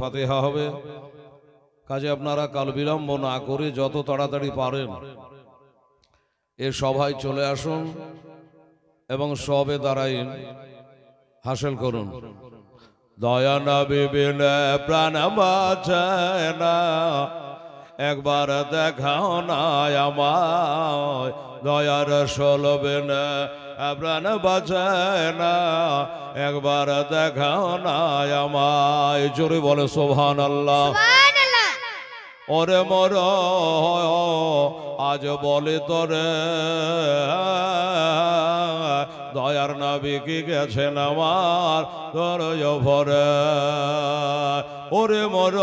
ফাতেহা হবে কাজে আপনারা কাল বিলম্ব না করে যত তাড়াতাড়ি পারেন এ সভায় চলে আসুন এবং সবে দাঁড়াইন হাসিল করুন দয়া না বিবিন প্রাণ না একবার দেখাও না আমায় দয়ার না প্রাণ বাঁচায় না একবার দেখাও না আমায় জোরে বলে সোভান আল্লাহ ওরে মর আজ বলে তোরে দয়ার না বিকি গেছেন আমার তোর ভরে ওরে মর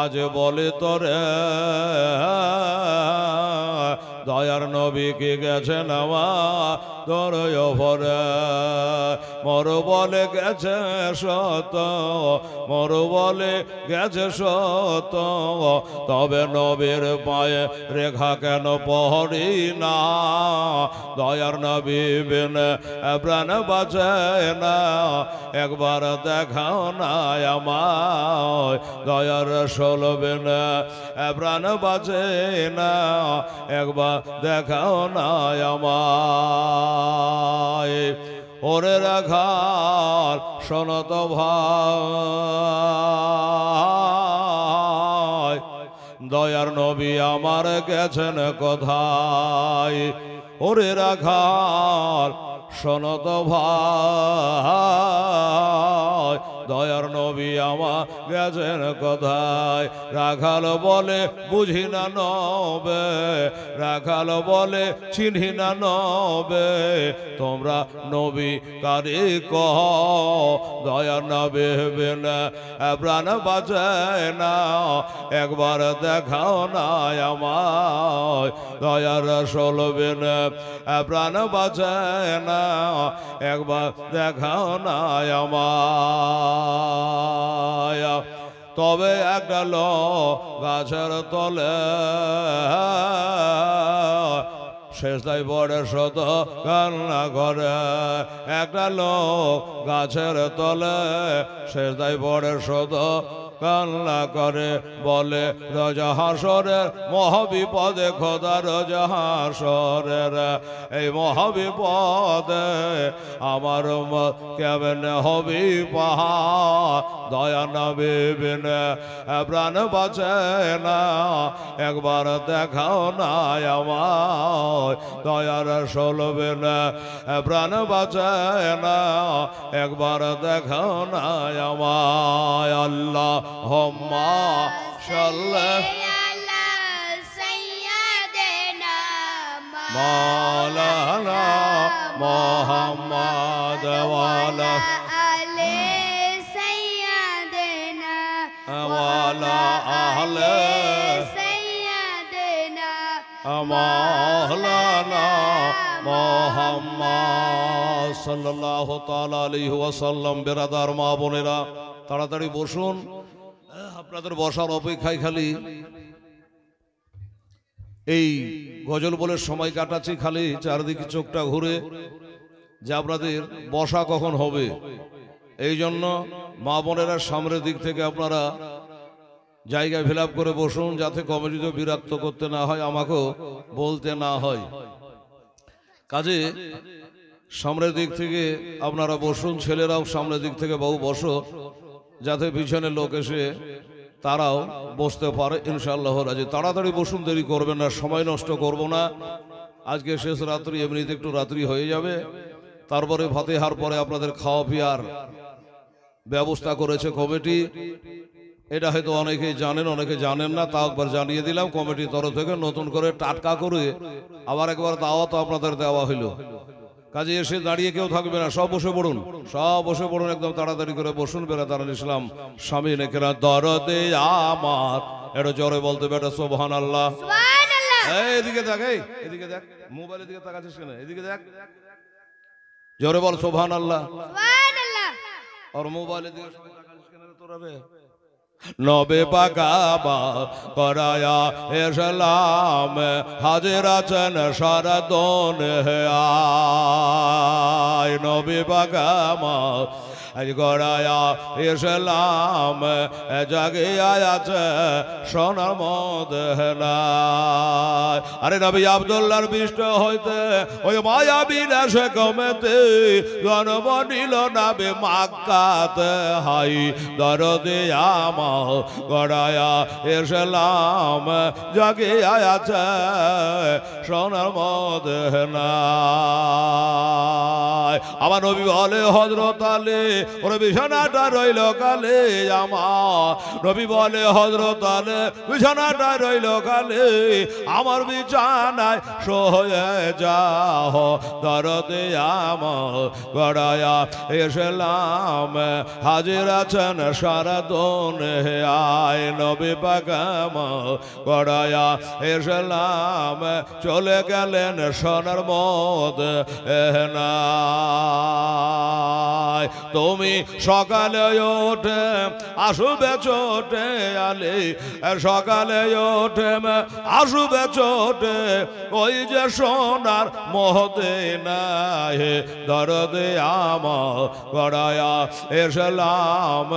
আজ বলে তোরে দয়ার নবীকে গেছে নামা দরয় ফরে বলে গেছে শত বলে গেছে শত তবে নবীর পায়ে রেখা কেন পড়ি না দয়ার নবী বিন প্রাণ বাঁচে না একবার দেখাও না আমার দয়ার ষোল না প্রাণ বাঁচে না একবার দেখাও না আমার ওরে রাখার সনত ভাই দয়ার নবী আমার গেছেন কোথায় ওরে রাখার সনত ভাই দয়ার নবী আমা গেছেন কোথায় রাখাল বলে বুঝি না নবে রাখাল বলে চিনি না নবে তোমরা নবী কারি কহ দয়া না হবে না প্রাণ বাজে না একবার দেখাও না আমায় দয়ার সলবে না প্রাণ বাজে না একবার দেখাও না আমায় নাই তবে একটা ল গাছের তলে শেষদায় বড় শত কান্না করে একটা লোক গাছের তলে শেষ শেষদায় বড় শত কান্না করে বলে রাজা হাসরের মহাবিপদে খোদা রাজা হাসরের এই মহাবিপদে আমার কেমন হবি পাহা দয়া বিবিন প্রাণ বাঁচে না একবার দেখাও নাই আমার দয়ার সলবেন প্রাণ বাঁচে না একবার দেখাও নাই আমায় আল্লাহ اللهم صل على سيدنا مولانا محمد وعلى آل سيدنا وعلى آل سيدنا مولانا মোহাম্মদ সাল্লাল্লাহু তাআলা আলাইহি ওয়াসাল্লাম বেরাদার মা বোনেরা তাড়াতাড়ি বসুন আপনাদের বসার অপেক্ষায় খালি এই গজল বলে সময় কাটাচ্ছি খালি চারদিকে চোখটা ঘুরে যে আপনাদের বসা কখন হবে এই জন্য মা বোনেরা সামনের দিক থেকে আপনারা জায়গা ফিলাপ করে বসুন যাতে কমিটিতে বিরক্ত করতে না হয় আমাকেও বলতে না হয় কাজে সামনের দিক থেকে আপনারা বসুন ছেলেরাও সামনের দিক থেকে বাবু বসো যাতে পিছনে লোক এসে তারাও বসতে পারে ইনশাল্লাহ রাজি তাড়াতাড়ি বসুন দেরি করবেন না সময় নষ্ট করব না আজকে শেষ রাত্রি এমনিতে একটু রাত্রি হয়ে যাবে তারপরে হার পরে আপনাদের খাওয়া পিয়ার ব্যবস্থা করেছে কমিটি এটা হয়তো অনেকেই জানেন অনেকে জানেন না তাও একবার জানিয়ে দিলাম কমিটির তরফ থেকে নতুন করে টাটকা করে আবার একবার তো আপনাদের দেওয়া হলো কাজে এসে দাঁড়িয়ে কেউ থাকবে না সব বসে পড়ুন সব বসে পড়ুন একদম তাড়াতাড়ি করে বসুন বেড়া বেড়াতার ইসলাম স্বামী নেকেরা দরদে আমার এটা জ্বরে বলতে বেটা সোহান আল্লাহ এদিকে দেখ এই এদিকে দেখ মোবাইল এদিকে তাকাচ্ছিস কেন এদিকে দেখ জ্বরে বল সোহান আল্লাহ আর মোবাইল এদিকে তোরা রে নবে পাকাবা করায়া এসলাম হাজির আছেন সারাদন হে আয় নবে পাকামা আজ গড়ায়া ইসলাম জাগিয়া আছে সোনার মদ আরে নবী আবদুল্লার বিষ্ট হইতে ওই মায়া বিনাশে কমেতে জন্ম নিল নাবে মাক্কাতে হাই দর আমা গড়ায়া ইসলাম জাগিয়া আছে সোনার মদ আমার নবী বলে হজরত আলী ওর বিছানাটা রইল কালে আমার রবি বলে হজরত আলে বিছানাটা রইল কালে আমার বিছানায় সহে যাহ দরদে আমার গড়ায়া এসলাম হাজির আছেন সারা দোন হে আয় নবী পাকাম গড়ায়া এসলাম চলে গেলেন সোনার মত এহনা তোম তুমি সকালে ওঠে আসবে চোটে আলে সকালে ওঠে আসবে চোটে ওই যে সোনার মহতে নাই দরদে আমার গড়ায়া এসলাম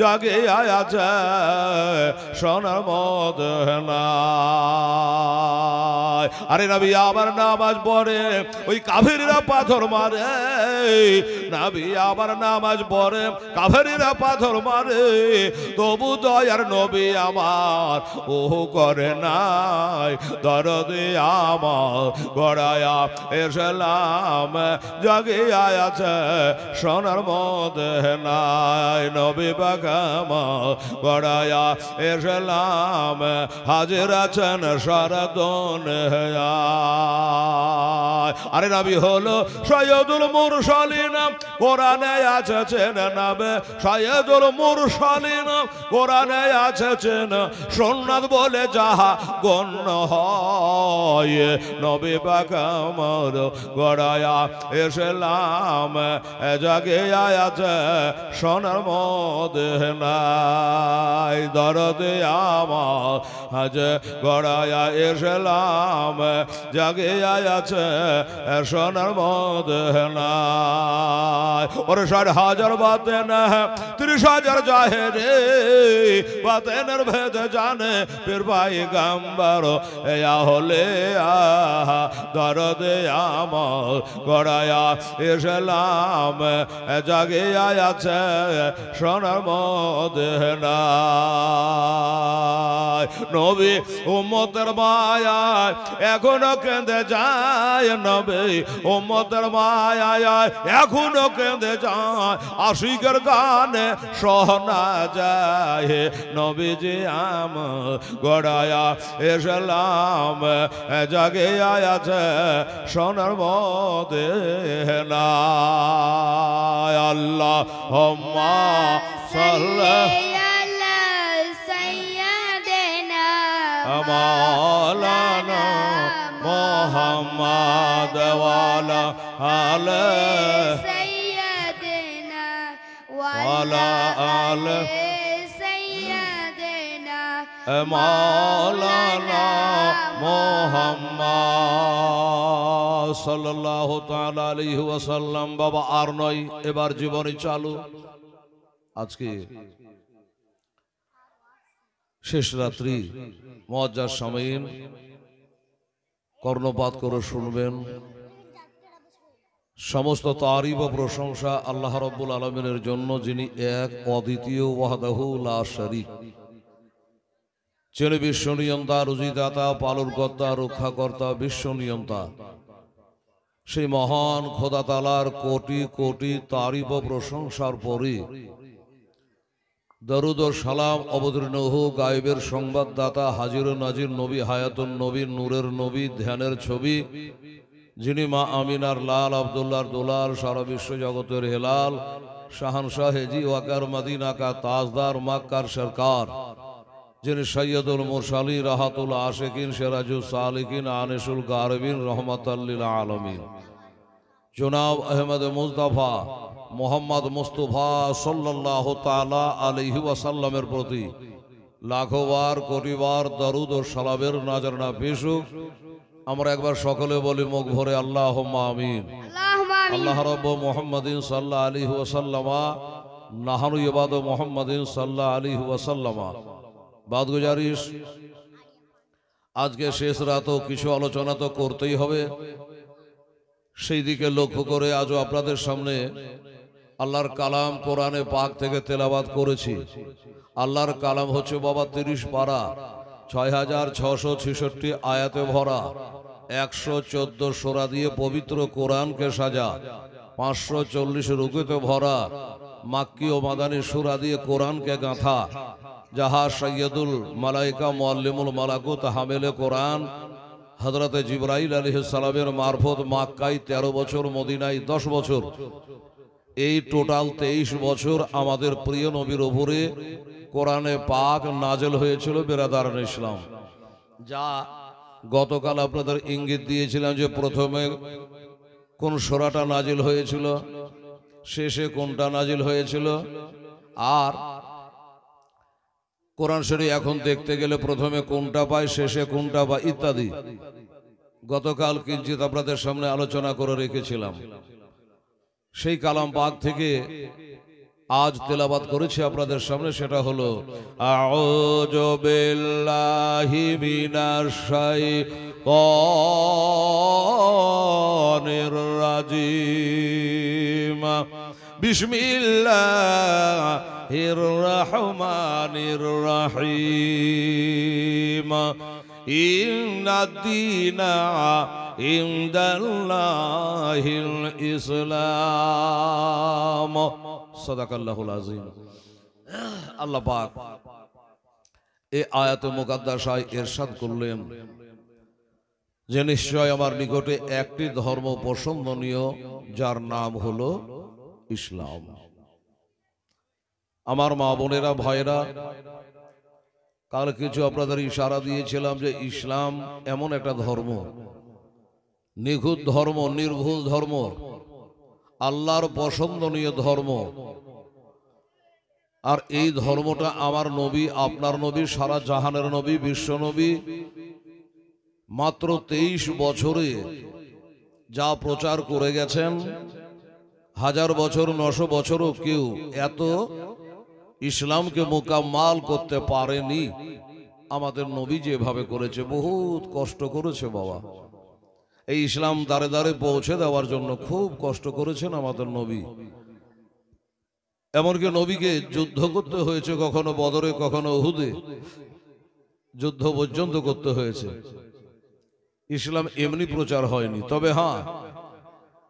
জাগে আছে সোনার মত নাই আরে নাবি আমার নামাজ পড়ে ওই কাফিররা পাথর মারে নাবি আবার নামাজ নামাজ পড়ে কাফেরিরা পাথর মারে তবু দয়ার নবী আমার ও করে নাই দরদে আমার গড়ায়া এসলাম জাগে আছে সোনার মদ নাই নবী বাগাম গড়ায়া এসলাম হাজির আছেন সারাদন আরে নবী হলো সৈয়দুল মুরসালিন কোরআনে আছে আছে নাবে সায়েদুল মুরসালিন কোরআনে আছেছেন সোননাথ বলে যাহা গণ্য হয় নবী পাক আমার গড়ায়া এসলাম জাগে আছে সোনার মধ্যে নাই দরদে আমার আজ গড়ায়া এসলাম জাগে আছে সোনার মধ্যে নাই ওর সার হাজার হাজার বাতেন ত্রিশ হাজার জাহেরে বাতেনের ভেদে জানে পীর ভাই গাম্বার এয়া হলে আহা দরদে আমল গড়ায়া ইসলাম জাগে আছে সোনার মদেনা নবী উম্মতের মায়ায় এখনো কেঁদে যায় নবী উম্মতের মায়ায় এখনো কেঁদে যায় আশিকের গান শোনা যায় নবীজি আম গড়ায়া এসলাম জাগে আছে সোনার মদে আল্লাহ হম্মা সাল্লাহ মালানা মোহাম্মদ ওয়ালা আলা وعلى آل سيدنا مولانا মোহাম্মদ সাল্লাহ তাআলা আলাইহি বাবা আর নয় এবার জীবনে চালু আজকে শেষ রাত্রি মজার সময়ে কর্ণপাত করে শুনবেন সমস্ত তারিব প্রশংসা আল্লাহ রব্বুল আলমিনের জন্য যিনি এক অদ্বিতীয় ওয়াহদাহুল্লা শরিক চেনে বিশ্ব নিয়ন্তা রুজিদাতা পালনকর্তা রক্ষাকর্তা বিশ্ব নিয়ন্তা সেই মহান খোদাতালার কোটি কোটি তারিব প্রশংসার পরে দরুদ সালাম অবতীর্ণ হু গায়েবের সংবাদদাতা হাজির নাজির নবী হায়াতুন নবী নূরের নবী ধ্যানের ছবি যিনি মা আমিনার লাল আবদুল্লার দুলাল সারা বিশ্ব জগতের হেলাল শাহানশাহ হেজি ওয়াকার মদিনা কা তাজদার মাক্কার সরকার যিনি সৈয়দুল মুরসালি রাহাতুল আশেকিন সেরাজুল সালিকিন আনিসুল গারবিন রহমতাল্লিল আলমিন জুনাব আহমদ মুস্তাফা মোহাম্মদ মুস্তফা সাল্লাহ তালা আলহি ওয়াসাল্লামের প্রতি লাখোবার কোটিবার দরুদ ও সালাবের নাজরনা বিশুক আমরা একবার সকলে বলি মুখ ভরে আল্লাহ আমিন আল্লাহ রব সাল্লাহ আলী ওসাল্লামা নাহানু ইবাদ মোহাম্মদিন সাল্লাহ আলী ওয়াসাল্লামা বাদ গুজারিস আজকে শেষ রাতও কিছু আলোচনা তো করতেই হবে সেই দিকে লক্ষ্য করে আজও আপনাদের সামনে আল্লাহর কালাম কোরআনে পাক থেকে তেলাবাদ করেছি আল্লাহর কালাম হচ্ছে বাবা তিরিশ পারা ছয় হাজার ছশো ছেষট্টি আয়াতে ভরা একশো চোদ্দ সোরা দিয়ে পবিত্র কোরআনকে সাজা পাঁচশো চল্লিশ রুকেতে ভরা মাক্কি ও মাদানী সুরা দিয়ে কোরআনকে গাঁথা যাহা সৈয়দুল মালাইকা মোয়াল্লিমুল মালাকুত হামেলে কোরআন হজরতে জিব্রাইল সালামের মারফত মাক্কাই ১৩ বছর মদিনায় দশ বছর এই টোটাল তেইশ বছর আমাদের প্রিয় নবীর ওপরে কোরআনে পাক নাজল হয়েছিল বেরাদারণ ইসলাম যা গতকাল আপনাদের ইঙ্গিত দিয়েছিলাম যে প্রথমে কোন সোরাটা নাজিল হয়েছিল শেষে কোনটা নাজিল হয়েছিল আর কোরআন শরীফ এখন দেখতে গেলে প্রথমে কোনটা পায় শেষে কোনটা পায় ইত্যাদি গতকাল কিঞ্চিৎ আপনাদের সামনে আলোচনা করে রেখেছিলাম সেই কালাম পাক থেকে আজ তেলাবাদ করেছি আপনাদের সামনে সেটা হলো আজবিল্লাহি বিনাশাই কনের রাজিম বিসমিল্লাহির রহমানির রহিম ইন্নাদিনা ইন্দাল্লাহিল ইসলাম সদাকাল্লাহুল আজিম আল্লাহ পাক এ আয়াত মুকাদ্দাসায় এরশাদ করলেন যে নিশ্চয় আমার নিকটে একটি ধর্ম পছন্দনীয় যার নাম হলো ইসলাম আমার মা বোনেরা ভাইরা কাল কিছু আপনাদের ইশারা দিয়েছিলাম যে ইসলাম এমন একটা ধর্ম নিখুঁত ধর্ম নির্ভুল ধর্ম আল্লাহর পছন্দনীয় ধর্ম আর এই ধর্মটা আমার নবী আপনার নবী সারা জাহানের নবী বিশ্ব নবী মাত্র তেইশ বছরে যা প্রচার করে গেছেন হাজার বছর নশো বছরও কেউ এত ইসলামকে মোকামাল করতে পারেনি আমাদের নবী যেভাবে করেছে বহুত কষ্ট করেছে বাবা এই ইসলাম দ্বারে দারে পৌঁছে দেওয়ার জন্য খুব কষ্ট করেছেন আমাদের নবী এমনকি নবীকে যুদ্ধ করতে হয়েছে কখনো বদরে কখনো হুদে যুদ্ধ পর্যন্ত করতে হয়েছে ইসলাম এমনি প্রচার হয়নি তবে হ্যাঁ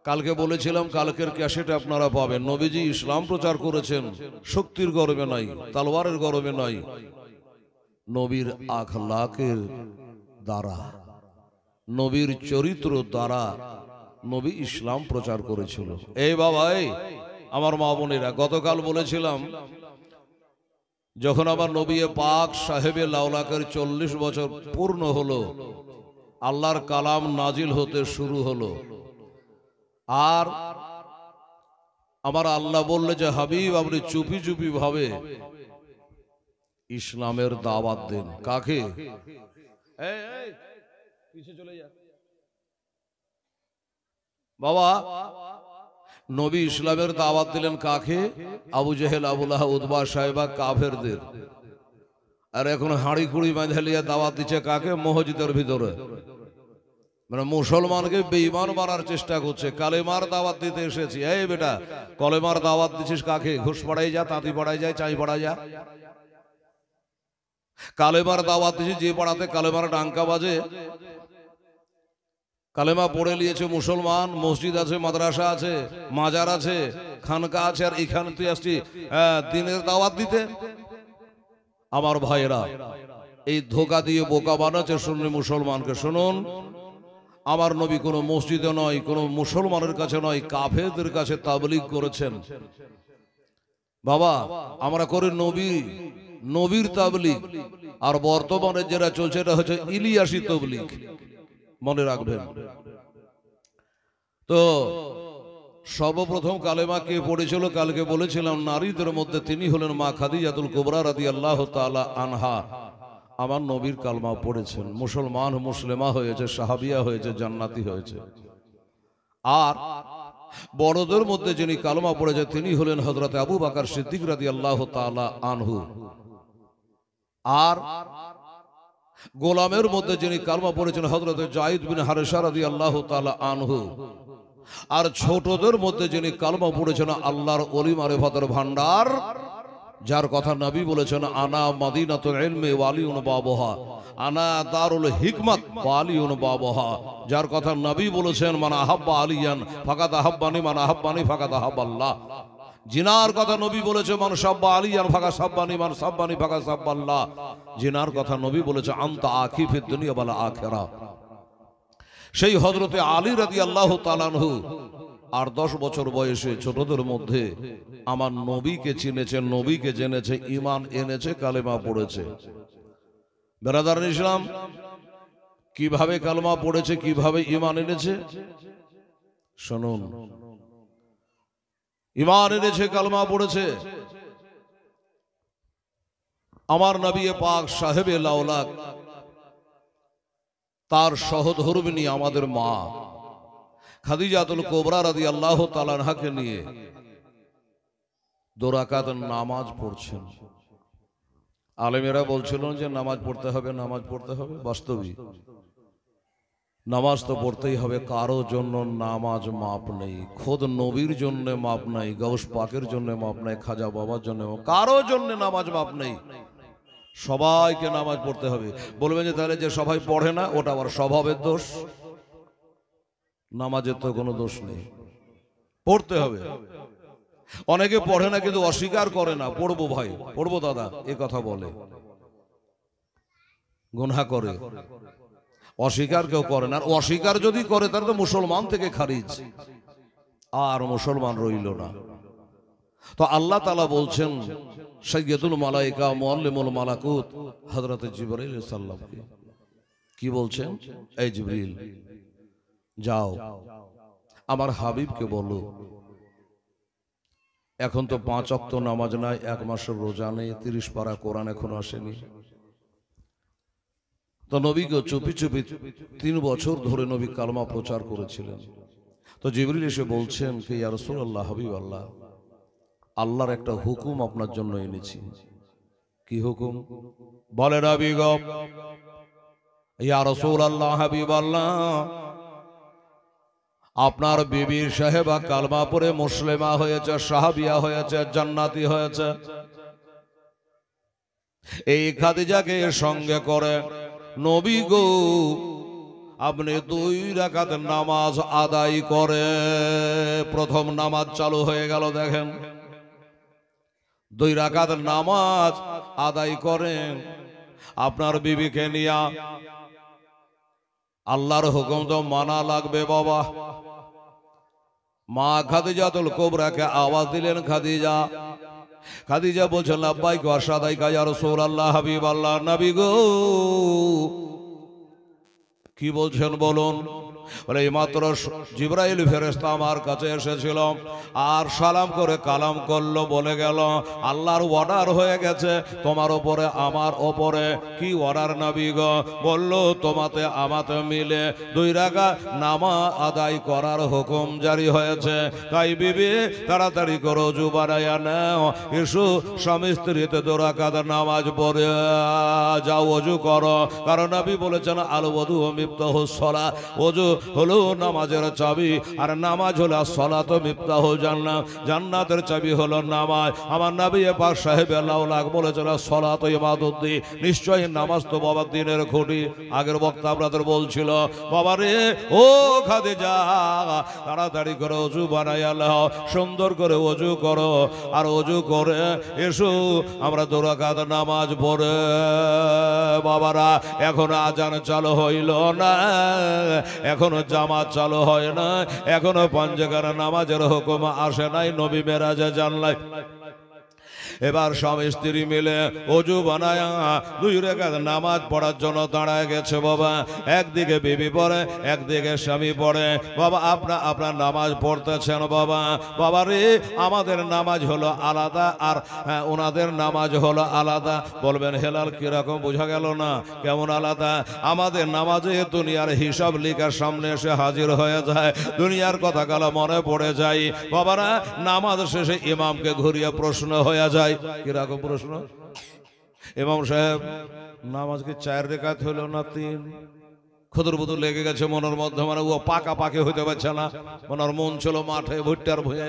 কালকে বলেছিলাম কালকের ক্যাসেট আপনারা পাবেন নবীজি ইসলাম প্রচার করেছেন শক্তির গরমে নাই তালোয়ারের গরমে নাই নবীর আখলাকের দ্বারা নবীর চরিত্র দ্বারা নবী ইসলাম প্রচার করেছিল এই বাবাই আমার মা বোনেরা গতকাল বলেছিলাম যখন আমার নবী পাক সাহেবে লাউলাকের চল্লিশ বছর পূর্ণ হলো আল্লাহর কালাম নাজিল হতে শুরু হলো আর আমার আল্লাহ বললে যে হাবিব আপনি চুপি চুপি ভাবে ইসলামের দাওয়াত দেন কাকে পিছে চলে বাবা নবী ইসলামের দাওয়াত দিলেন কাকে আবু জেহেল আবুল্লাহ উদ্বা সাহেবা কাফেরদের আর এখন হাঁড়ি কুড়ি লিয়া দাওয়াত দিচ্ছে কাকে মসজিদের ভিতরে মানে মুসলমানকে বেইমান মারার চেষ্টা করছে কালেমার দাওয়াত দিতে এসেছি এই বেটা কলেমার দাওয়াত দিছিস কাকে ঘুষ পাড়াই যা তাঁতি পাড়াই যায় চাই পাড়াই যা কালেমার দাওয়াত দিয়েছে যে পাড়াতে কালেমার ডাঙ্কা বাজে কালেমা পড়ে নিয়েছে মুসলমান মসজিদ আছে মাদ্রাসা আছে মাজার আছে খানকা আছে আর এখানে তুই আসছি দিনের দাওয়াত দিতে আমার ভাইরা এই ধোকা দিয়ে বোকা বানাচ্ছে শুনলে মুসলমানকে শুনুন আমার নবী কোনো মসজিদে নয় কোনো মুসলমানের কাছে নয় কাফেদের কাছে তাবলিগ করেছেন বাবা আমরা করি নবী নবীর তাবলিগ আর বর্তমানে যেটা চলছে এটা হচ্ছে ইলিয়াসি তবলিক মনে রাখবেন তো সর্বপ্রথম কালেমা কে পড়েছিল কালকে বলেছিলাম নারীদের মধ্যে তিনি হলেন মা খাদিজাতুল কোবরা রাদি আল্লাহ তালা আনহা আমার নবীর কালমা পড়েছেন মুসলমান মুসলেমা হয়েছে সাহাবিয়া হয়েছে জান্নাতি হয়েছে আর বড়দের মধ্যে যিনি কালমা পড়েছে তিনি হলেন হজরত আবু বাকার সিদ্দিক রাদি আল্লাহ তালা আনহু আর গোলামের মধ্যে যিনি কালমা পড়েছেন হজরত জাহিদ বিন হারেসারাদি আল্লাহ তালা আনহু আর ছোটদের মধ্যে যিনি কালমা পড়েছেন আল্লাহর অলিমারে ভাতের ভান্ডার যার কথা নবী বলেছেন আনা মাদিনাত এলমে ওয়ালিউন বাবহা আনা দারুল হিকমত ওয়ালিউন বাবহা যার কথা নবী বলেছেন মানে আহাব্বা আলিয়ান ফাকাত আহাব্বানি মানে আহাব্বানি ফাকাত আহাব আল্লাহ জিনার কথা নবী বলেছে মান সাব্বা আলী আর ফাঁকা সাব্বানি মান সাব্বানি ফাঁকা সাব্বাল্লাহ জিনার কথা নবী বলেছে আন্তা আখি ফির দুনিয়া বলা আখেরা সেই হজরতে আলী রাজি আল্লাহ তালানহু আর দশ বছর বয়সে ছোটদের মধ্যে আমার নবীকে চিনেছে নবীকে জেনেছে ইমান এনেছে কালেমা পড়েছে বেরাদার ইসলাম কিভাবে কালমা পড়েছে কিভাবে ইমান এনেছে শুনুন ইমান এনেছে কালমা পড়েছে আমার নবী পাক সাহেব লাউলাক তার সহধর্মিনী আমাদের মা খাদিজাতুল কোবরা রাদি আল্লাহ তালানহাকে নিয়ে দোরাকাত নামাজ পড়ছেন আলেমেরা বলছিল যে নামাজ পড়তে হবে নামাজ পড়তে হবে বাস্তবিক নামাজ তো পড়তেই হবে কারো জন্য নামাজ মাপ নেই খোদ নবীর জন্য মাপ নাই গাউস পাকের জন্য মাপ নাই খাজা বাবার জন্য কারো জন্য নামাজ মাপ নেই সবাইকে নামাজ পড়তে হবে বলবেন যে তাহলে যে সবাই পড়ে না ওটা আবার স্বভাবের দোষ নামাজের তো কোনো দোষ নেই পড়তে হবে অনেকে পড়ে না কিন্তু অস্বীকার করে না পড়বো ভাই পড়বো দাদা এ কথা বলে গুনহা করে অস্বীকার কেউ করে আর অস্বীকার যদি করে তাহলে তো মুসলমান থেকে খারিজ আর মুসলমান রইল না তো আল্লাহ তালা বলছেন সৈয়দুল মালাইকা মোয়াল্লিমুল মালাকুত হজরত জিবরাইল সাল্লামকে কি বলছেন এই জিবরিল যাও আমার হাবিবকে বলো এখন তো পাঁচ অক্ত নামাজ নাই এক মাসের রোজা নেই তিরিশ পারা কোরআন এখনো আসেনি তো নবীকে চুপি চুপি তিন বছর ধরে নবী কালমা প্রচার করেছিলেন তো জিবরিল এসে বলছেন কি ইয়ারসুল আল্লাহ হাবিব আল্লাহ আল্লাহর একটা হুকুম আপনার জন্য এনেছি কি হুকুম বলে রবি গপ ইয়ারসুল আল্লাহ হাবিব আল্লাহ আপনার বিবি সাহেবা কালমা পরে মুসলিমা হয়েছে সাহাবিয়া হয়েছে জান্নাতি হয়েছে এই খাদিজাকে সঙ্গে করে নবী গো আপনি দুই রাখাত নামাজ আদায় করে প্রথম নামাজ চালু হয়ে গেল দেখেন দুই রাখাত নামাজ আদায় করেন আপনার বিবিকে নিয়া আল্লাহর হুকুম তো মানা লাগবে বাবা মা তুল কোবরাকে আওয়াজ দিলেন খাদিজা খাদিজা বলছেন লাব্বাই গো কাজ আর সৌর আল্লাহ হাবিব আল্লাহ নাবি গো কি বলছেন বলুন বলে এইমাত্র জিব্রাইল ফেরেস্তা আমার কাছে এসেছিল আর সালাম করে কালাম করলো বলে গেল আল্লাহর অর্ডার হয়ে গেছে তোমার ওপরে আমার ওপরে কি অর্ডার নাবি গ বললো তোমাতে আমাতে মিলে দুই রাখা নামা আদায় করার হুকুম জারি হয়েছে তাই বিবি তাড়াতাড়ি করো জুবারায়া নাও ইসু স্বামী স্ত্রীতে দোরা কাদা নামাজ পড়ে যাও অজু করো কারণ আমি বলেছেন আলু বধু মিপ্ত হোসলা অজু হলো নামাজের চাবি আর নামাজ হলো সলাত মিপ্তাহ জান্না জান্নাতের চাবি হলো নামাজ আমার নাবি পাক সাহেব আল্লাহ বলেছিল সলাত ইমাদুদ্দি নিশ্চয়ই নামাজ তো বাবার দিনের ঘটি আগের বক্তা আপনাদের বলছিল বাবা রে ও খাদে যা তাড়াতাড়ি করে অজু বানাই আল্লাহ সুন্দর করে অজু করো আর অজু করে এসো আমরা দোরাকাত নামাজ পড়ে বাবারা এখন আজান চালু হইল না এখন এখনো জামা চালু হয় না এখনো পঞ্জাকার নামাজের হুকুম আসে নাই নবী মেরাজে জানলায় এবার সব স্ত্রী মিলে অজু বানায় দুই রেখা নামাজ পড়ার জন্য দাঁড়ায় গেছে বাবা একদিকে বিবি পড়ে একদিকে স্বামী পড়ে বাবা আপনার আপনার নামাজ পড়তেছেন বাবা বাবা রে আমাদের নামাজ হলো আলাদা আর হ্যাঁ, ওনাদের নামাজ হলো আলাদা বলবেন হেলাল কিরকম বোঝা গেল না কেমন আলাদা আমাদের নামাজে দুনিয়ার হিসাব লিখার সামনে এসে হাজির হয়ে যায় দুনিয়ার কথা গেল মনে পড়ে যায় বাবারা নামাজ শেষে ইমামকে ঘুরিয়ে প্রশ্ন হয়ে যায় যায় কিরকম প্রশ্ন ইমাম সাহেব নামাজকে চার রেখাত হলো না তিন খুদর লেগে গেছে মনের মধ্যে মানে ও পাকা পাকে হইতে পারছে না মনের মন ছিল মাঠে ভুট্টার ভয়ে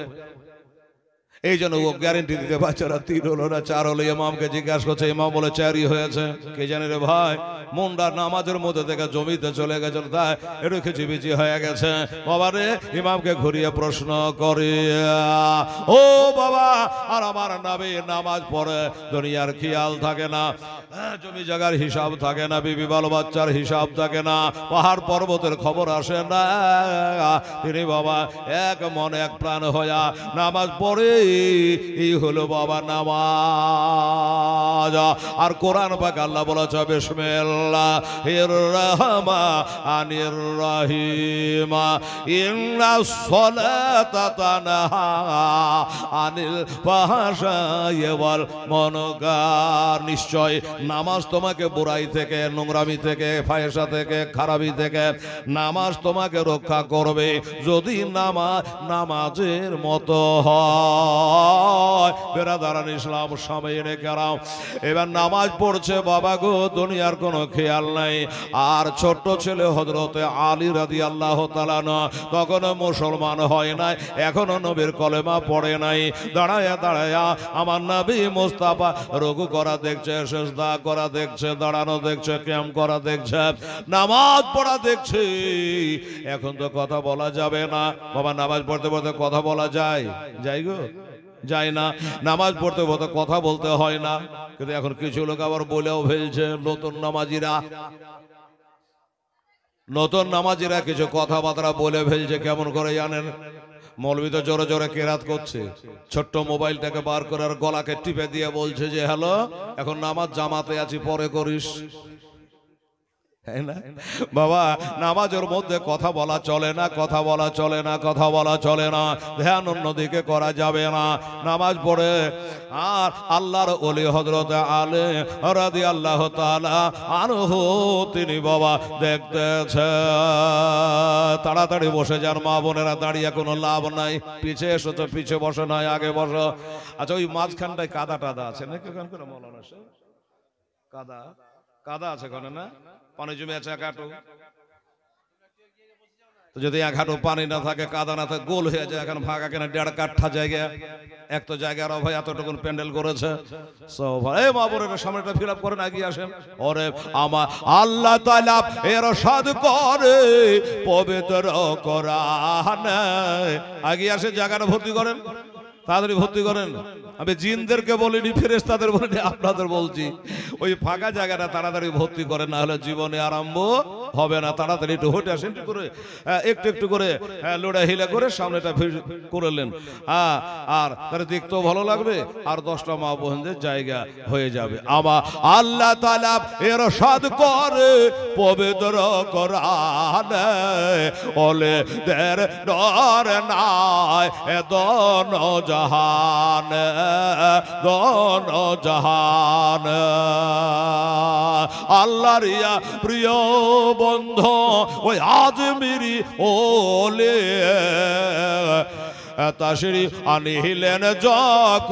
এই জন্য ও গ্যারেন্টি দিতে পারছে না তিন হলো না চার হলো ইমামকে জিজ্ঞাসা করছে ইমাম বলে চারি হয়েছে কে জানে রে ভাই মুন্ডার নামাজের মধ্যে থেকে জমিতে চলে গেছে তাই একটু বিচি হয়ে গেছে বাবা রে ইমামকে ঘুরিয়ে প্রশ্ন করে ও বাবা আর আমার নামে নামাজ পড়ে দুনিয়ার খেয়াল থাকে না হ্যাঁ, জমি জায়গার হিসাব থাকে না বিবি বাল বাচ্চার হিসাব থাকে না পাহাড় পর্বতের খবর আসে না তিনি বাবা এক মন এক প্রাণ হইয়া নামাজ পড়ে এই হলো বাবা নামাজ আর কোরআন পাক আল্লাহ বলেছে বিসমিল্লাহ রহমা আনির রহিমা ইন্না সলাতা তানহা আনিল ফাহশাই ওয়াল মুনকার নিশ্চয় নামাজ তোমাকে বুরাই থেকে নোংরামি থেকে ফায়সা থেকে খারাপি থেকে নামাজ তোমাকে রক্ষা করবে যদি নামাজ নামাজের মতো হয় নয় বেড়াদারান ইসলাম সামিয়ে রেখেরাও এবার নামাজ পড়ছে বাবা গো দুনিয়ার কোনো খেয়াল নাই আর ছোট্ট ছেলে হজরতে আলী রাদি আল্লাহ তালান তখনও মুসলমান হয় নাই এখনও নবীর কলেমা পড়ে নাই দাঁড়ায়া দাঁড়ায়া আমার নবী মুস্তাফা রঘু করা দেখছে শেষদা করা দেখছে দাঁড়ানো দেখছে ক্যাম্প করা দেখছে নামাজ পড়া দেখছে এখন তো কথা বলা যাবে না বাবা নামাজ পড়তে পড়তে কথা বলা যায় যাই গো যায় না নামাজ পড়তে পড়তে কথা বলতে হয় না কিন্তু এখন কিছু লোক আবার বলেও ফেলছে নতুন নামাজিরা নতুন নামাজিরা কিছু কথাবার্তা বলে ফেলছে কেমন করে জানেন মলবি তো জোরে জোরে কেরাত করছে ছোট্ট মোবাইলটাকে বার করার গলাকে টিপে দিয়ে বলছে যে হ্যালো এখন নামাজ জামাতে আছি পরে করিস বাবা নামাজের মধ্যে কথা বলা চলে না কথা বলা চলে না কথা বলা চলে না ধ্যান অন্যদিকে করা যাবে না নামাজ পড়ে আর আল্লাহর অলি হজরত আলে রাদি আল্লাহ তালা আনহু তিনি বাবা দেখতেছে তাড়াতাড়ি বসে যান মা বোনেরা দাঁড়িয়ে কোনো লাভ নাই পিছে এসো তো পিছে বসে নয় আগে বসো আচ্ছা ওই মাঝখানটায় কাদা টাদা আছে নাকি ওখানে মলানা কাদা কাদা আছে ওখানে না পানি জমে আছে আঘাটো তো যদি আঘাটো পানি না থাকে কাদা না থাকে গোল হয়ে যায় এখন ফাঁকা কেন দেড় কাঠা জায়গা এক তো জায়গার অভাব এতটুকু প্যান্ডেল করেছে সব এই সামনেটা ফিল আপ করেন এগিয়ে আসেন ওরে আমার আল্লাহ তালা এর সাদ করে পবিত্র করা আগিয়ে আসে জায়গাটা ভর্তি করেন তাড়াতাড়ি ভর্তি করেন আমি জিনদেরকে বলিনি ফেরেস তাদের বলিনি আপনাদের বলছি ওই ফাঁকা জায়গাটা তাড়াতাড়ি ভর্তি করেন না হলে জীবনে আরম্ভ হবে না তাড়াতাড়ি একটু হোটে আসেন করে হ্যাঁ, একটু একটু করে হ্যাঁ, লোড়া হিলা করে সামনেটা করলেন হ্যাঁ আর তার দেখতেও ভালো লাগবে আর দশটা মা বোনদের জায়গা হয়ে যাবে আমা আল্লাহ তালা এর সাদ করে পবিত্র করান ওলে দের ডর নাই এত নজা জাহান গণ জাহান আল্লাহ রিয়া প্রিয় বন্ধ ওই আজমিরি ওলে তাশরি আনিলেন যক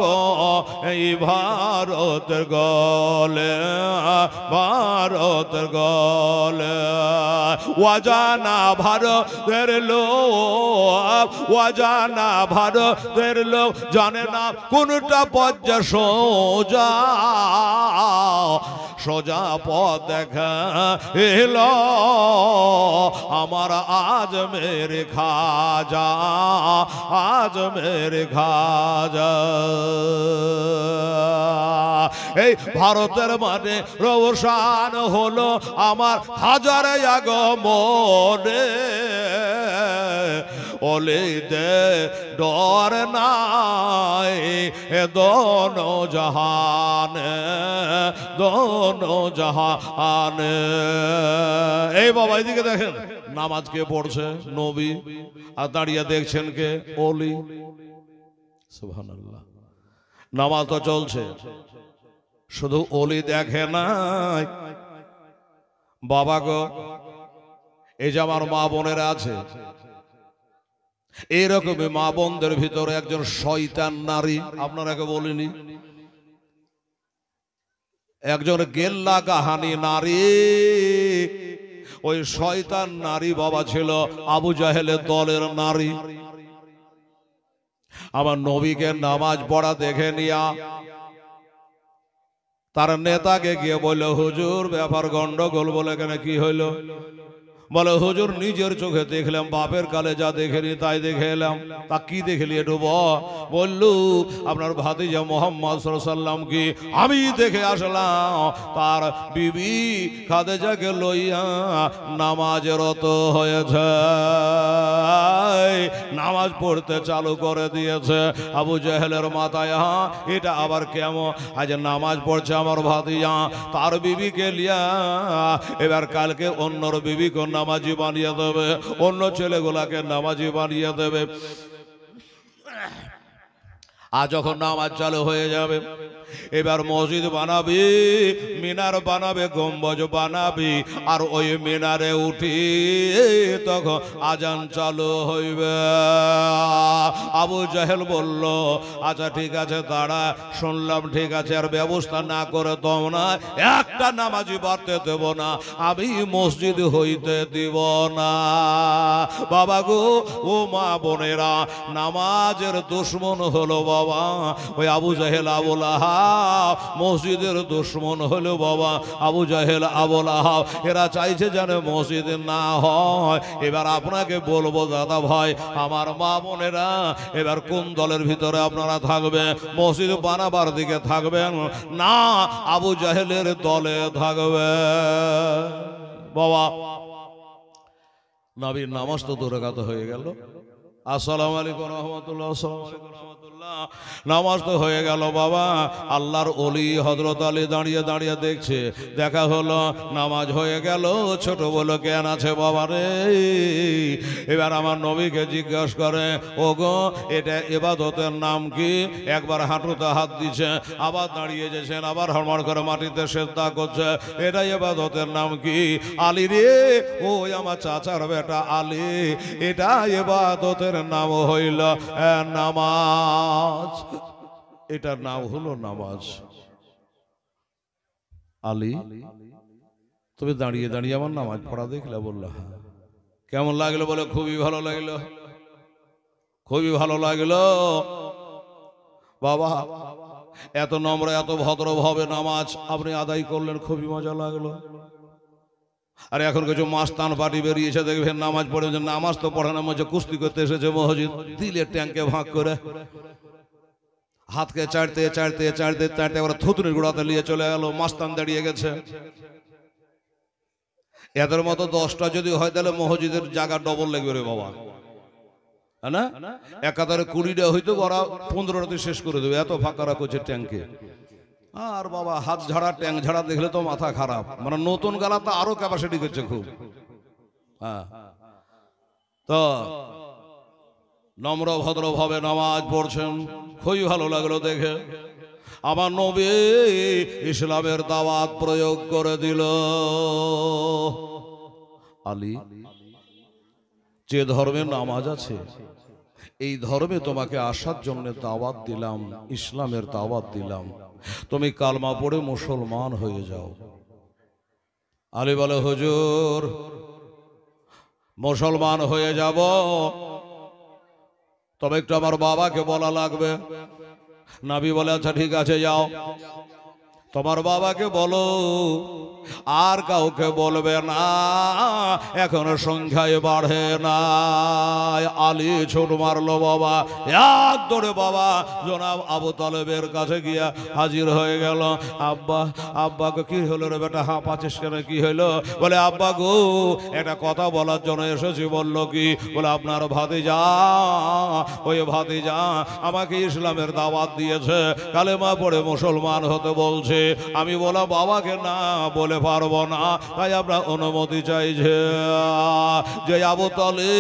এই ভারত গল ভারত গল ওয়াজানা ভারতের লোক ওয়াজানা ভারতের লোক জানে না কোনটা পর্যা সোজা সোজা পথ দেখা এল আমার আজ মেরে খাজা আজ মেরে খাজা এই ভারতের মানে রবসান হলো আমার হাজারে আগমনে অলিতে ডর নাই দন জাহান দন জাহান এই বাবা এদিকে দেখেন নামাজ কে পড়ছে নবী আর দাঁড়িয়ে দেখছেন কে অলি সুহান নামাজ তো চলছে শুধু ওলি দেখে নাই বাবা গো এই যে আমার মা বোনেরা আছে এরকমই মা বন্ধের ভিতরে একজন শয়তান নারী আপনারাকে বলিনি একজন গেল্লা কাহানি নারী ওই শয়তান নারী বাবা ছিল আবু জাহেলের দলের নারী আমার নবীকে নামাজ পড়া দেখে নিয়া তার নেতাকে গিয়ে বলল হুজুর ব্যাপার গন্ডগোল বলে কেন কি হইল বলে হুজুর নিজের চোখে দেখলাম বাপের কালে যা দেখেনি তাই দেখে এলাম তা কি দেখলি একটু বললু আপনার যে মোহাম্মদ কি আমি দেখে আসলাম তার বিবি খাদেজাকে লইয়া নামাজেরত হয়েছে নামাজ পড়তে চালু করে দিয়েছে আবু জেহেলের মাথায় হ্যাঁ এটা আবার কেমন আজ নামাজ পড়ছে আমার ভাতিজা তার বিবিকে লিয়া এবার কালকে অন্যর বিবি কোন নামাজি বানিয়ে দেবে অন্য ছেলেগুলাকে নামাজি বানিয়ে দেবে আর যখন নামাজ চালু হয়ে যাবে এবার মসজিদ বানাবি মিনার বানাবে গম্বজ বানাবি আর ওই মিনারে উঠি তখন আজান চালু হইবে আবু জাহেল বলল আচ্ছা ঠিক আছে দাঁড়া শুনলাম ঠিক আছে আর ব্যবস্থা না করে দম না একটা নামাজি বাড়তে দেব না আমি মসজিদ হইতে দিব না বাবা গো ও মা বোনেরা নামাজের দুশ্মন হলো বাবা ওই আবু জাহেল আবুল আহা মসজিদের দুশ্মন হলো বাবা আবু জাহেল আবুল আহাব এরা চাইছে যেন মসজিদ না হয় এবার আপনাকে বলবো দাদা ভাই আমার মা বোনেরা এবার কোন দলের ভিতরে আপনারা থাকবে মসজিদ বানাবার দিকে থাকবেন না আবু জাহেলের দলে থাকবে বাবা নবীর নামাজ তো দূরে হয়ে গেল আসসালামু আলাইকুম রহমতুল্লাহ আলাইকুম নামাজ তো হয়ে গেল বাবা আল্লাহর অলি হজরত আলী দাঁড়িয়ে দাঁড়িয়ে দেখছে দেখা হলো নামাজ হয়ে গেল ছোট বলো কেন আছে বাবা রে এবার আমার নবীকে জিজ্ঞেস করে ও গো এটা এবাদতের নাম কি একবার হাঁটুতে হাত দিছে আবার দাঁড়িয়ে যেছেন আবার হরমর করে মাটিতে শ্রদ্ধা করছে এটা এবাদতের নাম কি আলী রে ও আমার চাচার বেটা আলী এটা এবাদতের নাম হইল নামা নামাজ এটার নাম হলো নামাজ আলী তুমি দাঁড়িয়ে দাঁড়িয়ে আমার নামাজ পড়া দেখলে বললো হ্যাঁ। কেমন লাগলো বলে খুবই ভালো লাগলো খুবই ভালো লাগলো বাবা এত নম্র এত ভদ্রভাবে নামাজ আপনি আদায় করলেন খুবই মজা লাগলো আর এখন কিছু মাস্তান পার্টি বেরিয়েছে দেখবেন নামাজ পড়ে নামাজ তো না মজা কুস্তি করতে এসেছে মহজিদ দিলে ট্যাঙ্কে ভাগ করে হাতকে চাড়তে চাড়তে চাড়তে চাড়তে ওরা থুতুনির গোড়াতে নিয়ে চলে গেল মাস্তান দাঁড়িয়ে গেছে এদের মতো দশটা যদি হয় তাহলে মহজিদের জায়গা ডবল লাগবে রে বাবা হ্যাঁ না একাধারে কুড়িটা হয়তো ওরা পনেরোটাতে শেষ করে দেবে এত ফাঁকা করছে ট্যাঙ্কে আর বাবা হাত ঝাড়া ট্যাঙ্ক ঝাড়া দেখলে তো মাথা খারাপ মানে নতুন গালা তো আরো ক্যাপাসিটি করছে খুব হ্যাঁ তো নম্র ভদ্রভাবে নামাজ পড়ছেন খুবই ভালো লাগলো দেখে আমার নবী ইসলামের দাওয়াত প্রয়োগ করে দিল আলী যে ধর্মে নামাজ আছে এই ধর্মে তোমাকে আসার জন্য দাওয়াত দিলাম ইসলামের দাওয়াত দিলাম তুমি কালমা পড়ে মুসলমান হয়ে যাও আলী বলে হুজুর মুসলমান হয়ে যাব তবে একটু আমার বাবাকে বলা লাগবে নবী বলেছে আচ্ছা ঠিক আছে যাও তোমার বাবাকে বলো আর কাউকে বলবে না এখন সংখ্যায় বাড়ে না আলী ছোট মারলো বাবা এক ধরে বাবা জনাব আবু তালেবের কাছে গিয়া হাজির হয়ে গেল আব্বা আব্বাকে কি হলো রে বেটা হাঁ পাচিস কেন কি হইলো বলে আব্বা গো একটা কথা বলার জন্য এসেছি বললো কি বলে আপনার ভাতে যা ওই ভাতে যা আমাকে ইসলামের দাওয়াত দিয়েছে কালেমা পড়ে মুসলমান হতে বলছে আমি বলা বাবাকে না বলে পারবো না তাই আমরা অনুমতি চাইছে যে যে আবুতলে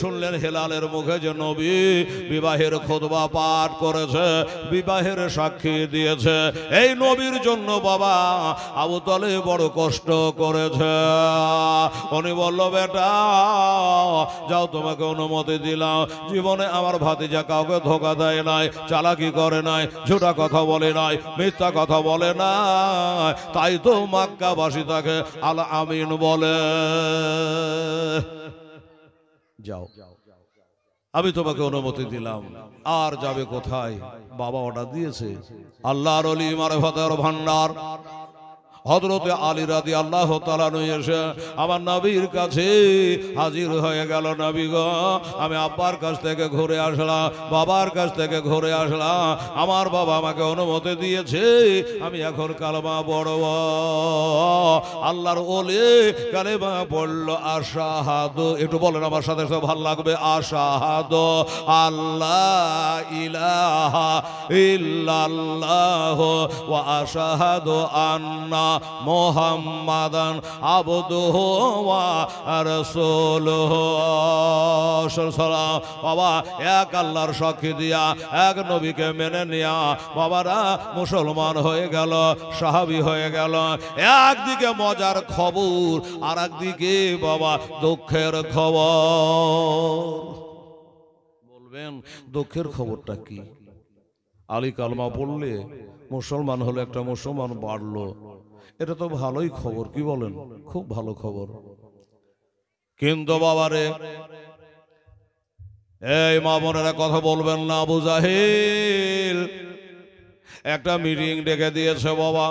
শুনলেন হেলালের মুখে যে নবী বিবাহের খোদবা পাঠ করেছে বিবাহের সাক্ষী দিয়েছে এই নবীর জন্য বাবা আবুতলে বড় কষ্ট করেছে উনি বলল বেটা যাও তোমাকে অনুমতি দিলাম জীবনে আমার ভাতিজা কাউকে ধোকা দেয় নাই চালাকি করে নাই ঝুটা কথা বলে নাই মিথ্যা কথা বলে তাই তো মাক্কাবাসী তাকে আল আমিন বলে যাও আমি তোমাকে অনুমতি দিলাম আর যাবে কোথায় বাবা অর্ডার দিয়েছে আল্লাহর ভান্ডার হজরতে আলী রাজি আল্লাহ তালানু এসে আমার নবীর কাছে হাজির হয়ে গেল নবী গ আমি আব্বার কাছ থেকে ঘুরে আসলাম বাবার কাছ থেকে ঘুরে আসলাম আমার বাবা আমাকে অনুমতি দিয়েছে আমি এখন কালমা বড় আল্লাহর ওলে কালেমা বলল আশাহাদ একটু বলেন আমার সাথে সব ভাল লাগবে আশাহাদ আল্লাহ ইলাহা ইল্লাল্লাহ ওয়া আশাহাদ আন্না মোহাম্মদন আবদুহ রসুলহ সালাম বাবা এক আল্লাহর সখি দিয়া এক নবীকে মেনে নিয়া বাবারা মুসলমান হয়ে গেল সাহাবি হয়ে গেল একদিকে মজার খবর আর একদিকে বাবা দুঃখের খবর বলবেন দুঃখের খবরটা কি আলী কালমা পড়লে মুসলমান হলো একটা মুসলমান বাড়লো এটা তো ভালোই খবর কি বলেন খুব ভালো খবর কিন্তু বাবারে এই মা বোনেরা কথা বলবেন না আবু জাহিল একটা মিটিং ডেকে দিয়েছে বাবা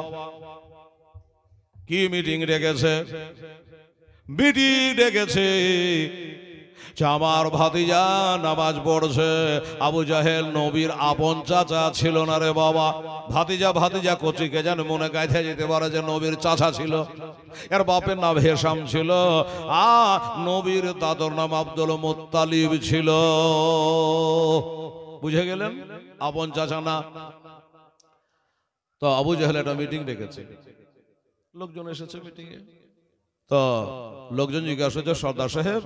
কি মিটিং ডেকেছে মিটিং ডেকেছে আমার ভাতিজা নামাজ পড়ছে আবু জাহেল নবীর আপন চাচা ছিল না রে বাবা ভাতিজা ভাতিজা কচিকে যেন মনে গাইতে যেতে পারে যে নবীর চাচা ছিল এর বাপের নাম হেসাম ছিল আ নবীর দাদর নাম আব্দুল মোত্তালিব ছিল বুঝে গেলেন আপন চাচা না তো আবু জাহেল একটা মিটিং ডেকেছে লোকজন এসেছে এ তো লোকজন জিজ্ঞাসা করছে সর্দার সাহেব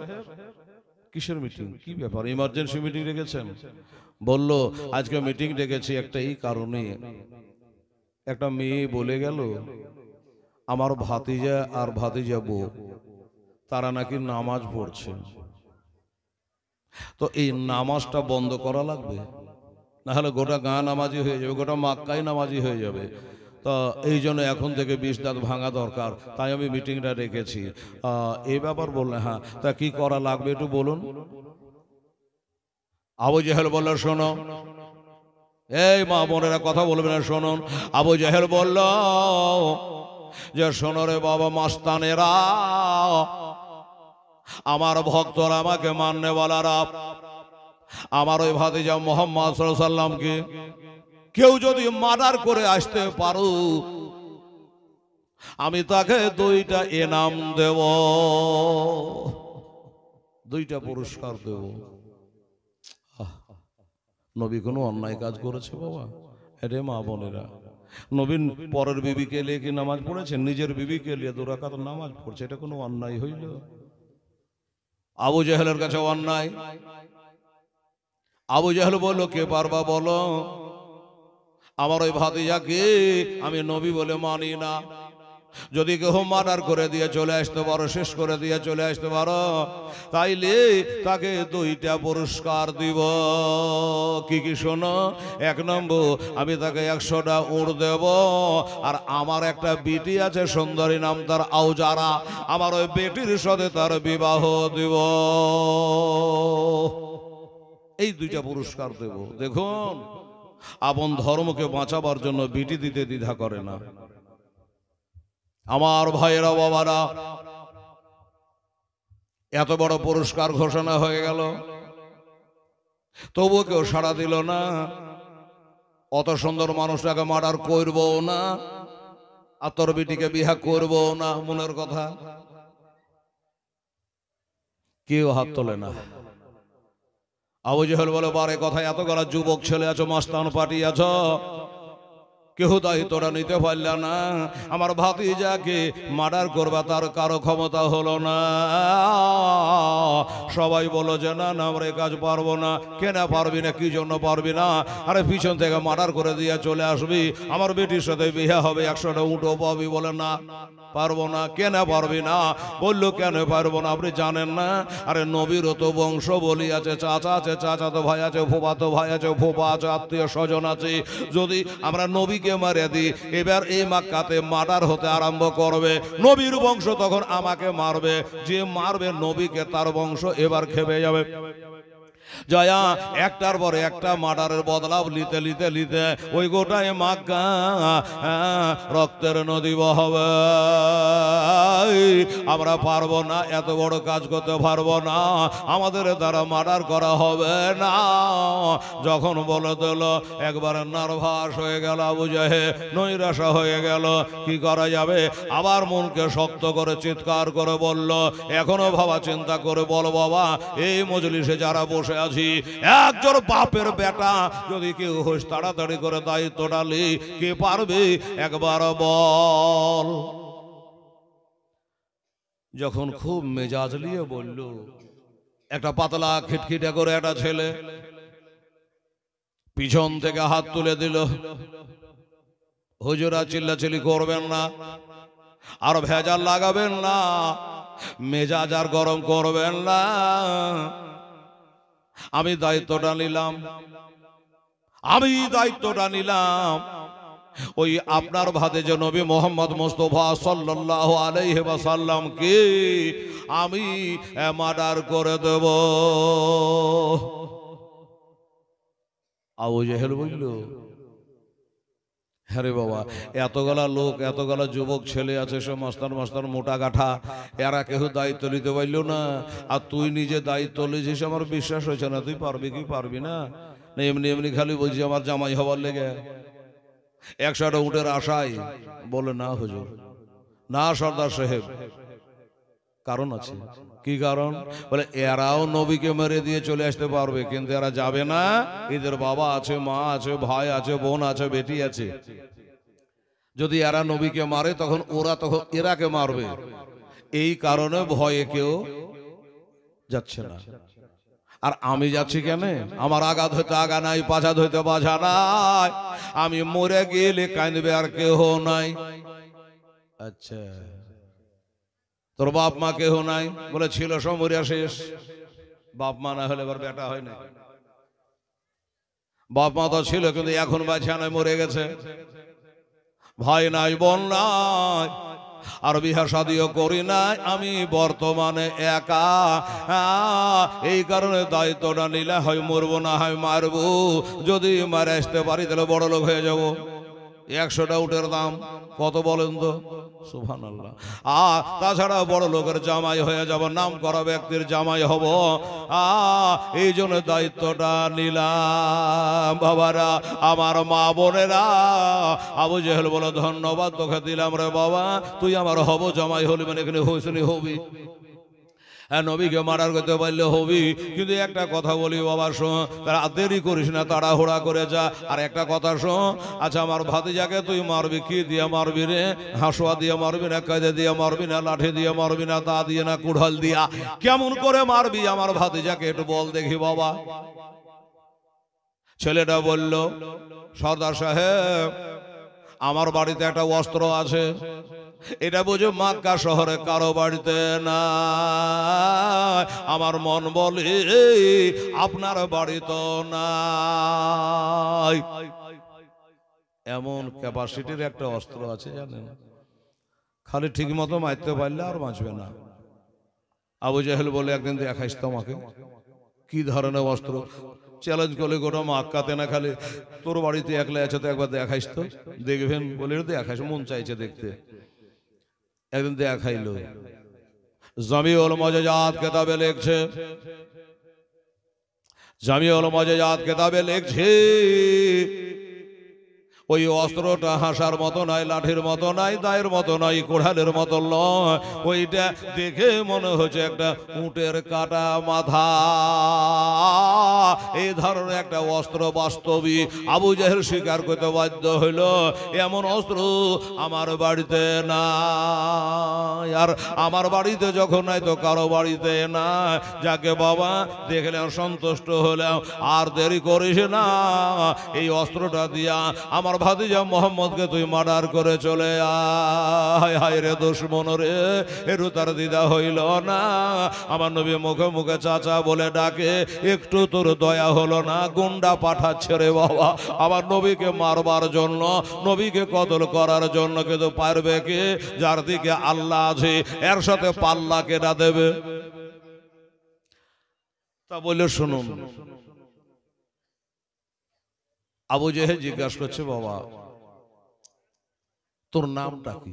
কিসের মিটিং কি ব্যাপার ইমার্জেন্সি মিটিং রেখেছেন বলল আজকে মিটিং ডেকেছি একটা এই কারণে একটা মেয়ে বলে গেল আমার ভাতিজা আর ভাতিজা বউ তারা নাকি নামাজ পড়ছে তো এই নামাজটা বন্ধ করা লাগবে নাহলে গোটা গা নামাজি হয়ে যাবে গোটা মাক্কাই নামাজি হয়ে যাবে তো এই জন্য এখন থেকে বিষ দাঁত ভাঙা দরকার তাই আমি মিটিংটা রেখেছি এই ব্যাপার বললে হ্যাঁ তা কি করা লাগবে একটু বলুন আবু জাহেল বলল শোনো এই মা বোনেরা কথা বলবে না শোনুন আবু জাহেল বলল যে শোনো রে বাবা মাস্তানেরা আমার ভক্তরা আমাকে মান্যবালারা আমার ওই ভাতে যা মোহাম্মদ সাল্লামকে কেউ যদি মার্ডার করে আসতে পারো আমি তাকে দুইটা এনাম দেব দুইটা পুরস্কার দেব নবী কোনো অন্যায় কাজ করেছে বাবা রে মা বোনেরা নবীন পরের বিবিকে লিয়ে কি নামাজ পড়েছেন নিজের বিবিকে লিয়ে দুরাকাত নামাজ পড়ছে এটা কোনো অন্যায় হইল আবু জাহেলের কাছে অন্যায় আবু জাহেল বলো কে পারবা বলো আমার ওই ভাতিজাকে আমি নবী বলে মানি না যদি কেহ মার্ডার করে দিয়ে চলে আসতে পারো শেষ করে দিয়ে চলে আসতে পারো তাইলে তাকে দুইটা পুরস্কার দিব কি কি শোনো এক নম্বর আমি তাকে একশোটা উড় দেব আর আমার একটা বিটি আছে সুন্দরী নাম তার আউজারা আমার ওই বেটির সাথে তার বিবাহ দিব এই দুইটা পুরস্কার দেব দেখুন আপন ধর্মকে বাঁচাবার জন্য বিটি দিতে দ্বিধা করে না আমার ভাইয়েরা বাবারা এত বড় পুরস্কার ঘোষণা হয়ে গেল তবুও কেউ সাড়া দিল না অত সুন্দর মানুষটাকে মার্ডার করবো না আর তোর বিটিকে বিহা করবো না মনের কথা কেউ হাত তোলে না আবু জেহল বলে বারে কথায় এত গলা যুবক ছেলে আছো মাস্তান পাঠিয়েছ আছো কেহ দায়িত্বটা নিতে পারল না আমার ভাতিজাকে মার্ডার করবা তার কারো ক্ষমতা হলো না সবাই বলো যে না না আমরা কাজ পারবো না কেনা পারবি না কি জন্য পারবি না আরে পিছন থেকে মার্ডার করে দিয়ে চলে আসবি আমার বেটির সাথে বিয়ে হবে একশোটা উঠো পাবি বলে না পারবো না কেন পারবি না বলল কেন পারবো না আপনি জানেন না আরে নবীরও তো বংশ বলি আছে চাচা আছে চাচা তো ভাই আছে ফোপা তো ভাই আছে ফোপা আছে আত্মীয় স্বজন আছে যদি আমরা নবীকে নবীকে মারে দি এবার এই মাক্কাতে মার্ডার হতে আরম্ভ করবে নবীর বংশ তখন আমাকে মারবে যে মারবে নবীকে তার বংশ এবার খেপে যাবে জয়া একটার পরে একটা মার্ডারের বদলাব নিতে লিতে লিতে ওই গোটায় মাগা হ্যাঁ, রক্তের নদী বহবে আমরা পারবো না এত বড় কাজ করতে পারবো না আমাদের দ্বারা মার্ডার করা হবে না যখন বলে দিল একবারে নার্ভাস হয়ে গেল বুঝে নৈরাশা হয়ে গেল কি করা যাবে আবার মনকে শক্ত করে চিৎকার করে বলল এখনো ভাবা চিন্তা করে বল বাবা এই মজলিসে যারা বসে আছি একজন বাপের বেটা যদি কেউ হোস তাড়াতাড়ি করে দায়িত্বটা লে কে পারবে একবার বল যখন খুব মেজাজ নিয়ে বলল একটা পাতলা খিটখিটে করে একটা ছেলে পিছন থেকে হাত তুলে দিল হুজুরা চিল্লাচিল্লি করবেন না আর ভেজাল লাগাবেন না মেজাজ আর গরম করবেন না আমি দায়িত্বটা নিলাম আমি দায়িত্বটা নিলাম ওই আপনার ভাতে যে নবী মোহাম্মদ মোস্তফা সাল্লাহ কে আমি মার্ডার করে দেব আবু জেহেল বুঝলো হ্যাঁ রে বাবা এতগুলা লোক এতগুলা যুবক ছেলে আছে সে মাস্তার মাস্তার মোটা গাঠা এরা কেউ দায়িত্ব নিতে পারল না আর তুই নিজে দায়িত্ব লিছিস আমার বিশ্বাস হয়েছে না তুই পারবি কি পারবি না এমনি এমনি খালি বলছি আমার জামাই হবার লেগে একশোটা উঠের আশায় বলে না হুজুর না সর্দার সাহেব কারণ আছে কি কারণ বলে এরাও নবীকে মেরে দিয়ে চলে আসতে পারবে কিন্তু এরা যাবে না এদের বাবা আছে মা আছে ভাই আছে বোন আছে বেটি আছে যদি এরা নবীকে মারে তখন ওরা তখন এরাকে মারবে এই কারণে ভয়ে কেউ যাচ্ছে না আর আমি যাচ্ছি কেন আমার আঘাত হইতে আগা নাই পাঝাত হইতে বাঝা নাই আমি মরে গেলে কাঁদবে আর কেহ নাই আচ্ছা তোর বাপ মা কেহ নাই বলে ছিল সমরিয়া শেষ বাপ মা না হলে এবার বেটা হয় না বাপ মা তো ছিল কিন্তু এখন বাছা নয় মরে গেছে ভাই নাই বোন নাই আর বিহা সাদিও করি নাই আমি বর্তমানে একা এই কারণে দায়িত্বটা নিলে হয় মরবো না হয় মারবো যদি মারে আসতে পারি তাহলে বড় লোক হয়ে যাবো একশোটা উটের দাম কত বলেন তো সুফান আল্লাহ আর তাছাড়া বড় লোকের জামাই হয়ে যাব নাম করা ব্যক্তির জামাই হব আ এই জন্য দায়িত্বটা নিলাম বাবারা আমার মা বোনেরা আবু জেহেল বলে ধন্যবাদ তোকে দিলাম রে বাবা তুই আমার হব জামাই হলি মানে এখানে হয়েছিলি হবি হ্যাঁ, নবীকে মারার করতে পারলে হবি কিন্তু একটা কথা বলি বাবা শোন তারা দেরি করিস না তাড়াহুড়া করে যা আর একটা কথা শোন আচ্ছা আমার ভাতিজাকে তুই মারবি কি দিয়ে মারবি রে হাঁসুয়া দিয়ে মারবি না কায়দে দিয়ে মারবি না লাঠি দিয়ে মারবি না তা দিয়ে না কুড়াল দিয়া কেমন করে মারবি আমার ভাতিজাকে একটু বল দেখি বাবা ছেলেটা বলল সর্দার সাহেব আমার বাড়িতে একটা অস্ত্র আছে এটা বুঝো মাক্কা শহরে কারো বাড়িতে না আমার মন বলে আপনার বাড়িতে না এমন ক্যাপাসিটির একটা অস্ত্র আছে জানেন খালি ঠিক মতো মারতে পারলে আর বাঁচবে না আবু জাহেল বলে একদিন দেখাইস তোমাকে কি ধরনের অস্ত্র চ্যালেঞ্জ করলে গোটা আক্কাতে না খালি তোর বাড়িতে একলা আছে তো একবার দেখাইস তো দেখবেন বলে দেখাইস মন চাইছে দেখতে একদিন দেখাইল জামিউল মজাজাত কেতাবে লিখছে জামিউল মজাজাত কেতাবে লিখছে ওই অস্ত্রটা হাসার মতো নয় লাঠির মতো নয় দায়ের মতো নয় কোড়ালের মতো নয় ওইটা দেখে মনে হচ্ছে একটা উটের কাটা মাথা এই ধরনের একটা অস্ত্র বাস্তবী আবু জাহের স্বীকার করতে বাধ্য হইল এমন অস্ত্র আমার বাড়িতে না আর আমার বাড়িতে যখন নাই তো কারো বাড়িতে না যাকে বাবা দেখলে সন্তুষ্ট হলাম আর দেরি করিস না এই অস্ত্রটা দিয়া আমার ভাতিজা মোহাম্মদকে তুই মার্ডার করে চলে আয় হায় রে দুশ্মন রে এরু তার দিদা হইল না আমার নবী মুখে মুখে চাচা বলে ডাকে একটু তোর দয়া হলো না গুন্ডা পাঠাচ্ছে রে বাবা আমার নবীকে মারবার জন্য নবীকে কদল করার জন্য কিন্তু পারবে কে যার দিকে আল্লাহ আছে এর সাথে পাল্লা কেটা দেবে তা বলে শুনুন আবু জেহেল জিজ্ঞাসা করছে বাবা তোর নামটা কি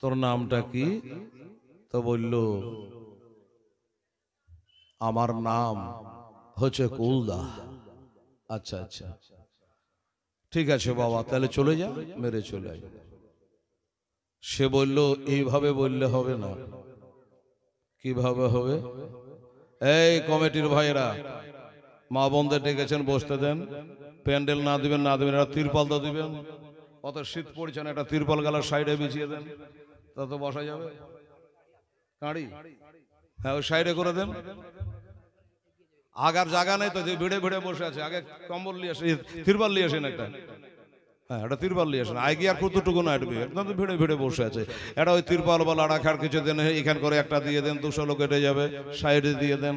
তোর নামটা কি তো বলল আমার নাম হচ্ছে কুলদা আচ্ছা আচ্ছা ঠিক আছে বাবা তাহলে চলে যা মেরে চলে আয় সে বলল এইভাবে বললে হবে না কিভাবে হবে এই কমিটির ভাইরা মা বোনদের ডেকেছেন বসতে দেন প্যান্ডেল না দিবেন না দিবেন একটা তিরপাল তো দিবেন অত শীত পড়ছে না একটা তিরপাল গালার সাইডে বিছিয়ে দেন তা তো বসা যাবে কাঁড়ি হ্যাঁ ওই সাইডে করে দেন আগার জায়গা নেই তো যে ভিড়ে ভিড়ে বসে আছে আগে কম্বল নিয়ে আসেন তিরপাল নিয়ে আসেন একটা হ্যাঁ এটা তিরপাল নিয়ে আসেন আগে আর কতটুকু না আটবে একদম তো ভিড়ে ভিড়ে বসে আছে এটা ওই তিরপাল বা লাড়া খাড় কিছু দেন এখান করে একটা দিয়ে দেন দুশো লোক এটে যাবে সাইডে দিয়ে দেন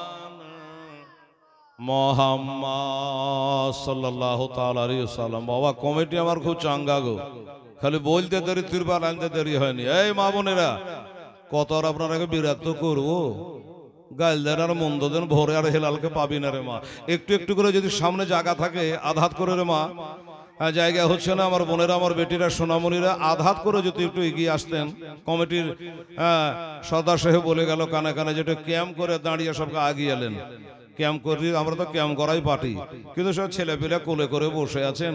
বাবা কমিটি আমার খুব চাঙ্গা গো খালি বলতে দেরি তিরবার আনতে দেরি হয়নি এই মা বোনেরা কত আর করবো আর ভোরে আর হেলালকে পাবি না রে মা একটু একটু করে যদি সামনে জায়গা থাকে আধাত করে রে মা হ্যাঁ জায়গা হচ্ছে না আমার বোনেরা আমার বেটিরা সোনামণিরা আধাত করে যদি একটু এগিয়ে আসতেন কমিটির হ্যাঁ, সদা বলে গেল কানে কানে যেটা ক্যাম্প করে দাঁড়িয়ে সবকে আগিয়ে এলেন ক্যাম্প করি আমরা তো ক্যাম্প করাই পার্টি কিন্তু সব ছেলে কোলে করে বসে আছেন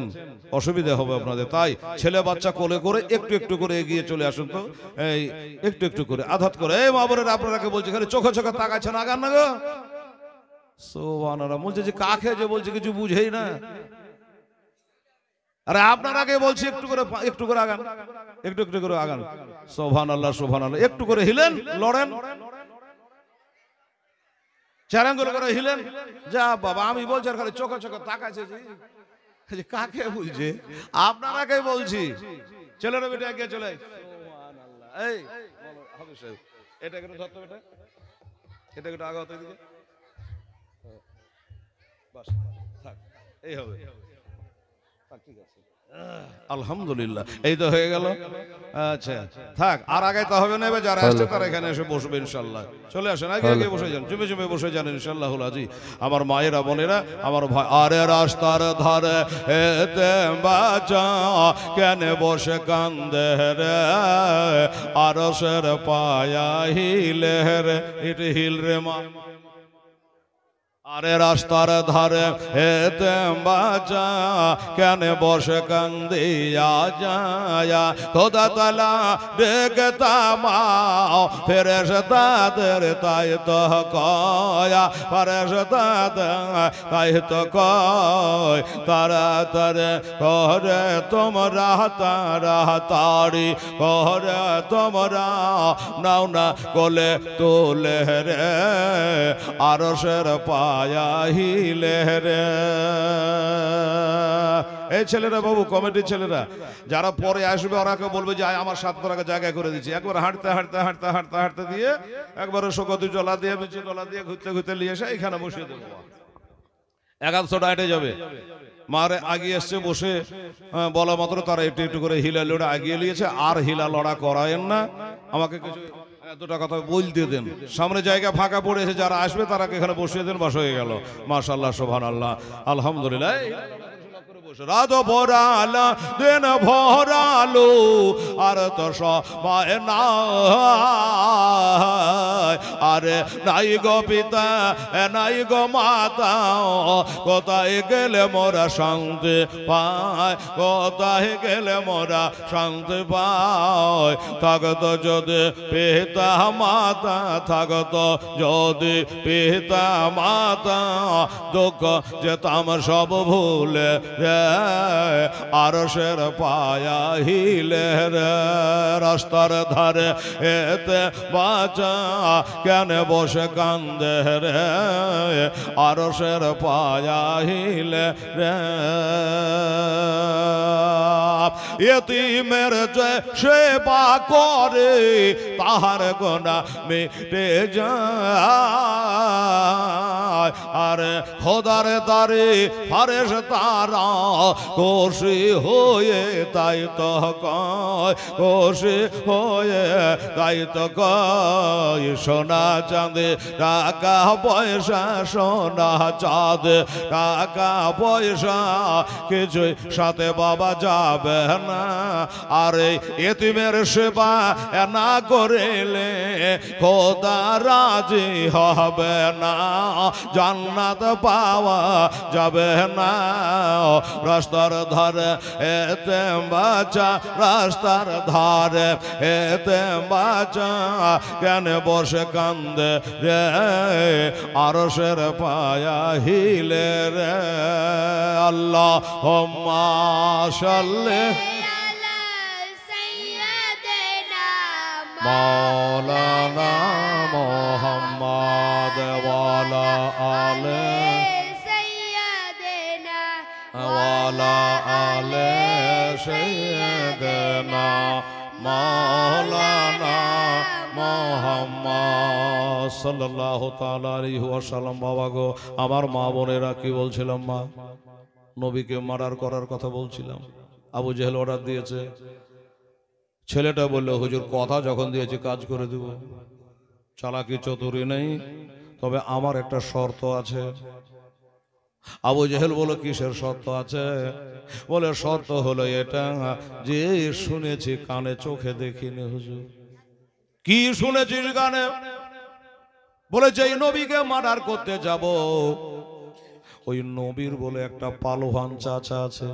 অসুবিধা হবে আপনাদের তাই ছেলে বাচ্চা কোলে করে একটু একটু করে এগিয়ে চলে আসুন তো এই একটু একটু করে আঘাত করে এই মাবরের আপনারাকে বলছি খালি চোখে চোখে তাকাচ্ছেন আগান না গো সোবানারা বলছে যে কাকে যে বলছে কিছু বুঝেই না আরে আপনার আগে বলছি একটু করে একটু করে আগান একটু একটু করে আগান সোভান আল্লাহ সোভান আল্লাহ একটু করে হিলেন লড়েন চেরাঙ্গুল করে হিলেন যা বাবা আমি বলছি আর খালি চোখে চোখে তাকাইছে যে কাকে বলছে কে বলছি চলে রবি বেটা চলে এই হবে এটা কেন ধরতো বেটা এটা আগে হতো এদিকে হ্যাঁ। এই হবে থাক ঠিক আছে আলহামদুলিল্লাহ এই তো হয়ে গেল আচ্ছা থাক আর আগে তো হবে না এবার যারা আসছে তারা এখানে এসে বসবে ইনশাল্লাহ চলে আসেন আগে আগে বসে যান চুপে চুপে বসে যান ইনশাল্লাহ আজি আমার মায়েরা বোনেরা আমার ভাই আরে রাস্তার ধারে হেতে বাঁচা কেন বসে কান্দে রে আরসের পায়া হিলে রে ইট হিল রে মা আরে রাস্তার ধারে হেতে বাজা কেন বসে কান্দি যায়া খোদা তালা ডেকে তামাও ফেরেস তাদের তাই তো কয়া ফেরেস তাদের তাই তো কয় তারা তারে কহরে তোমরা তারা তারি কহরে তোমরা নাও না কোলে তুলে রে আরসের পায় ছায়া হি লেহরে এই ছেলেরা বাবু কমিটির ছেলেরা যারা পরে আসবে ওরাকে বলবে যে আমার সাত টাকা জায়গায় করে দিচ্ছি একবার হাঁটতে হাঁটতে হাঁটতে হাঁটতে হাঁটতে দিয়ে একবারে শোকতি জলা দিয়ে বেঁচে জলা দিয়ে ঘুরতে ঘুরতে নিয়ে এসে এখানে বসে দেবো একাদশো ডাইটে যাবে মারে আগিয়ে এসছে বসে বলা মাত্র তারা একটু একটু করে হিলা লোড়া আগিয়ে নিয়েছে আর হিলা লড়া করায়েন না আমাকে কিছু এতটা কথা বলতে দেন সামনে জায়গা ফাঁকা পড়েছে যারা আসবে তারা এখানে বসিয়ে দেন বাস হয়ে গেল মাশাল্লাহ সোহান আল্লাহ আলহামদুলিল্লাহ রাত ভোরাল দেন ভোরালো আর তো সবাই না আরে নাই গো পিতা নাই গো মাতা কোথায় গেলে মোরা শান্তি পায় কোথায় গেলে মোরা শান্তি পায় থাকত যদি পিতা মাতা থাকত যদি পিতা মাতা দুঃখ যেতাম সব ভুলে রে আরসের পায়া হিলের রাস্তার ধারে এতে বাঁচা কেন বসে কান্দে রে আরসের পায়া হিলে রে ইতিমের যে সেবা করে তাহার গোনা মেটে যায় আর খোদার দারে ফারেস তারা কোষি হয়ে তাই তো কয় হয়ে তাই তো সোনা চাঁদে টাকা পয়সা সোনা চাঁদ টাকা পয়সা কিছুই সাথে বাবা যাবে না আরে এতিমের সেবা না করিলে খোদা রাজি হবে না জান্নাত পাওয়া যাবে না রাস্তার ধারে এতে বাচা রাস্তার ধারে এতে বাচা কেন বসে কান্দে রে আরসের পায়া হিলে রে আল্লাহ হোম্মা সাল্লে মৌলানা মোহাম্মদ ওয়ালা আলে على آل سيدنا مولانا মোহাম্মদ সাল্লাহ তাআলা আলাইহি সাল্লাম বাবা গো আমার মা বোনেরা কি বলছিলাম মা নবীকে মারার করার কথা বলছিলাম আবু জেহেল অর্ডার দিয়েছে ছেলেটা বলল হুজুর কথা যখন দিয়েছি কাজ করে দেব চালাকি চতুরি নেই তবে আমার একটা শর্ত আছে আবু জেহেল বলো কিসের সত্য আছে বলে সত্য হলো এটা যে শুনেছি কানে চোখে দেখিনি হুজুর কি শুনেছিস কানে বলে যে নবীকে মার্ডার করতে যাব ওই নবীর বলে একটা পালোহান চাচা আছে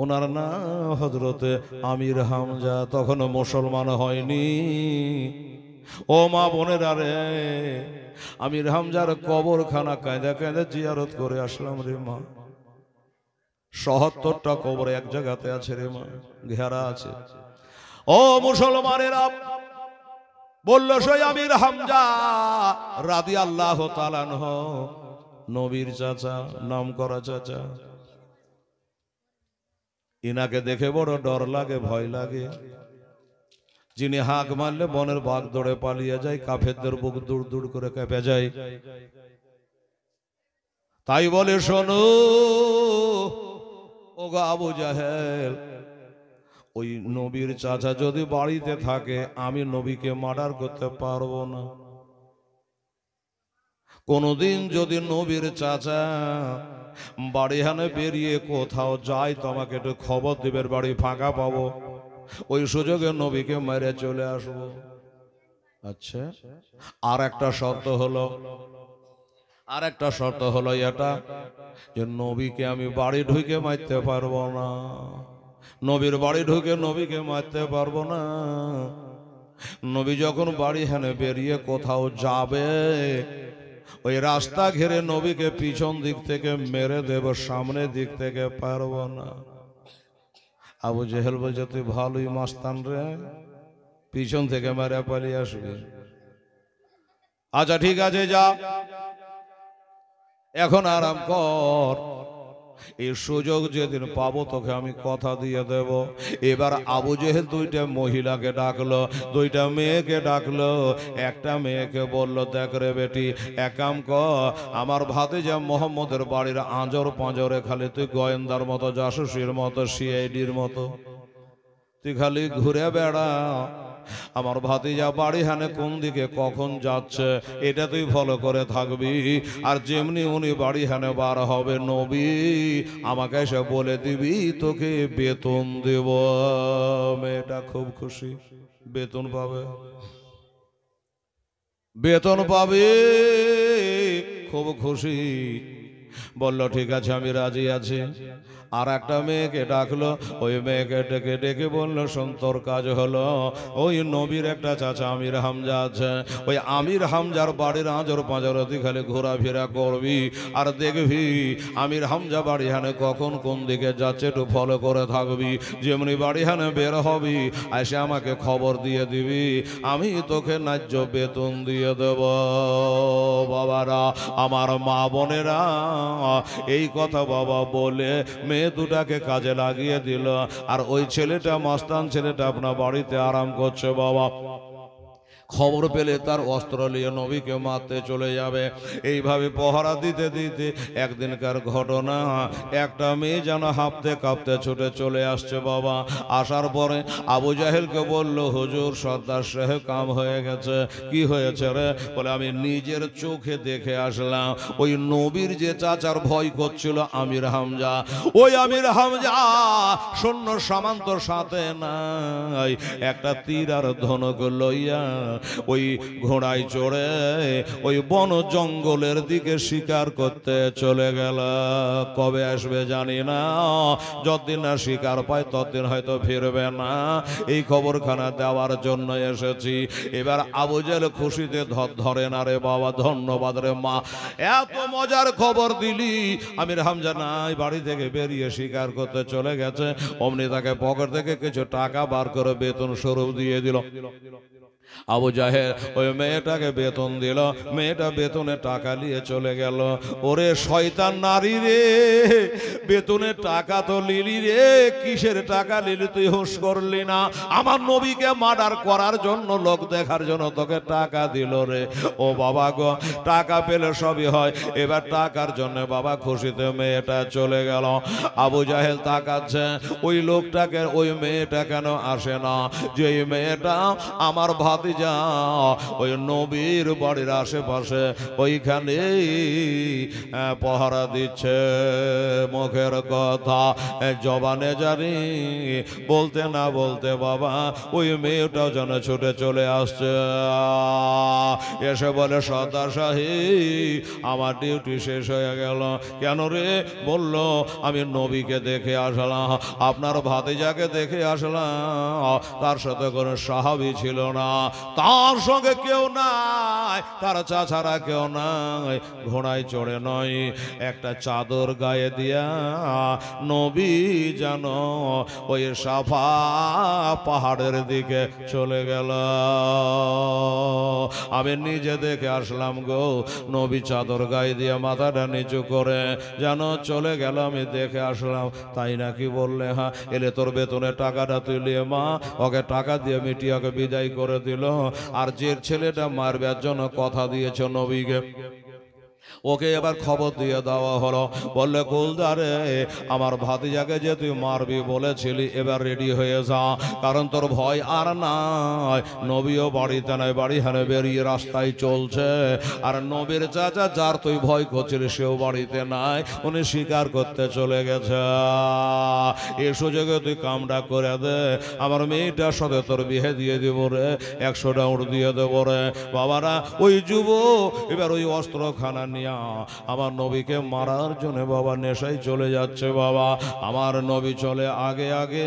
ওনার না হজরতে আমির হামজা তখনও মুসলমান হয়নি ও মা বোনেরা রে আমি রামজার কবরখানা কায়দা কায়দা জিয়ারত করে আসলাম রে মা সহত্তরটা কবর এক জায়গাতে আছে রে মা ঘেরা আছে ও মুসলমানের বলল সই আমির রামজা রাদি আল্লাহ হ নবীর চাচা নাম করা চাচা ইনাকে দেখে বড় ডর লাগে ভয় লাগে যিনি হাঁক মারলে বনের বাঘ দৌড়ে পালিয়ে যায় কাফেরদের বুক দূর দূর করে কেঁপে যায় তাই বলে শোনো ও আবু জাহেল ওই নবীর চাচা যদি বাড়িতে থাকে আমি নবীকে মার্ডার করতে পারবো না কোনোদিন যদি নবীর চাচা বাড়ি হানে বেরিয়ে কোথাও যায় তোমাকে একটু খবর দেবের বাড়ি ফাঁকা পাবো ওই সুযোগে নবীকে মেরে চলে আসব আচ্ছা আর একটা শর্ত হলো আর একটা শর্ত হলো এটা যে নবীকে আমি বাড়ি ঢুকে মারতে পারবো না নবীর বাড়ি ঢুকে নবীকে মারতে পারবো না নবী যখন বাড়ি হেনে বেরিয়ে কোথাও যাবে ওই রাস্তা ঘেরে নবীকে পিছন দিক থেকে মেরে দেব সামনে দিক থেকে পারবো না আবু জেহেল বলছে তুই ভালোই মাস্তান রে পিছন থেকে মারা পালিয়ে আসবি আচ্ছা ঠিক আছে যা এখন আরাম কর এই সুযোগ যেদিন পাবো তোকে আমি কথা দিয়ে দেব এবার আবু জেহেল দুইটা মহিলাকে ডাকলো দুইটা মেয়েকে ডাকলো একটা মেয়েকে বললো দেখ রে বেটি একাম ক আমার ভাতে যা মোহাম্মদের বাড়ির আঁজর পাঁজরে খালি তুই গোয়েন্দার মতো জাসুসির মতো সিআইডির মতো তুই খালি ঘুরে বেড়া আমার ভাতিজা বাড়ি হানে কোন দিকে কখন যাচ্ছে এটা তুই ফলো করে থাকবি আর যেমনি উনি বাড়ি হানে বার হবে নবী আমাকে এসে বলে দিবি তোকে বেতন দেব মেয়েটা খুব খুশি বেতন পাবে বেতন পাবে খুব খুশি বলল ঠিক আছে আমি রাজি আছি আর একটা মেয়েকে ডাকলো ওই মেয়েকে ডেকে ডেকে বললো সন্তর কাজ হলো ওই নবীর একটা চাচা আমির হামজা আছে ওই আমির হামজার বাড়ির আজর পাঁচর খালি ঘোরাফেরা করবি আর দেখবি আমির হামজা বাড়ি হানে কখন কোন দিকে যাচ্ছে একটু ফলো করে থাকবি যেমনি বাড়ি হানে বের হবি এসে আমাকে খবর দিয়ে দিবি আমি তোকে ন্যায্য বেতন দিয়ে দেব বাবারা আমার মা বোনেরা এই কথা বাবা বলে মেয়ে মেয়ে দুটাকে কাজে লাগিয়ে দিল আর ওই ছেলেটা মস্তান ছেলেটা আপনার বাড়িতে আরাম করছে বাবা খবর পেলে তার অস্ত্র লিয়ে নবীকে মারতে চলে যাবে এইভাবে পহরা দিতে দিতে একদিনকার ঘটনা একটা মেয়ে যেন হাঁপতে কাঁপতে ছুটে চলে আসছে বাবা আসার পরে আবু জাহেলকে বলল হুজুর সর্দার সাহেব কাম হয়ে গেছে কি হয়েছে রে বলে আমি নিজের চোখে দেখে আসলাম ওই নবীর যে চাচার ভয় করছিল আমির হামজা ওই আমির হামজা সৈন্য সামান্তর সাথে নাই একটা তীর আর ধনক লইয়া ওই ঘোড়ায় চড়ে ওই বন জঙ্গলের দিকে শিকার করতে চলে গেল কবে আসবে জানি না যতদিন না শিকার পায় ততদিন হয়তো ফিরবে না এই খবরখানা দেওয়ার জন্য এসেছি এবার আবুজেল খুশিতে ধর ধরে না রে বাবা ধন্যবাদ রে মা এত মজার খবর দিলি আমি হামজা নাই বাড়ি থেকে বেরিয়ে শিকার করতে চলে গেছে অমনি তাকে পকেট থেকে কিছু টাকা বার করে বেতন স্বরূপ দিয়ে দিল আবু জাহের ওই মেয়েটাকে বেতন দিল মেয়েটা বেতনে টাকা নিয়ে চলে গেল ওরে শয়তান নারী রে বেতনের টাকা তো লিলি রে কিসের টাকা লিলি তুই হুঁশ করলি না আমার নবীকে মার্ডার করার জন্য লোক দেখার জন্য তোকে টাকা দিল রে ও বাবা গো টাকা পেলে সবই হয় এবার টাকার জন্য বাবা খুশিতে মেয়েটা চলে গেল আবু জাহেল তাকাচ্ছে ওই লোকটাকে ওই মেয়েটা কেন আসে না যে মেয়েটা আমার ভাতি বাড়ি যাও ওই নবীর বাড়ির আশেপাশে ওইখানে পহারা দিচ্ছে মুখের কথা জবানে জানি বলতে না বলতে বাবা ওই মেয়েটাও যেন ছুটে চলে আসছে এসে বলে সদা শাহি আমার ডিউটি শেষ হয়ে গেল কেন রে বলল আমি নবীকে দেখে আসলাম আপনার ভাতিজাকে দেখে আসলাম তার সাথে কোনো সাহাবি ছিল না তার সঙ্গে কেউ নাই তার চাছাড়া কেউ নাই ঘোড়ায় চড়ে নয় একটা চাদর গায়ে দিয়া নবী যেন ওই সাফা পাহাড়ের দিকে চলে গেল আমি নিজে দেখে আসলাম গো নবী চাদর গায়ে দিয়ে মাথাটা নিচু করে যেন চলে গেল আমি দেখে আসলাম তাই নাকি বললে হ্যাঁ এলে তোর বেতনে টাকাটা তুলিয়ে মা ওকে টাকা দিয়ে মিটিয়াকে বিদায় করে দিল আর যে ছেলেটা মারবার জন্য কথা দিয়েছ নবীকে ওকে এবার খবর দিয়ে দেওয়া হলো বললে কুলদারে আমার ভাতিজাকে যে তুই মারবি বলেছিলি এবার রেডি হয়ে যা কারণ তোর ভয় আর নাই নবীও বাড়িতে নয় বাড়ি হানে বেরিয়ে রাস্তায় চলছে আর নবীর চাচা যার তুই ভয় করছিলি সেও বাড়িতে নাই উনি স্বীকার করতে চলে গেছে এ সুযোগে তুই কামটা করে দে আমার মেয়েটার সাথে তোর বিহে দিয়ে দেব রে একশো ডাউট দিয়ে দেবো রে বাবারা ওই যুব এবার ওই অস্ত্রখানা নিয়ে মিয়া আমার নবীকে মারার জন্য বাবা নেশায় চলে যাচ্ছে বাবা আমার নবী চলে আগে আগে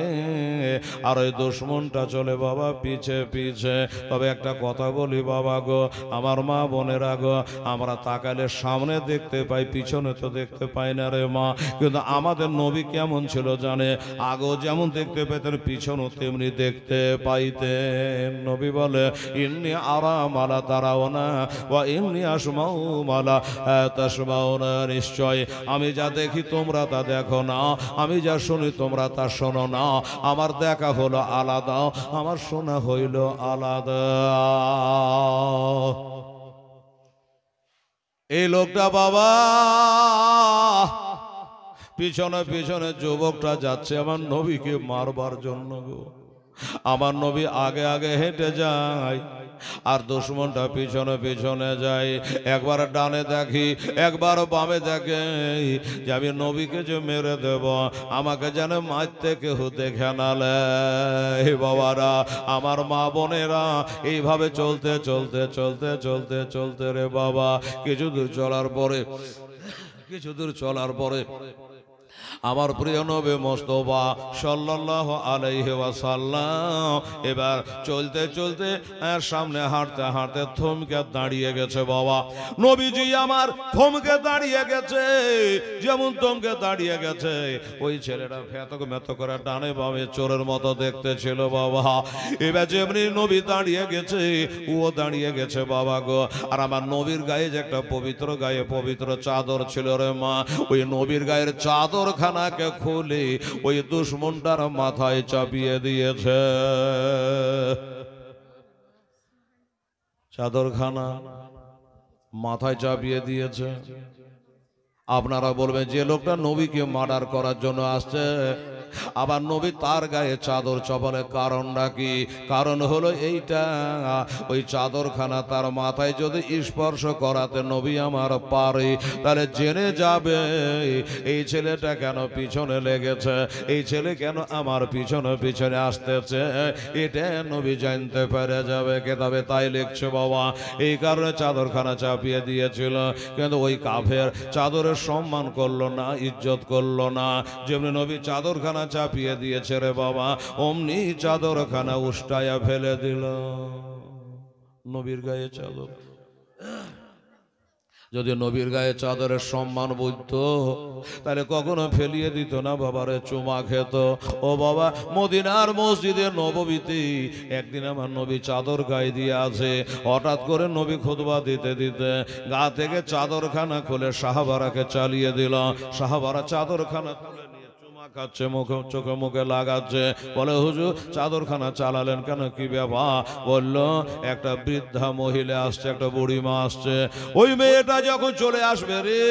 আর ওই দুশ্মনটা চলে বাবা পিছে পিছে তবে একটা কথা বলি বাবা গো আমার মা বোনেরা গো আমরা তাকালে সামনে দেখতে পাই পিছনে তো দেখতে পাই না রে মা কিন্তু আমাদের নবী কেমন ছিল জানে আগো যেমন দেখতে পেতেন পিছনও তেমনি দেখতে পাইতেন নবী বলে ইমনি আরাম আলা তারাও না বা ইমনি আসমাও মালা তাসমাউনা নিশ্চয় আমি যা দেখি তোমরা তা দেখো না আমি যা শুনি তোমরা তা শোনো না আমার দেখা হলো আলাদা আমার শোনা হইল আলাদা এই লোকটা বাবা পিছনে পিছনে যুবকটা যাচ্ছে আমার নবীকে মারবার জন্য গো আমার নবী আগে আগে হেঁটে যায় আর দুশ্মনটা পিছনে পিছনে যাই একবার ডানে দেখি একবার বামে দেখে যে আমি নবীকে যে মেরে দেব আমাকে যেন মারতে কেহ দেখে নালে বাবারা আমার মা বোনেরা এইভাবে চলতে চলতে চলতে চলতে চলতে রে বাবা কিছু দূর চলার পরে কিছু দূর চলার পরে আমার প্রিয় নবী মোস্তফা সাল্লাহ আলাইহি ওয়াসাল্লাম এবার চলতে চলতে সামনে হাঁটতে হাঁটতে থমকে দাঁড়িয়ে গেছে বাবা নবীজি আমার থমকে দাঁড়িয়ে গেছে যেমন থমকে দাঁড়িয়ে গেছে ওই ছেলেটা ফেতক মেত করে ডানে বামে চোরের মতো দেখতে ছিল বাবা এবার যেমনি নবী দাঁড়িয়ে গেছে ও দাঁড়িয়ে গেছে বাবা গো আর আমার নবীর গায়ে যে একটা পবিত্র গায়ে পবিত্র চাদর ছিল রে মা ওই নবীর গায়ের চাদর খান জেলখানাকে খুলি ওই দুশ্মনটার মাথায় চাপিয়ে দিয়েছে চাদরখানা মাথায় চাপিয়ে দিয়েছে আপনারা বলবেন যে লোকটা নবীকে মার্ডার করার জন্য আসছে আবার নবী তার গায়ে চাদর চপনে কারণটা কি কারণ হলো এইটা ওই চাদরখানা তার মাথায় যদি স্পর্শ করাতে নবী আমার পারে তাহলে জেনে যাবে এই ছেলেটা কেন পিছনে লেগেছে এই ছেলে কেন আমার পিছনে পিছনে আসতেছে এটা নবী জানতে পেরে যাবে কে তবে তাই লিখছে বাবা এই কারণে চাদরখানা চাপিয়ে দিয়েছিল কিন্তু ওই কাফের চাদরের সম্মান করলো না ইজ্জত করলো না যেমনি নবী চাদরখানা খানা চাপিয়ে দিয়েছে রে বাবা অমনি চাদর খানা উষ্টায়া ফেলে দিল নবীর গায়ে চাদর যদি নবীর গায়ে চাদরের সম্মান বুঝত তাহলে কখনো ফেলিয়ে দিত না বাবারে চুমা খেত ও বাবা মদিনার মসজিদে নববীতে একদিন আমার নবী চাদর গায়ে দিয়ে আছে হঠাৎ করে নবী খুদবা দিতে দিতে গা থেকে চাদরখানা খুলে সাহাবারাকে চালিয়ে দিল সাহাবারা চাদরখানা তাকাচ্ছে মুখে চোখে মুখে লাগাচ্ছে বলে হুজুর চাদরখানা চালালেন কেন কি ব্যাপার বলল একটা বৃদ্ধা মহিলা আসছে একটা বুড়িমা আসছে ওই মেয়েটা যখন চলে আসবে রে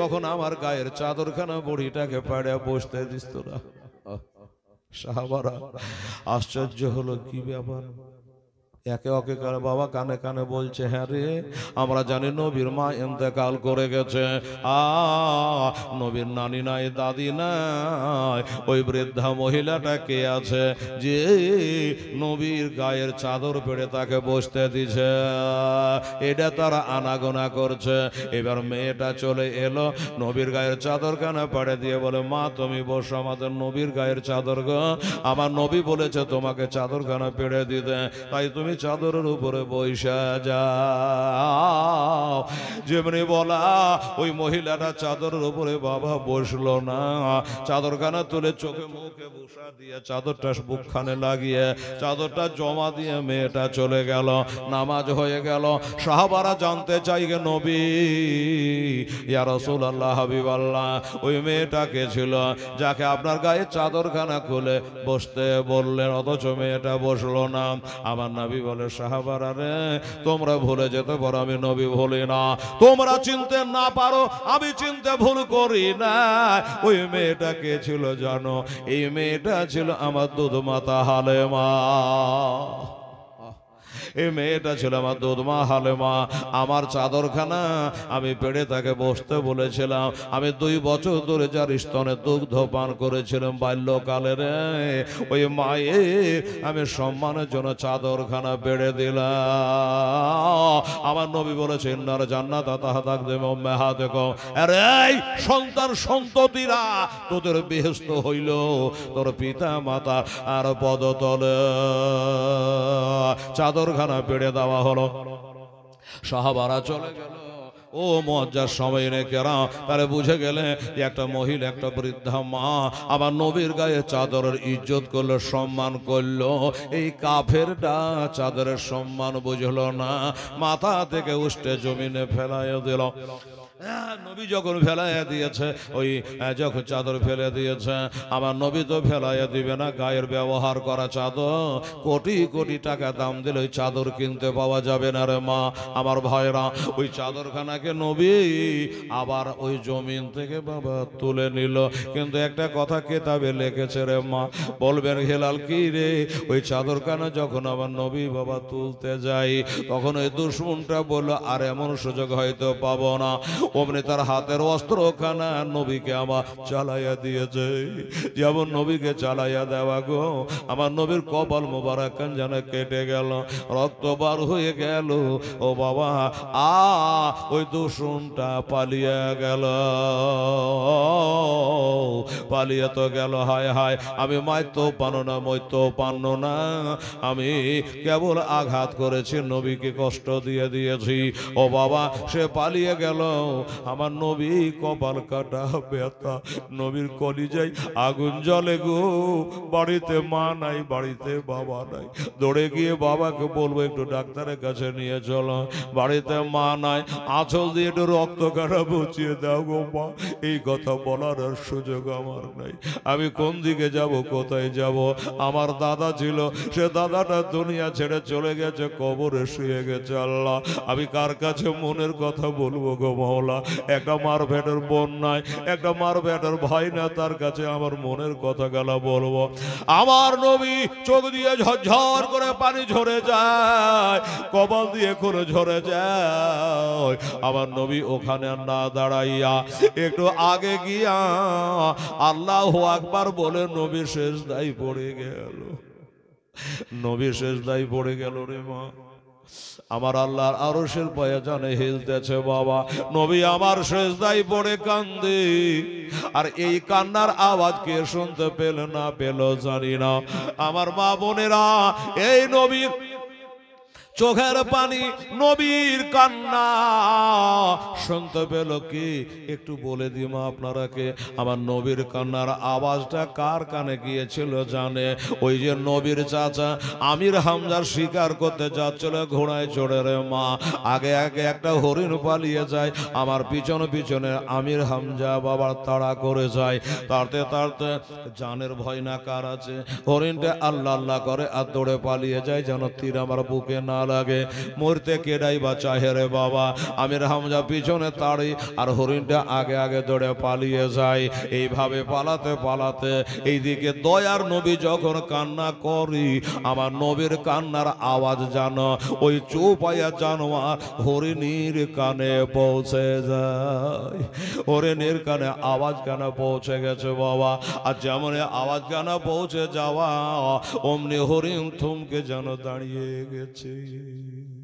তখন আমার গায়ের চাদরখানা বুড়িটাকে পাড়ে বসতে দিস তোরা সাহাবারা আশ্চর্য হলো কি ব্যাপার একে অকে কারে বাবা কানে কানে বলছে হ্যাঁ রে আমরা জানি নবীর মা এতেকাল করে গেছে আ নবীর নানি নাই দাদি নাই ওই বৃদ্ধা মহিলাটা কে আছে যে নবীর গায়ের চাদর পেড়ে তাকে বসতে দিছে এটা তারা আনাগোনা করছে এবার মেয়েটা চলে এলো নবীর গায়ের চাদর কানে পাড়ে দিয়ে বলে মা তুমি বসো আমাদের নবীর গায়ের চাদর আমার নবী বলেছে তোমাকে চাদর কানে পেড়ে দিতে তাই তুমি চাদরের উপরে বৈশা যাও যেমনি বলা ওই মহিলাটা চাদরের উপরে বাবা বসল না চাদরখানা তুলে চোখে মুখে বসা দিয়ে চাদরটা বুকখানে লাগিয়ে চাদরটা জমা দিয়ে মেয়েটা চলে গেল নামাজ হয়ে গেল সাহাবারা জানতে চাই গে নবী ইয়া রসুল আল্লাহ হাবিব আল্লাহ ওই কে ছিল যাকে আপনার গায়ে চাদরখানা খুলে বসতে বললেন অথচ মেয়েটা বসলো না আমার নাবি বলে সাহাবারা রে তোমরা ভুলে যেতে পারো আমি নবী ভুলি না তোমরা চিনতে না পারো আমি চিনতে ভুল করি না ওই মেয়েটা কে ছিল জানো এই মেয়েটা ছিল আমার দুধ মাতা হালেমা এই মেয়েটা ছিল আমার দুধমা হালেমা আমার চাদরখানা আমি পেড়ে তাকে বসতে বলেছিলাম আমি দুই বছর ধরে যার স্তনে দুগ্ধ পান করেছিলাম বাল্যকালের ওই মায়ে আমি সম্মানের জন্য চাদরখানা পেড়ে দিলাম আমার নবী বলেছে ইন্নার জান্নাত তাহা থাকবে মেহা দেখো সন্তান সন্ততিরা তোদের বেহস্ত হইল তোর পিতা মাতা আর পদতলে চাদরখানা জেলখানা পেড়ে দেওয়া হলো সাহাবারা চলে গেল ও মজ্জার সময় রেখেরা তারা বুঝে গেলে একটা মহিলা একটা বৃদ্ধা মা আবার নবীর গায়ে চাদরের ইজ্জত করলো সম্মান করলো এই কাফেরটা চাদরের সম্মান বুঝলো না মাথা থেকে উষ্টে জমিনে ফেলায় দিল হ্যাঁ, নবী যখন ফেলাইয়া দিয়েছে ওই হ্যাঁ, যখন চাদর ফেলে দিয়েছে আমার নবী তো ফেলাইয়া দিবে না গায়ের ব্যবহার করা চাদর কোটি কোটি টাকা দাম দিলে ওই চাদর কিনতে পাওয়া যাবে না রে মা আমার ভাইরা ওই চাদরখানাকে নবী আবার ওই জমিন থেকে বাবা তুলে নিল কিন্তু একটা কথা কেতাবে লেখেছে রে মা বলবেন হেলাল কি রে ওই চাদরখানা যখন আমার নবী বাবা তুলতে যাই তখন ওই দুশ্মনটা বললো আর এমন সুযোগ হয়তো পাবো না অমনি তার হাতের অস্ত্রখানা নবীকে আমার চালাইয়া দিয়েছে যেমন নবীকে চালাইয়া দেওয়া গো আমার নবীর কপাল মোবারাকান যেন কেটে গেল রক্ত বার হয়ে গেল ও বাবা আ ওই দূষণটা পালিয়ে গেল পালিয়ে তো গেল হায় হায় আমি মাইতো পানো না মইতো পানো না আমি কেবল আঘাত করেছি নবীকে কষ্ট দিয়ে দিয়েছি ও বাবা সে পালিয়ে গেল আমার নবী কপাল কাটা ব্যথা নবীর কলিজাই আগুন জলে গো বাড়িতে মা নাই বাড়িতে বাবা নাই দৌড়ে গিয়ে বাবাকে বলবো একটু ডাক্তারের কাছে নিয়ে চলো বাড়িতে মা নাই আঁচল দিয়ে একটু রক্ত কাটা বুঝিয়ে দাও গো মা এই কথা বলার আর সুযোগ আমার নাই আমি কোন দিকে যাব কোথায় যাব আমার দাদা ছিল সে দাদাটা দুনিয়া ছেড়ে চলে গেছে কবরে শুয়ে গেছে আল্লাহ আমি কার কাছে মনের কথা বলবো গো মা বলা একটা মার ভেটের বোন নাই একটা মার ভেটের ভাই না তার কাছে আমার মনের কথা গেলা বলবো আমার নবী চোখ দিয়ে ঝরঝর করে পানি ঝরে যায় কবল দিয়ে করে ঝরে যায় আমার নবী ওখানে না দাঁড়াইয়া একটু আগে গিয়া আল্লাহ আকবার বলে নবী শেষ দায়ী পড়ে গেল নবী শেষ দায়ী পড়ে গেল রে মা আমার আল্লাহর আরো আরশের প্রয়োজনে হিলতেছে বাবা নবী আমার শেষদাই পড়ে কান্দে আর এই কান্নার আওয়াজ কে শুনতে পেল না পেল জানি না আমার মা বোনেরা এই নবী চোখের পানি নবীর কান্না শুনতে পেল কি একটু বলে দিই মা আপনারাকে আমার নবীর কান্নার আওয়াজটা কার কানে গিয়েছিল জানে ওই যে নবীর চাচা আমির হামজার শিকার করতে যাচ্ছিল ঘোড়ায় চড়ে রে মা আগে আগে একটা হরিণ পালিয়ে যায় আমার পিছন পিছনে আমির হামজা বাবার তাড়া করে যায় তারতে তারতে জানের ভয় না কার আছে হরিণটা আল্লাহ আল্লাহ করে আর দৌড়ে পালিয়ে যায় যেন তীর আমার বুকে না লাগে মরতে কেডাই বা চাহে রে বাবা আমি রামজা পিছনে তাড়ি আর হরিণটা আগে আগে দৌড়ে পালিয়ে যায় এইভাবে পালাতে পালাতে এইদিকে দয়ার নবী যখন কান্না করি আমার নবীর কান্নার আওয়াজ জানো ওই চৌপাইয়া জানোয়ার হরিণীর কানে পৌঁছে যায় হরিণীর কানে আওয়াজ কেন পৌঁছে গেছে বাবা আর যেমন আওয়াজ কেন পৌঁছে যাওয়া অমনি হরিণ থমকে যেন দাঁড়িয়ে গেছে you.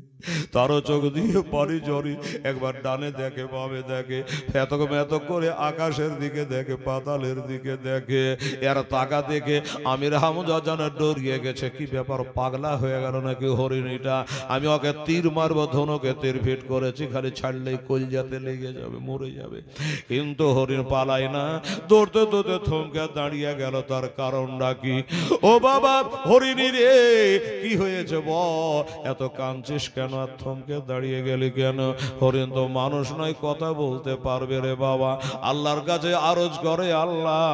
তারও চোখ দিয়ে পানি জড়ি একবার ডানে দেখে বামে দেখে এতক এতক করে আকাশের দিকে দেখে পাতালের দিকে দেখে এর তাকা দেখে আমির হামজা জানা ডরিয়ে গেছে কি ব্যাপার পাগলা হয়ে গেল নাকি হরিণীটা আমি ওকে তীর মারব ধনুকে তীর ফিট করেছি খালি ছাড়লেই যাতে লেগে যাবে মরে যাবে কিন্তু হরিণ পালায় না দৌড়তে দৌড়তে থমকে দাঁড়িয়ে গেল তার কারণটা কি ও বাবা হরিণী রে কি হয়েছে ব এত কাঞ্চিস কেন কেন আর থমকে দাঁড়িয়ে গেলি কেন হরিণ তো মানুষ নয় কথা বলতে পারবে রে বাবা আল্লাহর কাছে আরজ করে আল্লাহ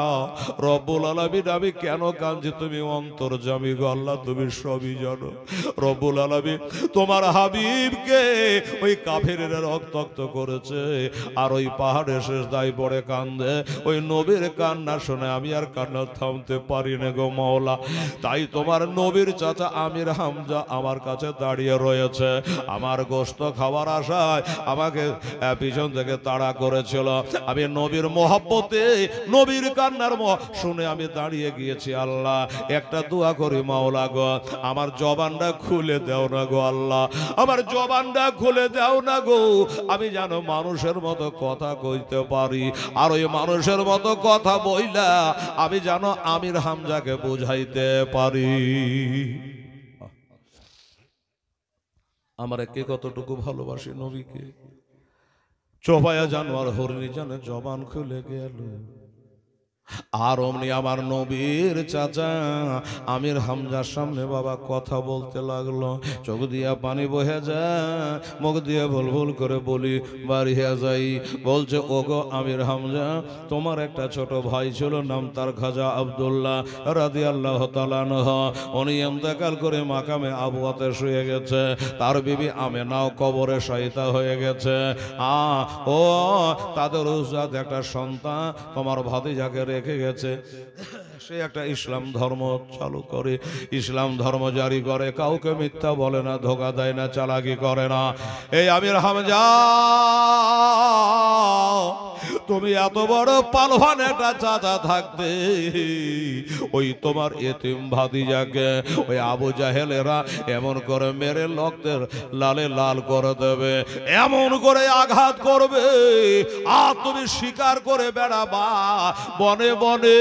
রব্বুল আলমিন আমি কেন কাঁদছি তুমি অন্তর জামি গো আল্লাহ তুমি সবই জানো রব্বুল আলমী তোমার হাবিবকে ওই কাফের রক্তক্ত করেছে আর ওই পাহাড়ে শেষ দায় পড়ে কান্দে ওই নবীর কান্না শুনে আমি আর কান্না থামতে পারি না গো মাওলা তাই তোমার নবীর চাচা আমির হামজা আমার কাছে দাঁড়িয়ে রয়েছে আমার গোস্ত খাওয়ার আশায় আমাকে পিছন থেকে তাড়া করেছিল আমি নবীর মোহাব্বতে নবীর কান্নার শুনে আমি দাঁড়িয়ে গিয়েছি আল্লাহ একটা দোয়া করি মাওলা গো আমার জবানটা খুলে দেও না গো আল্লাহ আমার জবানটা খুলে দেও না গো আমি যেন মানুষের মতো কথা কইতে পারি আর ওই মানুষের মতো কথা বইলা আমি যেন আমির হামজাকে বুঝাইতে পারি আমার কে কতটুকু ভালোবাসি নবীকে চবায়া জানোয়ার হরিণী জানে জবান খুলে গেল আর অমনি আমার নবীর চাচা আমির হামজার সামনে বাবা কথা বলতে লাগলো চোখ দিয়া পানি বহে যা মুখ দিয়ে ভুল ভুল করে বলি বাড়িয়া যাই বলছে ওগো আমির হামজা তোমার একটা ছোট ভাই ছিল নাম তার খাজা আবদুল্লাহ রাদি আল্লাহ তালানহ উনি এমতেকাল করে মাকামে আবুয়াতে শুয়ে গেছে তার বিবি নাও কবরে সহিতা হয়ে গেছে আ ও তাদের উজাত একটা সন্তান তোমার ভাতিজাকে রেখে গেছে সে একটা ইসলাম ধর্ম চালু করে ইসলাম ধর্ম জারি করে কাউকে মিথ্যা বলে না ধোকা দেয় না চালাকি করে না এই আমির হামজা তুমি এত বড় পালভান একটা চাচা থাকবে ওই তোমার এতিম যাকে ওই আবু জাহেলেরা এমন করে মেরে লোকদের লালে লাল করে দেবে এমন করে আঘাত করবে আর তুমি স্বীকার করে বেড়াবা বনে বনে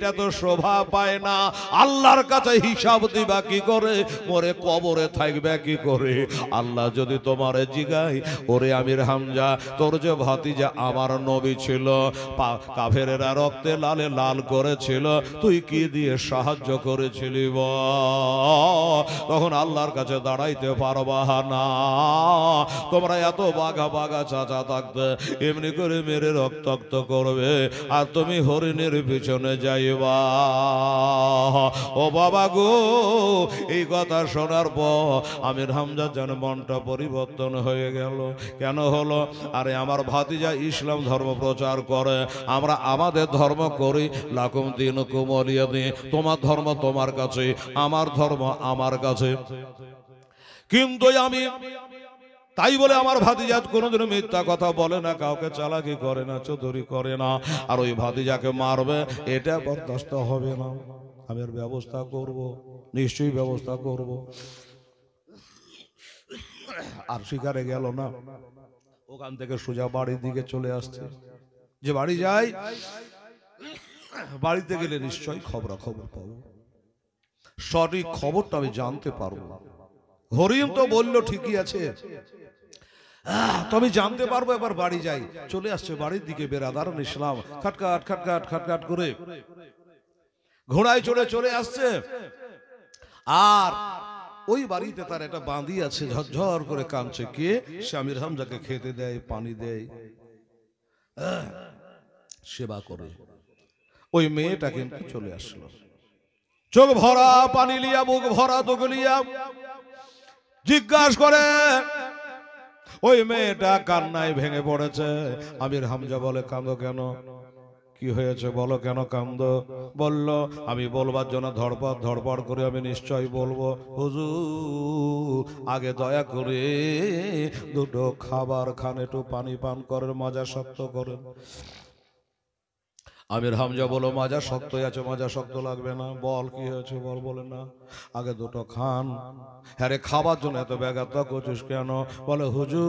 এটা তো শোভা পায় না আল্লাহর কাছে হিসাব দিবা কি করে মরে কবরে থাকবে কি করে আল্লাহ যদি তোমার জিগাই ওরে আমির হামজা তোর যে যে আমার নবী ছিল কাফেরেরা রক্তে লালে লাল করেছিল তুই কি দিয়ে সাহায্য করেছিলি তখন আল্লাহর কাছে দাঁড়াইতে পারবা না তোমরা এত বাঘা বাঘা চাচা থাকতে এমনি করে মেরে রক্তাক্ত করবে আর তুমি হরিণের পিছনে যাই দেবা ও বাবা গো এই কথা শোনার পর আমি রামজার যেন মনটা পরিবর্তন হয়ে গেল কেন হলো আরে আমার ভাতিজা ইসলাম ধর্ম প্রচার করে আমরা আমাদের ধর্ম করি লাকুম দিন কুমলিয়া দিয়ে তোমার ধর্ম তোমার কাছে আমার ধর্ম আমার কাছে কিন্তু আমি তাই বলে আমার ভাতিজাত কোনোদিনও মিথ্যা কথা বলে না কাউকে চালাকি করে না চৌধুরী করে না আর ওই ভাতিজাকে মারবে এটা বরদাস্ত হবে না আমি আর ব্যবস্থা করব নিশ্চয়ই ব্যবস্থা করব আর শিকারে গেল না ওখান থেকে সোজা বাড়ির দিকে চলে আসছে যে বাড়ি যাই বাড়িতে গেলে নিশ্চয়ই খবর খবর পাবো সঠিক খবরটা আমি জানতে পারবো হরিণ তো বলল ঠিকই আছে তো আমি জানতে পারবো এবার বাড়ি যাই চলে আসছে বাড়ির দিকে বেরাদারণ ইসলাম খাটকাট খাটকাট খাটকাট করে ঘোড়ায় চড়ে চলে আসছে আর ওই বাড়িতে তার একটা বাঁধি আছে ঝরঝর করে কাঁদছে কে স্বামীর হামজাকে খেতে দেয় পানি দেয় সেবা করে ওই মেয়েটা কিন্তু চলে আসলো চোখ ভরা পানি লিয়া মুখ ভরা লিয়া জিজ্ঞাসা করে ওই মেয়েটা কান্নায় ভেঙে পড়েছে আমির হামজা বলে কাঁদো কেন কি হয়েছে বলো কেন কান্দ বলল আমি বলবার জন্য ধরপড় ধরপড় করে আমি নিশ্চয়ই বলবো হুজু আগে দয়া করে দুটো খাবার খান একটু পানি পান করেন মজা সত্য করেন আমির হামজা বলো মাজা শক্ত আছে মাজা শক্ত লাগবে না বল কি হয়েছে বল বলে না আগে দুটো খান হ্যাঁ খাবার জন্য এত ব্যাঘাত করছিস কেন বলে হুজু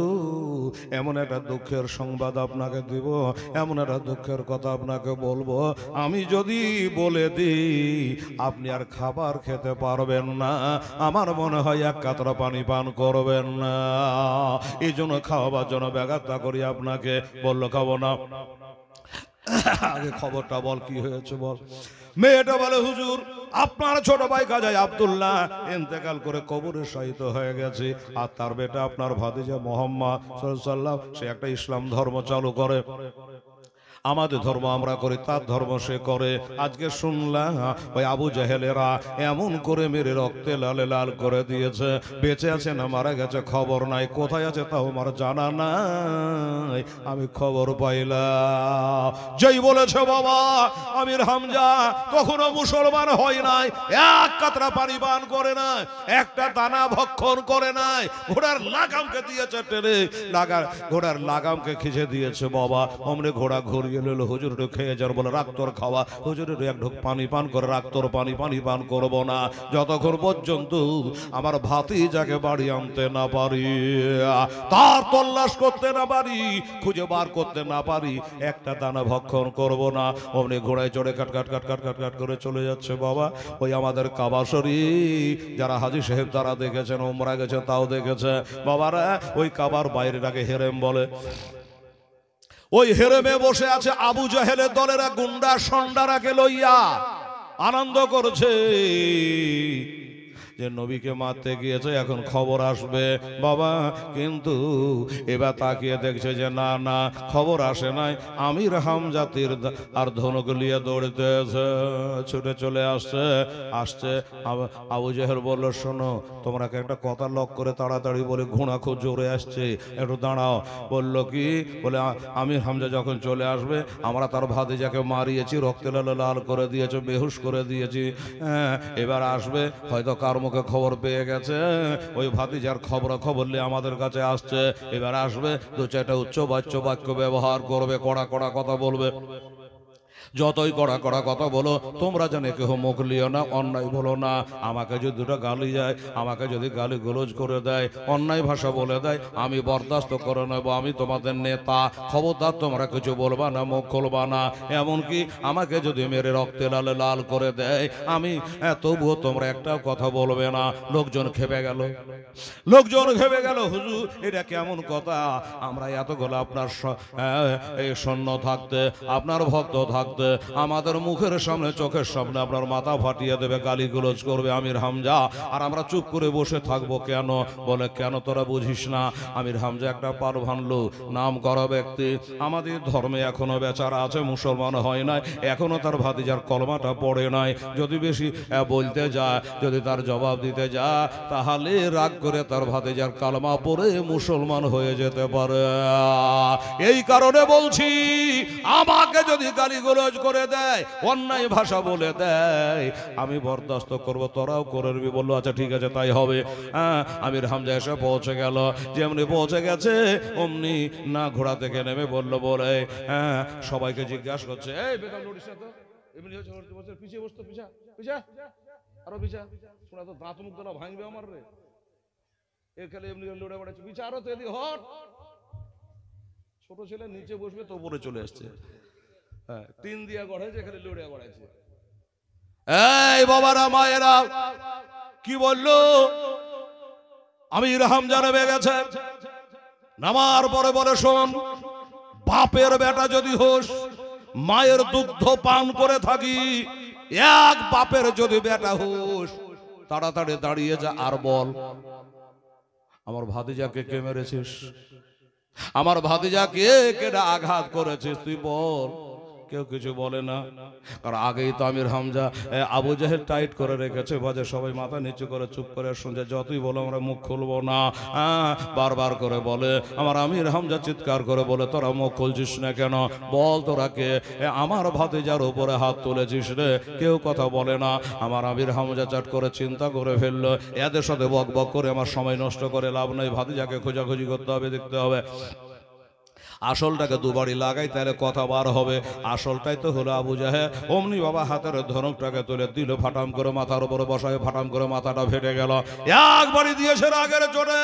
এমন একটা দুঃখের সংবাদ আপনাকে দিব এমন একটা দুঃখের কথা আপনাকে বলবো আমি যদি বলে দিই আপনি আর খাবার খেতে পারবেন না আমার মনে হয় এক কাতরা পানি পান করবেন না এই জন্য খাওয়াবার জন্য ব্যাঘাত করি আপনাকে বললো খাবো না আগে খবরটা বল কি হয়েছে বল মেয়েটা বলে হুজুর আপনার ছোট ভাই কাজায় আবদুল্লাহ ইন্তেকাল করে কবরে শহীদ হয়ে গেছে আর তার বেটা আপনার ভাতিজা মোহাম্মদ সাল্লাম সে একটা ইসলাম ধর্ম চালু করে আমাদের ধর্ম আমরা করি তার ধর্ম সে করে আজকে শুনলাম ওই আবু জাহেলেরা এমন করে মেরে রক্তে লালে লাল করে দিয়েছে বেঁচে আছে না মারা গেছে খবর নাই কোথায় আছে তাও আমার জানা নাই আমি খবর পাইলাম যেই বলেছে বাবা আমির হামজা কখনো মুসলমান হয় নাই এক কাতরা পানি পান করে না একটা দানা ভক্ষণ করে নাই ঘোড়ার লাগামকে দিয়েছে টেনে লাগা ঘোড়ার লাগামকে খিচে দিয়েছে বাবা অমনে ঘোড়া ঘুরি প্রয়োজন হুজুর খেয়ে যার বলে রাগ খাওয়া হুজুরের এক ঢোক পানি পান করে রাগ পানি পানি পান করব না যতক্ষণ পর্যন্ত আমার ভাতি যাকে বাড়ি আনতে না পারি তার তল্লাশ করতে না পারি খুঁজে বার করতে না পারি একটা দানা ভক্ষণ করব না অমনি ঘোড়ায় চড়ে কাট কাট কাট কাট কাট কাট করে চলে যাচ্ছে বাবা ওই আমাদের কাবাসরি যারা হাজি সাহেব তারা দেখেছেন ওমরা গেছে তাও দেখেছে বাবারা ওই কাবার বাইরে তাকে হেরেম বলে ওই হেরেমে বসে আছে আবু জাহেলের দলেরা গুন্ডা সন্ডারাকে লইয়া আনন্দ করছে যে নবীকে মারতে গিয়েছে এখন খবর আসবে বাবা কিন্তু এবার তাকিয়ে দেখছে যে না না খবর আসে নাই আমির জাতির আর ধনুক লিয়ে দৌড়িতেছে ছুটে চলে আসছে আসছে আবু জহের বললো শোনো তোমরাকে একটা কথা লক করে তাড়াতাড়ি বলে ঘোড়া খুব জোরে আসছে একটু দাঁড়াও বলল কি বলে আমির হামজা যখন চলে আসবে আমরা তার যাকে মারিয়েছি রক্তে লাল লাল করে দিয়েছে বেহুশ করে দিয়েছি হ্যাঁ, এবার আসবে হয়তো কার মুখে খবর পেয়ে গেছে ওই ভাতিজার খবর খবর নিয়ে আমাদের কাছে আসছে এবার আসবে দু চারটা উচ্চ বাচ্য বাক্য ব্যবহার করবে কড়া কড়া কথা বলবে যতই কড়া কড়া কথা বলো তোমরা যেন কেহ মুখ লিও না অন্যায় বলো না আমাকে যদি দুটো গালি যায় আমাকে যদি গালি গোলজ করে দেয় অন্যায় ভাষা বলে দেয় আমি বরদাস্ত করে নেব আমি তোমাদের নেতা খবরদার তোমরা কিছু বলবা না মুখ খুলবা না এমনকি আমাকে যদি মেরে রক্তে লালে লাল করে দেয় আমি তবুও তোমরা একটা কথা বলবে না লোকজন খেপে গেল লোকজন খেপে গেল হুজুর এটা কেমন কথা আমরা এতগুলো আপনার সৈন্য থাকতে আপনার ভক্ত থাকতে রাতে আমাদের মুখের সামনে চোখের সামনে আপনার মাথা ফাটিয়ে দেবে গালি গুলোজ করবে আমির হামজা আর আমরা চুপ করে বসে থাকবো কেন বলে কেন তোরা বুঝিস না আমির হামজা একটা পার ভানলো নাম করা ব্যক্তি আমাদের ধর্মে এখনো বেচারা আছে মুসলমান হয় নাই এখনো তার ভাতিজার কলমাটা পড়ে নাই যদি বেশি বলতে যায় যদি তার জবাব দিতে যা তাহলে রাগ করে তার ভাতিজার কালমা পড়ে মুসলমান হয়ে যেতে পারে এই কারণে বলছি আমাকে যদি গালিগুলো গালগালাজ করে দেয় অন্যায় ভাষা বলে দেয় আমি বরদাস্ত করব তোরাও করে করবি বললো আচ্ছা ঠিক আছে তাই হবে হ্যাঁ আমি রামজা এসে পৌঁছে গেল যেমনি পৌঁছে গেছে অমনি না ঘোড়া থেকে নেমে বললো বলে হ্যাঁ সবাইকে জিজ্ঞাসা করছে এই বেগম নোটিস তো এমনি হচ্ছে বছর পিছিয়ে বসতো পিছা পিছা আরো পিছা শোনা তো দাঁত মুখ গলা ভাঙবে আমার রে এর খেলে এমনি লড়ে বেড়াচ্ছে পিছা আরো তো এদিকে হট ছোট ছেলে নিচে বসবে তো উপরে চলে আসছে হ্যাঁ। তিন দিয়া গড়াইছে এখানে লড়িয়া গড়াইছে এই বাবারা মায়েরা কি বললো আমি ইরহাম জানাবে গেছে নামার পরে বলে শোন বাপের বেটা যদি হোস মায়ের দুগ্ধ পান করে থাকি এক বাপের যদি বেটা হোস তাড়াতাড়ি দাঁড়িয়ে যা আর বল আমার ভাতিজাকে কে মেরেছিস আমার ভাতিজাকে কেটা আঘাত করেছিস তুই বল কেউ কিছু বলে না কারণ আগেই তো আমির হামজা আবু জাহের টাইট করে রেখেছে বাজে সবাই মাথা নিচু করে চুপ করে শুনছে যতই বলো আমরা মুখ খুলবো না বারবার করে বলে আমার আমির হামজা চিৎকার করে বলে তোরা মুখ খুলছিস না কেন বল তোরা কে আমার ভাতে যার উপরে হাত তুলেছিস রে কেউ কথা বলে না আমার আমির হামজা চাট করে চিন্তা করে ফেললো এদের সাথে বক বক করে আমার সময় নষ্ট করে লাভ নেই যাকে খোঁজাখুঁজি করতে হবে দেখতে হবে আসলটাকে দুবারই লাগাই তাহলে কথা বার হবে আসলটাই তো হলো আবু জাহে অমনি বাবা হাতের ধনুকটাকে তুলে দিল ফাটাম করে মাথার উপরে বসায় ফাটাম করে মাথাটা ফেটে গেল একবারই দিয়েছে আগের চোটে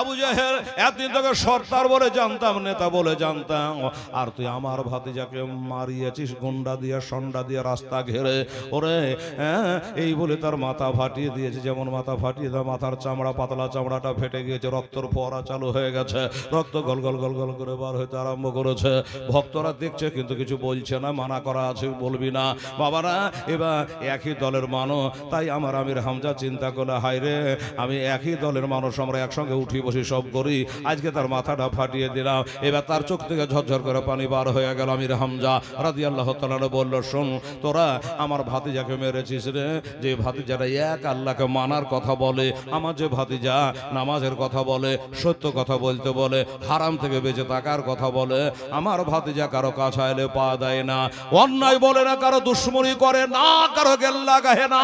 আবু জাহের এতদিন তোকে সর্দার বলে জানতাম নেতা বলে জানতাম আর তুই আমার যাকে মারিয়েছিস গুন্ডা দিয়ে সন্ডা দিয়ে রাস্তা ঘেরে ওরে হ্যাঁ, এই বলে তার মাথা ফাটিয়ে দিয়েছে যেমন মাথা ফাটিয়ে দেওয়া মাথার চামড়া পাতলা চামড়াটা ফেটে গিয়েছে রক্তর ফোয়ারা চালু হয়ে গেছে রক্ত গল গল গল গল করে বার হয়ে করতে আরম্ভ করেছে ভক্তরা দেখছে কিন্তু কিছু বলছে না মানা করা আছে বলবি না বাবারা এবার একই দলের মানো তাই আমার আমির হামজা চিন্তা করলে রে আমি একই দলের মানুষ আমরা একসঙ্গে উঠি বসি সব করি আজকে তার মাথাটা ফাটিয়ে দিলাম এবার তার চোখ থেকে ঝরঝর করে পানি বার হয়ে গেল আমির হামজা রাজি আল্লাহ তালা বলল শোন তোরা আমার ভাতিজাকে মেরেছিস রে যে ভাতিজাটা এক আল্লাহকে মানার কথা বলে আমার যে ভাতিজা নামাজের কথা বলে সত্য কথা বলতে বলে হারাম থেকে বেঁচে থাকার কথা কথা বলে আমার ভাতিজা কারো এলে পা দেয় না অন্যায় বলে না কারো দুশ্মনী করে না কারো গেল্লা গাহে না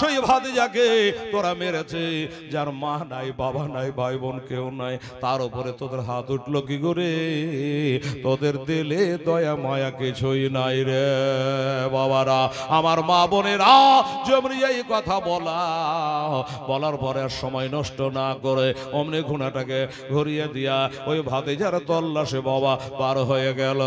সেই ভাতিজাকে তোরা মেরেছে যার মা নাই বাবা নাই ভাই বোন কেউ নাই তার উপরে তোদের হাত উঠলো কি করে তোদের দিলে দয়া মায়া কিছুই নাই রে বাবারা আমার মা বোনেরা যেমনি এই কথা বলা বলার পরে সময় নষ্ট না করে অমনি ঘুণাটাকে ঘুরিয়ে দিয়া ওই ভাতিজার তো তল্লাশে বাবা পার হয়ে গেল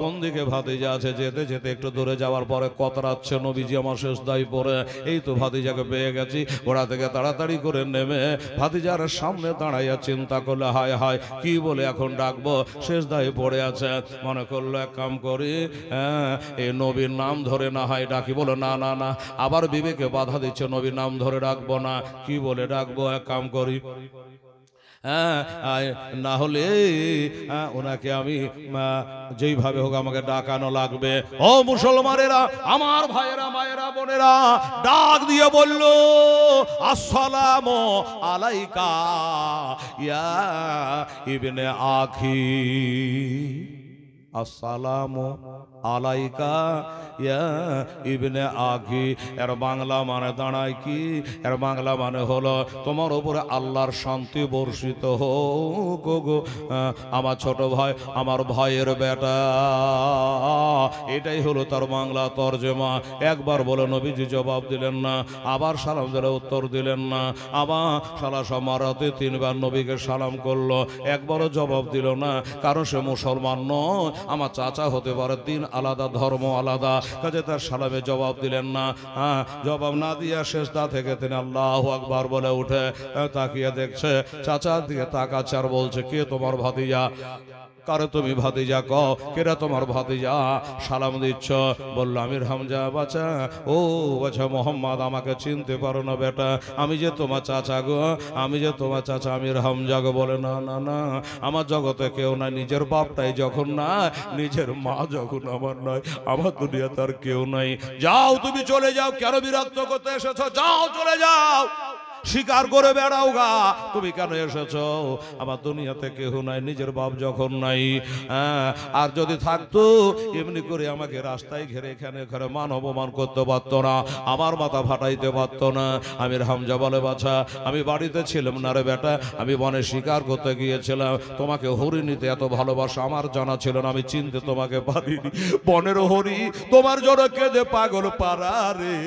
কোন দিকে ভাতিজা আছে যেতে যেতে একটু দূরে যাওয়ার পরে কতরাচ্ছে নবীজি আমার শেষ দায়ী পরে এই তো ভাতিজাকে পেয়ে গেছি ঘোড়া থেকে তাড়াতাড়ি করে নেমে ভাতিজার সামনে দাঁড়াইয়া চিন্তা করলে হায় হায় কি বলে এখন ডাকবো শেষ দায়ী পড়ে আছে মনে করলো এক কাম করি হ্যাঁ এই নবীর নাম ধরে না হয় ডাকি বলো না না না আবার বিবেকে বাধা দিচ্ছে নবীর নাম ধরে ডাকবো না কি বলে ডাকবো এক কাম করি হ্যাঁ, না হলে ওনাকে আমি যেইভাবে হোক আমাকে ডাকানো লাগবে ও মুসলমানেরা আমার ভাইয়েরা মায়েরা বোনেরা ডাক দিয়ে বলল আসসালাম আলাইকা ইয়া ইবনে আখি আসসালাম আলাইকা ইয়া ইবনে আঘি এর বাংলা মানে দাঁড়ায় কি এর বাংলা মানে হলো তোমার উপরে আল্লাহর শান্তি বর্ষিত হোক গো আমার ছোট ভাই আমার ভাইয়ের বেটা এটাই হলো তার বাংলা তর্জমা একবার বলে নবীজি জবাব দিলেন না আবার সালাম দিলে উত্তর দিলেন না আবার সালা সমারাতে তিনবার নবীকে সালাম করলো একবারও জবাব দিল না কারণ সে মুসলমান নয় আমার চাচা হতে পারে দিন আলাদা ধর্ম আলাদা কাজে তার সালামে জবাব দিলেন না হ্যাঁ জবাব না শেষ শেষদা থেকে তিনি আল্লাহ আকবার বলে উঠে তাকিয়ে দেখছে চাচার দিকে তাকাচার বলছে কে তোমার ভাতিয়া কারো তুমি ভাতে ক কেরা তোমার যা সালাম দিচ্ছ বললো আমি হামজা বাচা ও বাছা মোহাম্মদ আমাকে চিনতে পারো না বেটা আমি যে তোমার চাচা গো আমি যে তোমার চাচা আমির হামজা গো বলে না না না আমার জগতে কেউ নাই নিজের বাপটাই যখন না নিজের মা যখন আমার নয় আমার দুনিয়া তার কেউ নাই যাও তুমি চলে যাও কেন বিরক্ত করতে এসেছ যাও চলে যাও স্বীকার করে বেড়াও গা তুমি কেন এসেছ আমার দুনিয়াতে কেউ নাই নিজের বাপ যখন নাই হ্যাঁ? আর যদি থাকতো এমনি করে আমাকে রাস্তায় ঘেরে এখানে ঘরে মান অপমান করতে পারতো না আমার মাথা ফাটাইতে পারতো না আমি হামজা বলে বাছা আমি বাড়িতে ছিলাম না রে বেটা আমি বনে শিকার করতে গিয়েছিলাম তোমাকে নিতে এত ভালোবাসা আমার জানা ছিল না আমি চিনতে তোমাকে পারিনি বনের হরি তোমার জন্য কেঁদে পাগল পারা রে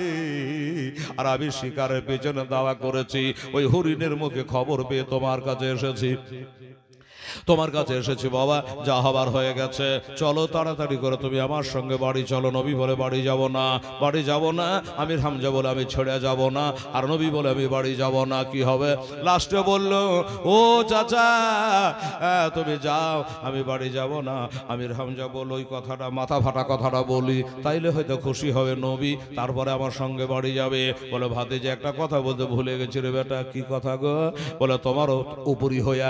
আর আমি শিকারের পেছনে দাওয়া করে এসেছি ওই হরিণের মুখে খবর পেয়ে তোমার কাছে এসেছি তোমার কাছে এসেছি বাবা যা হবার হয়ে গেছে চলো তাড়াতাড়ি করে তুমি আমার সঙ্গে বাড়ি চলো নবী বলে বাড়ি যাব না বাড়ি যাব না আমি হামজে বলে আমি ছেড়ে যাব না আর নবী বলে আমি বাড়ি যাব না কি হবে লাস্টে বলল ও চাচা তুমি যাও আমি বাড়ি যাব না আমির হামজা বল ওই কথাটা মাথা ফাটা কথাটা বলি তাইলে হয়তো খুশি হবে নবী তারপরে আমার সঙ্গে বাড়ি যাবে বলে ভাতে যে একটা কথা বলতে ভুলে গেছি রে বেটা কি কথা গো বলে তোমারও উপরি হইয়া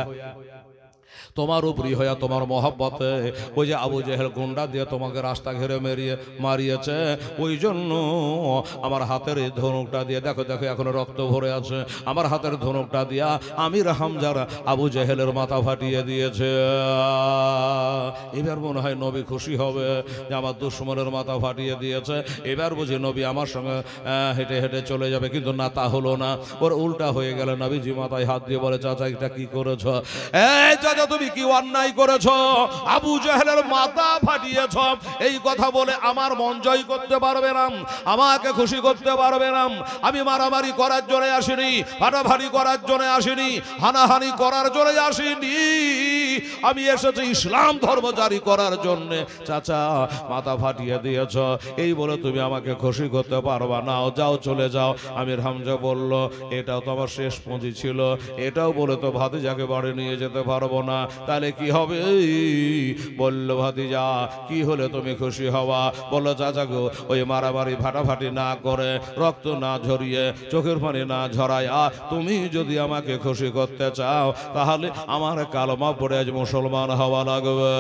তোমার উপরই হইয়া তোমার মহাব্বতে ওই যে আবু জেহেল গুন্ডা দিয়ে তোমাকে রাস্তা ঘেরে মেরিয়ে মারিয়েছে ওই জন্য আমার হাতের এই ধনুকটা দিয়ে দেখো দেখো এখনো রক্ত ভরে আছে আমার হাতের ধনুকটা দিয়া আমির হামজার আবু জেহেলের মাথা ফাটিয়ে দিয়েছে এবার মনে হয় নবী খুশি হবে যে আমার দুশ্মনের মাথা ফাটিয়ে দিয়েছে এবার বুঝি নবী আমার সঙ্গে হেঁটে হেঁটে চলে যাবে কিন্তু না তা হলো না ওর উল্টা হয়ে গেল নবীজি মাথায় হাত দিয়ে বলে চাচা এটা কি করেছ এই চাচা তুমি তুমি কি অন্যায় করেছ আবু জাহেলের মাথা ফাটিয়েছ এই কথা বলে আমার মন জয় করতে পারবে না আমাকে খুশি করতে পারবে না আমি মারামারি করার জন্য আসিনি ফাটাফাটি করার জন্য আসিনি হানাহানি করার জন্য আসিনি আমি এসেছি ইসলাম ধর্ম জারি করার জন্যে চাচা মাথা ফাটিয়ে দিয়েছ এই বলে তুমি আমাকে খুশি করতে পারবা না যাও চলে যাও আমির হামজা বলল এটাও তো আমার শেষ পুঁজি ছিল এটাও বলে তো যাকে বাড়ি নিয়ে যেতে পারবো না তাহলে কি হবে বলল ভাতি যা কি হলে তুমি খুশি হওয়া বলো চাচা গো ওই মারামারি ফাটাফাটি না করে রক্ত না ঝরিয়ে চোখের পানি না ঝরাইয়া তুমি যদি আমাকে খুশি করতে চাও তাহলে আমার কালমা পড়ে আজ মুসলমান হওয়া লাগবে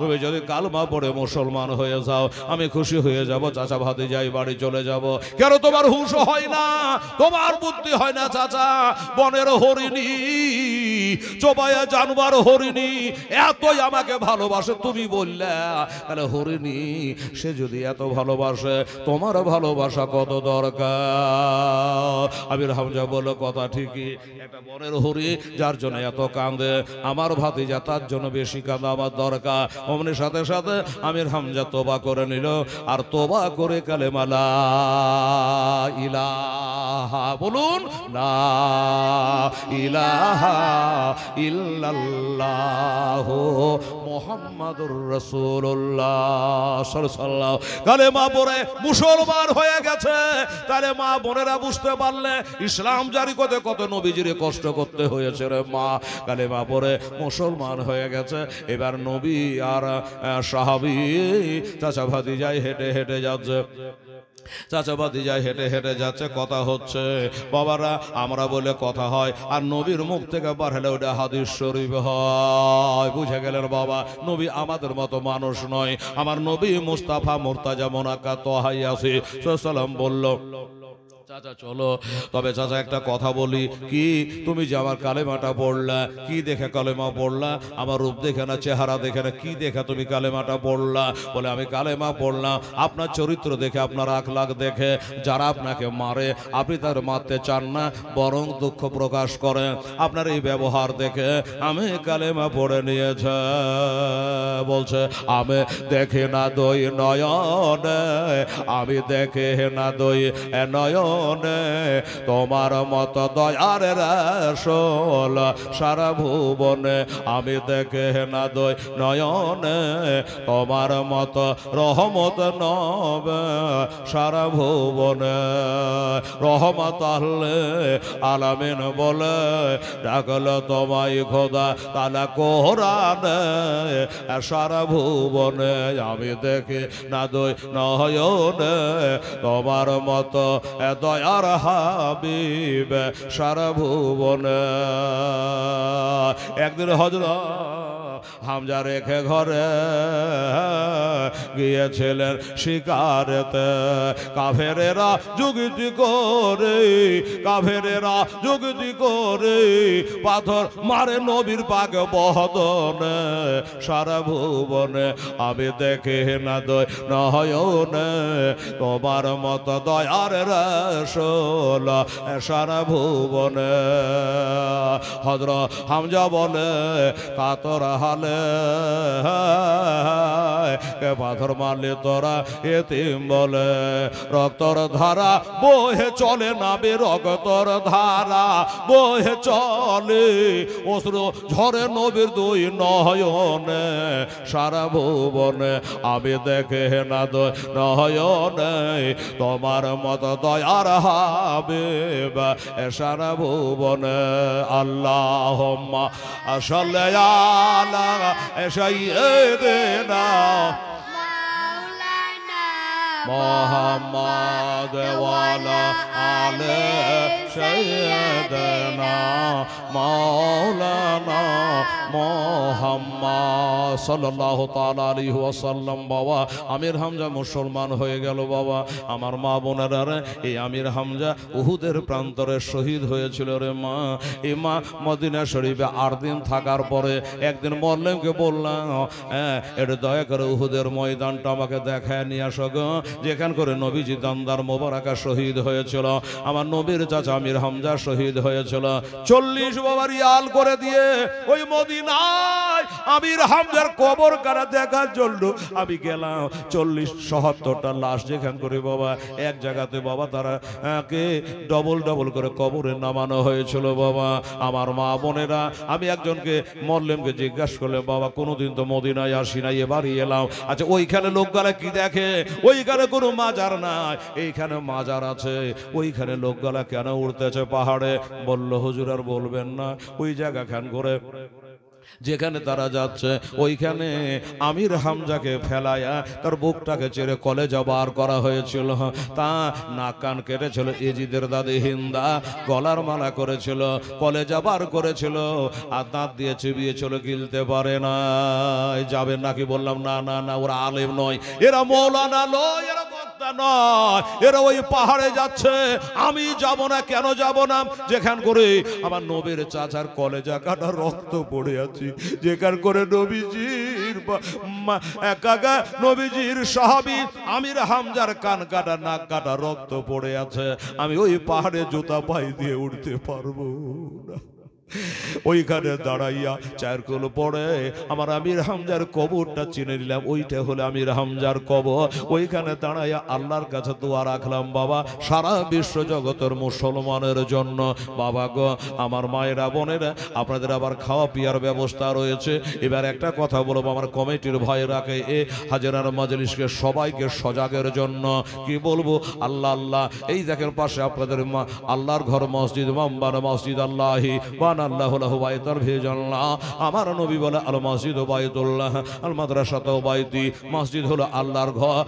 তুমি যদি কালমা পড়ে মুসলমান হয়ে যাও আমি খুশি হয়ে যাব চাচা ভাতি যাই বাড়ি চলে যাব কেন তোমার হুঁশ হয় না তোমার বুদ্ধি হয় না চাচা বনের হরিণী চোবায়া জানোয়ার হরিণী এতই আমাকে ভালোবাসে তুমি বললে তাহলে হরিণী সে যদি এত ভালোবাসে তোমার ভালোবাসা কত দরকার আবির হামজা বলল কথা ঠিকই একটা বনের হরি যার জন্য এত কাঁদে আমার যা তার জন্য বেশি কাঁদা আমার দরকার অমনি সাথে সাথে আমির হামজা তোবা করে নিল আর তোবা করে কালে মালা ইলাহা বলুন না ইলাহা ইল্লা ইল্লাল্লাহ মোহাম্মদুর রসুল্লাহ সাল্লাহ তাহলে মা পরে মুসলমান হয়ে গেছে তাহলে মা বোনেরা বুঝতে পারলে ইসলাম জারি করতে কত নবীজিরে কষ্ট করতে হয়েছে রে মা তাহলে মা পরে মুসলমান হয়ে গেছে এবার নবী আর সাহাবি চাচা ভাতি যাই হেঁটে হেঁটে যাচ্ছে চাচাবাদি যায় হেঁটে হেঁটে যাচ্ছে কথা হচ্ছে বাবারা আমরা বলে কথা হয় আর নবীর মুখ থেকে বার হলে ওটা হাদিস শরীফ হয় বুঝে গেলেন বাবা নবী আমাদের মতো মানুষ নয় আমার নবী মুস্তাফা মোর্তাজা মোনাকা হাই আসি সালাম বলল চাচা চলো তবে চাচা একটা কথা বলি কি তুমি যে আমার কালেমাটা পড়লা কি দেখে কালেমা পড়লা আমার রূপ দেখে না চেহারা দেখে না কি দেখে তুমি কালেমাটা পড়লা বলে আমি কালেমা পড়লাম আপনার চরিত্র দেখে আপনার আখ লাখ দেখে যারা আপনাকে মারে আপনি তার মারতে চান না বরং দুঃখ প্রকাশ করেন আপনার এই ব্যবহার দেখে আমি কালেমা পড়ে নিয়েছে বলছে আমি দেখে না দই নয়ন আমি দেখে না দই নয়ন মনে তোমার মত দয়ার রাসল সারা ভুবনে আমি দেখে না দই নয়নে তোমার মত রহমত নব সারা ভুবনে রহমত আহলে আলামিন বলে ডাকল তোমায় খোদা তালা কোহরানে সারা ভুবনে আমি দেখে না দই নয়নে তোমার মত দয়ার হাবিব সারা ভুবন একদিন হজরত হামজা রেখে ঘরে গিয়েছিলেন শিকারেতে কাফেরেরা যুগতি করে কাফেরেরা যুগতি করে পাথর মারে নবীর পাকে বহদনে সারা ভুবনে আমি দেখে না দয় নয় তোমার মত দয়ার রসুল সারা ভুবনে হজর হামজা বলে কাতর হালে কে পাথর মারলে তোরা এতিম বলে রক্তর ধারা বহে চলে না বে রক্তর ধারা বহে চলে অশ্রু ঝরে নবীর দুই নয়নে সারা ভুবনে আমি দেখে না দয় নয়নে তোমার মত দয়ারা হাবিব সারা ভুবনে আল্লাহ আসলে আলা এসাই দেনা محمد وعلى آل سيدنا مولانا মোহাম্মদ সাল্লাহ তালি ওয়াসাল্লাম বাবা আমির হামজা মুসলমান হয়ে গেল বাবা আমার মা বোনেরা রে এই আমির হামজা উহুদের প্রান্তরে শহীদ হয়েছিল রে মা এ মা মদিনা শরীফে আট দিন থাকার পরে একদিন মল্লেমকে বললাম হ্যাঁ এটা দয়া করে উহুদের ময়দানটা আমাকে দেখায় নিয়ে আসো যেখান করে নবীজি দান্দার মোবারাকা শহীদ হয়েছিল আমার নবীর চাচা আমির হামজা শহীদ হয়েছিল চল্লিশ বাবার ইয়াল করে দিয়ে ওই মদিনা মদিনায় কবর কারা দেখার জন্য আমি গেলাম চল্লিশ লাশ যেখান করে বাবা এক জায়গাতে বাবা তারা হ্যাঁ, কে ডবল ডবল করে কবরে নামানো হয়েছিল বাবা আমার মা বোনেরা আমি একজনকে মল্লেমকে জিজ্ঞাসা করলে বাবা কোনোদিন তো মদিনায় আসি নাই এবারই এলাম আচ্ছা ওইখানে লোকগালা কি দেখে ওইখানে কোনো মাজার নাই এইখানে মাজার আছে ওইখানে লোকগালা কেন উঠতেছে পাহাড়ে বলল হুজুর আর বলবেন না ওই জায়গা খান করে যেখানে তারা যাচ্ছে ওইখানে আমির হামজাকে ফেলাইয়া তার বুকটাকে চেড়ে কলে বার করা হয়েছিল তা নাক কান কেটেছিল ইজিদের দাদি হিন্দা গলার মালা করেছিল কলেজা বার করেছিল আর দাঁত দিয়ে চিবিয়েছিল গিলতে পারে না যাবেন নাকি বললাম না না না ওরা আলেম নয় এরা মৌলানা লয় এরা বক্তা নয় এরা ওই পাহাড়ে যাচ্ছে আমি যাব না কেন যাব না যেখান করে আমার নবীর চাচার যা কাটা রক্ত পড়ে আছে করেছি যেখান করে নবীজির একাগা নবীজির সাহাবি আমির হামজার কান কাটা নাক কাটা রক্ত পড়ে আছে আমি ওই পাহাড়ে জুতা পাই দিয়ে উঠতে পারবো না ওইখানে দাঁড়াইয়া চার কোলো পড়ে আমার আমির হামজার কবরটা চিনে নিলাম ওইটা হলে আমির হামজার কবর ওইখানে দাঁড়াইয়া আল্লাহর কাছে দোয়া রাখলাম বাবা সারা বিশ্ব জগতের মুসলমানের জন্য বাবা গো আমার মায়েরা বোনেরা আপনাদের আবার খাওয়া পিয়ার ব্যবস্থা রয়েছে এবার একটা কথা বলবো আমার কমিটির ভয় রাখে এ হাজার মাজলিসকে সবাইকে সজাগের জন্য কি বলবো আল্লাহ আল্লাহ এই দেখেন পাশে আপনাদের মা আল্লাহর ঘর মসজিদ মাম্বার মসজিদ আল্লাহি বা বান আল্লাহ বাইতার ভেজল্লা আমার নবী বলে আল মসজিদ বাইতুল্লাহ আল মাদ্রাসাত বাইতি মসজিদ হলো আল্লাহর ঘর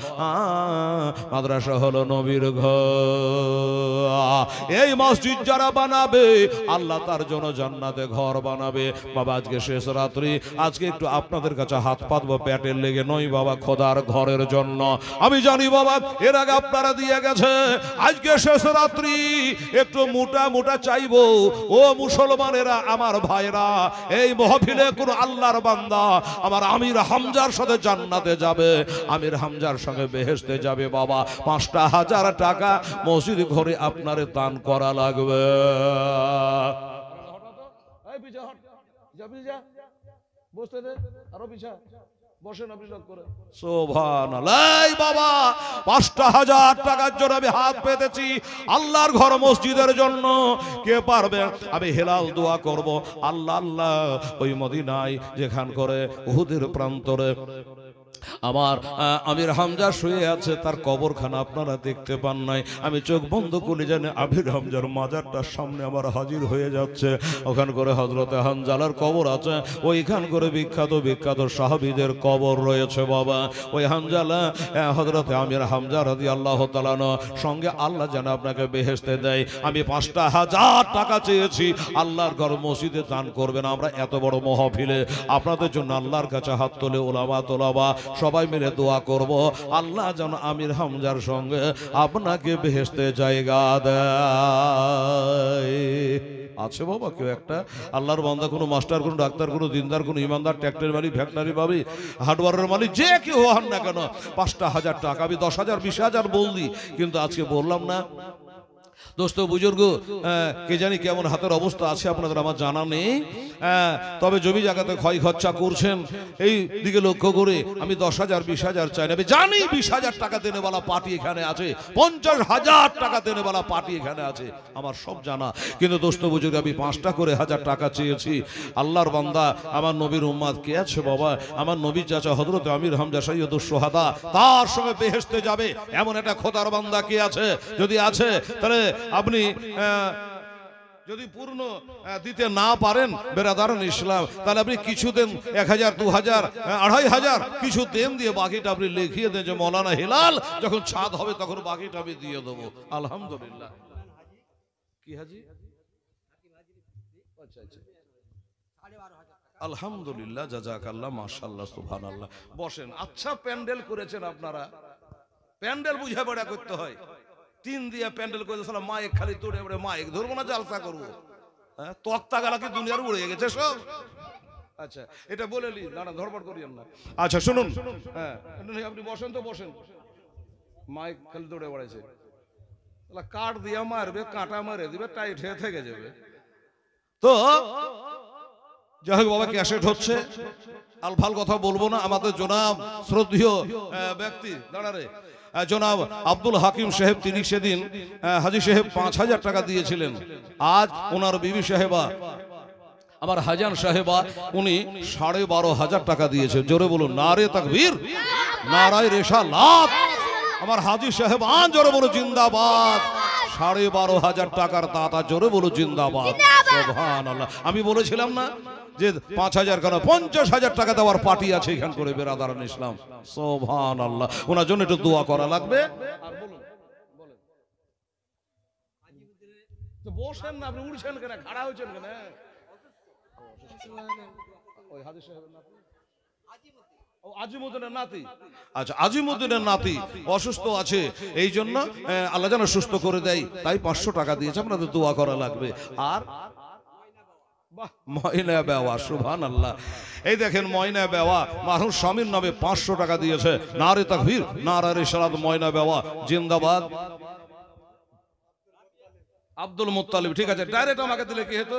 মাদ্রাসা হলো নবীর ঘর এই মসজিদ যারা বানাবে আল্লাহ তার জন্য জান্নাতে ঘর বানাবে বাবা আজকে শেষ রাত্রি আজকে একটু আপনাদের কাছে হাত পাতবো প্যাটের লেগে নই বাবা খোদার ঘরের জন্য আমি জানি বাবা এর আগে আপনারা দিয়ে গেছে আজকে শেষ রাত্রি একটু মোটা মোটা চাইবো ও মুসলমান বোনেরা আমার ভাইরা এই মহফিলে কোন আল্লাহর বান্দা আমার আমির হামজার সাথে জান্নাতে যাবে আমির হামজার সঙ্গে বেহেসতে যাবে বাবা পাঁচটা হাজার টাকা মসজিদ ঘরে আপনারে দান করা লাগবে আরো পিছা বাবা পাঁচটা হাজার টাকার জন্য আমি হাত পেতেছি আল্লাহর ঘর মসজিদের জন্য কে পারবে আমি হেলাল দোয়া আল্লাহ আল্লাহ ওই যেখান করে উহুদের প্রান্তরে আমার আমির হামজা শুয়ে আছে তার কবরখানা আপনারা দেখতে পান নাই আমি চোখ বন্ধ করি জানি আমির হামজার মাজারটার সামনে আমার হাজির হয়ে যাচ্ছে ওখান করে হজরতে হানজালার কবর আছে ওইখান করে বিখ্যাত বিখ্যাত সাহাবিদের কবর রয়েছে বাবা ওই হামজালা হজরতে আমির হামজা রাজি আল্লাহ তালান সঙ্গে আল্লাহ যেন আপনাকে বেহেসতে দেয় আমি পাঁচটা হাজার টাকা চেয়েছি আল্লাহর ঘর মসজিদে দান করবেন আমরা এত বড় মহফিলে আপনাদের জন্য আল্লাহর কাছে হাত তোলে ওলামা তোলাবা সবাই মিলে দোয়া করব আল্লাহ যেন আমির হামজার সঙ্গে আপনাকে ভেসতে জায়গা দেয় আছে বাবা কেউ একটা আল্লাহর বন্ধা কোনো মাস্টার কোনো ডাক্তার কোনো দিনদার কোনো ইমানদার ট্র্যাক্টরের মালিক ফ্যাক্টরি পাবি হার্ডওয়ারের মালিক যে কেউ হন না কেন পাঁচটা হাজার টাকা আমি দশ হাজার বিশ হাজার বলদি কিন্তু আজকে বললাম না দোস্ত বুজুর্গ কে জানি কেমন হাতের অবস্থা আছে আপনাদের আমার জানা নেই তবে জমি জায়গাতে ক্ষয় খরচা করছেন এই দিকে লক্ষ্য করে আমি দশ হাজার বিশ হাজার চাই না আমি জানি বিশ হাজার টাকা দেনেওয়ালা পার্টি এখানে আছে পঞ্চাশ হাজার টাকা দেনেওয়ালা পার্টি এখানে আছে আমার সব জানা কিন্তু দোস্ত বুজুর্গ আমি পাঁচটা করে হাজার টাকা চেয়েছি আল্লাহর বান্দা আমার নবীর উম্মাদ কে আছে বাবা আমার নবীর চাচা হজরত আমির হামজা সৈয়দ সোহাদা তার সঙ্গে বেহেস্তে যাবে এমন একটা খোদার বান্দা কে আছে যদি আছে তাহলে আপনি যদি পূর্ণ দিতে না পারেন বেরাদারন ইসলাম তাহলে আপনি কিছু দেন এক হাজার দু হাজার আড়াই হাজার কিছু দেন দিয়ে বাকিটা আপনি লিখিয়ে দেন যে মৌলানা হেলাল যখন ছাদ হবে তখন বাকিটা আমি দিয়ে দেবো আলহামদুলিল্লাহ কি হাজি আচ্ছা আচ্ছা আলহামদুলিল্লাহ আল্লাহ মাশাল্লাহ সুহান আল্লাহ বসেন আচ্ছা প্যান্ডেল করেছেন আপনারা প্যান্ডেল বুঝে বেড়া করতে হয় তিন দিয়ে প্যান্ডেল করে সালা মায়ের খালি তুড়ে উড়ে মায়ের ধরবো না জালসা করবো হ্যাঁ, তক্তা গেলা কি দুনিয়ার উড়ে গেছে সব আচ্ছা এটা বলে নি না না আচ্ছা শুনুন হ্যাঁ আপনি বসেন তো বসেন খালি দৌড়ে বেড়াইছে কাঠ দিয়ে মারবে কাঁটা মারে দিবে টাইট হয়ে থেকে যাবে তো যাই হোক বাবা ক্যাসেট হচ্ছে আলফাল কথা বলবো না আমাদের জনাব শ্রদ্ধীয় ব্যক্তি দাঁড়ারে জনাব আব্দুল হাকিম সাহেব তিনি সেদিন হাজি সাহেব পাঁচ হাজার টাকা দিয়েছিলেন আজ ওনার বিবি সাহেবা আমার হাজান সাহেবা উনি সাড়ে বারো হাজার টাকা দিয়েছেন জোরে বলুন নারে তাকবীর নারায় রেশা লাভ আমার হাজি সাহেব আন জোরে বলুন জিন্দাবাদ সাড়ে বারো হাজার টাকার দাতা জোরে বলো জিন্দাবাদ আমি বলেছিলাম না যে পাঁচ হাজার কেন পঞ্চাশ হাজার টাকা দেওয়ার পার্টি আছে এখান করে বেরাদারান ইসলাম সোভান আল্লাহ ওনার জন্য একটু দোয়া করা লাগবে বসেন না আপনি উড়ছেন কেন খাড়া হয়েছেন কেন হ্যাঁ। ওই হাদিস আচ্ছা, আজিমুদ্দিনের নাতি অসুস্থ আছে এই জন্য আল্লাহ যেন সুস্থ করে দেয় তাই পাঁচশো টাকা দিয়েছে এই দেখেন ময়না বেওয়া স্বামীর নামে পাঁচশো টাকা দিয়েছে ময়না বেওয়া জিন্দাবাদ আব্দুল মুতালিব ঠিক আছে ডাইরেক্ট আমাকে দিলে কি হতো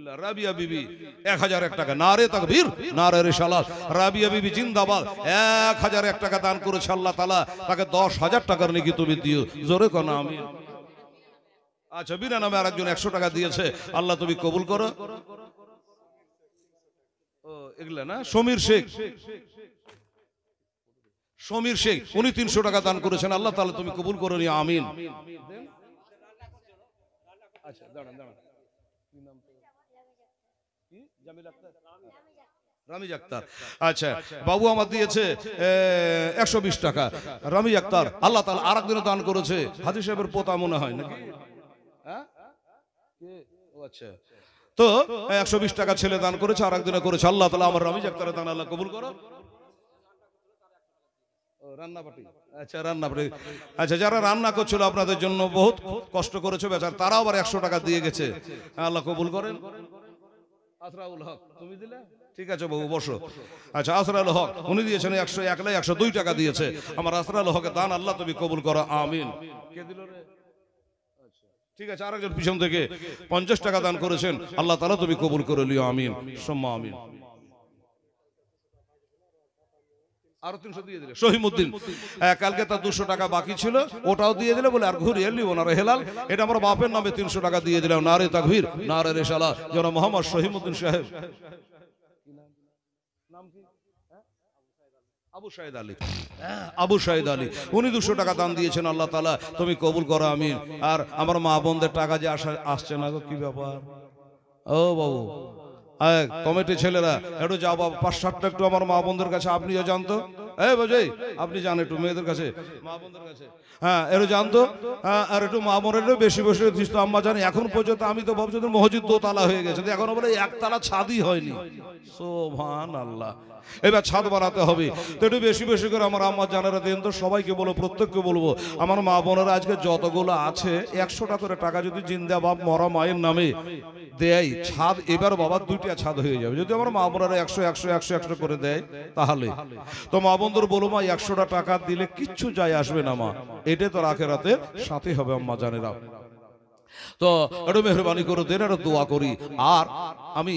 আল্লাহ তুমি কবুল করো এগুলা না সমীর শেখ সমীর শেখ উনি তিনশো টাকা দান করেছেন আল্লাহ তাহলে তুমি কবুল করো নি আমিন আচ্ছা দাঁড়ান দাঁড়ান আচ্ছা, আচ্ছা। একশো বিশ টাকা আক্তার আল্লাহ আর একদিনও দান করেছে হ্যাঁ? আচ্ছা। তো একশো বিশ টাকা ছেলে দান করেছে আর একদিনে করেছে আল্লাহ তালা আমার রামিজ আক্তারের দান আল্লাহ কবুল করো রান্নাবাটি আচ্ছা রান্নাবাটি আচ্ছা যারা রান্না করছিল আপনাদের জন্য বহুত কষ্ট করেছে বেচার তারাও আবার একশো টাকা দিয়ে গেছে আল্লাহ কবুল করেন ঠিক আছে বাবু আচ্ছা হক উনি দিয়েছেন একশো এক লাই একশো দুই টাকা দিয়েছে আমার আসরাল দান আল্লাহ তুমি কবুল করো আমিন আচ্ছা, ঠিক আছে আরেকজন পিছন থেকে পঞ্চাশ টাকা দান করেছেন আল্লাহ তালা তুমি কবুল করে লিও আমিন সম্মা আমিন হ্যাঁ, কালকে তার দুশো টাকা বাকি ছিল ওটাও দিয়ে দিলে বলে আর ঘুরিয়ে হেলাল এটা আমার নামে তিনশো টাকা দিয়ে দিলাম না রে না রে যেন মোহাম্মদ শহীমুদ্দিন সাহেব হ্যাঁ? উনি দুশো টাকা দান দিয়েছেন আল্লাহ তালা তুমি কবুল করো আমি আর আমার মা বোনদের টাকা যে আসা আসছে না কি ব্যাপার ও বাবু হ্যাঁ কমিটি ছেলেরা একটু যা বাবা পাঁচ সাতটা একটু আমার মা বন্ধুর কাছে আপনিও জানতো হ্যাঁ বোঝাই আপনি যান একটু মেয়েদের কাছে হ্যাঁ এরও জানতো হ্যাঁ আর একটু মা বোনেরও বেশি বেশি দিস্ত আম্মা জানি এখন পর্যন্ত আমি তো ভাবছি মসজিদ দোতলা হয়ে গেছে এখনো বলে একতলা ছাদই হয়নি সোভান আল্লাহ এবার ছাদ বানাতে হবে তো একটু বেশি বেশি করে আমার আম্মা জানারা দিন তো সবাইকে বলো প্রত্যেককে বলবো আমার মা বোনেরা আজকে যতগুলো আছে একশোটা করে টাকা যদি জিন্দা বাপ মরা মায়ের নামে দেয় ছাদ এবার বাবার দুইটা ছাদ হয়ে যাবে যদি আমার মা বোনারা একশো একশো একশো একশো করে দেয় তাহলে তো মা বন্ধুর বলো মা একশোটা টাকা দিলে কিচ্ছু যায় আসবে না মা এটা তো রাখে রাতে সাথে হবে আম্মা জানেরা তো একটু মেহরবানি করে দেন একটা দোয়া করি আর আমি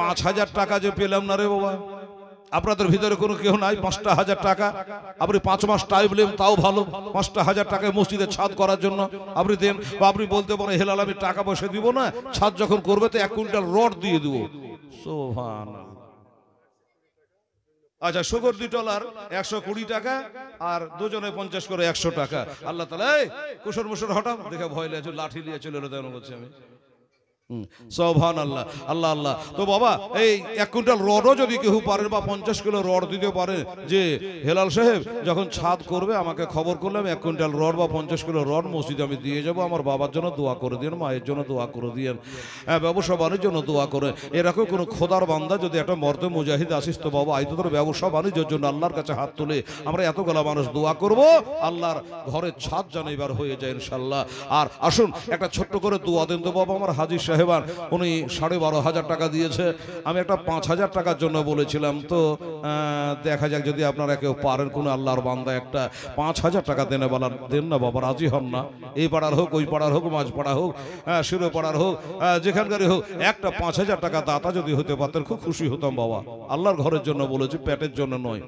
পাঁচ হাজার টাকা যে পেলাম না রে বাবা আপনাদের ভিতরে কোনো কেউ নাই পাঁচটা হাজার টাকা আপনি পাঁচ মাস টাইম নেন তাও ভালো পাঁচটা হাজার টাকায় মসজিদে ছাদ করার জন্য আপনি দেন বা আপনি বলতে পারেন হেলাল আমি টাকা পয়সা দিব না ছাদ যখন করবে তো এক কুইন্টাল রড দিয়ে দেবো সোভান আচ্ছা সুগর দুই টলার একশো কুড়ি টাকা আর দুজনে পঞ্চাশ করে একশো টাকা আল্লাহ তালা কুসর মুসর হঠাৎ দেখে ভয় লেগেছে লাঠি নিয়ে চলে এলো তেমন বলছি আমি সোভান আল্লাহ আল্লাহ তো বাবা এই এক কুইন্টাল রডও যদি কেউ পারেন বা পঞ্চাশ কিলো রড দিতে পারে যে হেলাল সাহেব যখন ছাদ করবে আমাকে খবর করলে আমি এক কুইন্টাল রড বা পঞ্চাশ কিলো রড মসজিদে আমি দিয়ে যাব আমার বাবার জন্য দোয়া করে দিন মায়ের জন্য দোয়া করে দিন হ্যাঁ ব্যবসা বাণিজ্য জন্য দোয়া করে এরকম কোনো খোদার বান্দা যদি একটা মর্দ মুজাহিদ আসিস তো বাবা আই তোর ব্যবসা বাণিজ্যের জন্য আল্লাহর কাছে হাত তুলে আমরা এত গলা মানুষ দোয়া করব আল্লাহর ঘরের ছাদ যেন এবার হয়ে যায় ইনশাল্লাহ আর আসুন একটা ছোট্ট করে দোয়া দেন তো বাবা আমার হাজির সাহেব সাহেবান উনি সাড়ে বারো হাজার টাকা দিয়েছে আমি একটা পাঁচ হাজার টাকার জন্য বলেছিলাম তো দেখা যাক যদি আপনারা কেউ পারেন কোনো আল্লাহর বান্দা একটা পাঁচ হাজার টাকা দেন বলার দেন না বাবা রাজি হন না এই পাড়ার হোক ওই পাড়ার হোক মাঝ পাড়া হোক হ্যাঁ, শিরো পাড়ার হোক হ্যাঁ, যেখানকারই হোক একটা পাঁচ হাজার টাকা দাতা যদি হতে পারতেন খুব খুশি হতাম বাবা আল্লাহর ঘরের জন্য বলেছি পেটের জন্য নয়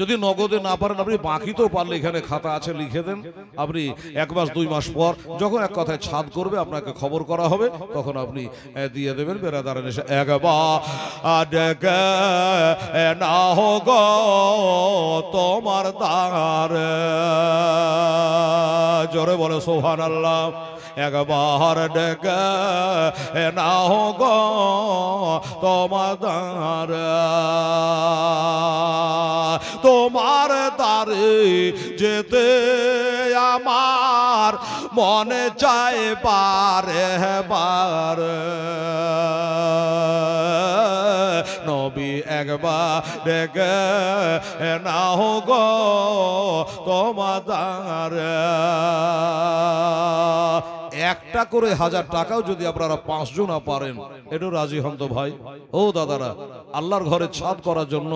যদি নগদে না পারেন আপনি বাকি তো পারলে এখানে খাতা আছে লিখে দেন আপনি এক মাস দুই মাস পর যখন এক কথায় ছাদ করবে আপনাকে খবর করা হবে তখন আপনি দিয়ে দেবেন দাঁড়ান এসে একবার না তোমার দাঁড় জোরে বলে সোহান আল্লাহ একবার ডেকে না হোক তোমার দাঁড় পারে যেতে আমার মনে চায় পারে বার নবী একবার ডেকে না হোক তোমার একটা করে হাজার টাকাও যদি আপনারা পাঁচজন পারেন এটু রাজি হন তো ভাই ও দাদারা আল্লাহর ঘরে ছাদ করার জন্য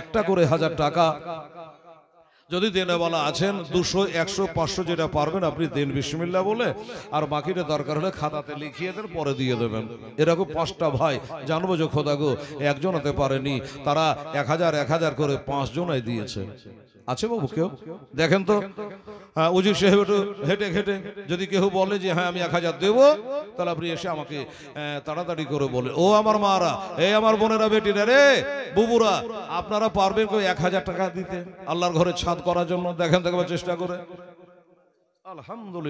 একটা করে হাজার টাকা যদি দেনেওয়ালা আছেন দুশো একশো পাঁচশো যেটা পারবেন আপনি দেন বিসমিল্লা বলে আর বাকিটা দরকার হলে খাতাতে লিখিয়ে দেন পরে দিয়ে দেবেন এরকম পাঁচটা ভাই জানবো যে খোদাগো হতে পারেনি তারা এক হাজার এক হাজার করে পাঁচজনাই দিয়েছে আছে বাবু কেউ দেখেন তো হ্যাঁ, উজুর সাহেব একটু হেঁটে ঘেটে যদি কেউ বলে যে হ্যাঁ আমি এক হাজার দেবো তাহলে আপনি এসে আমাকে তাড়াতাড়ি করে বলে ও আমার মারা এই আমার বোনেরা বেটিরা রে বুবুরা আপনারা পারবেন কেউ এক হাজার টাকা দিতে আল্লাহর ঘরে ছাদ করার জন্য দেখেন দেখবার চেষ্টা করে আব্দুল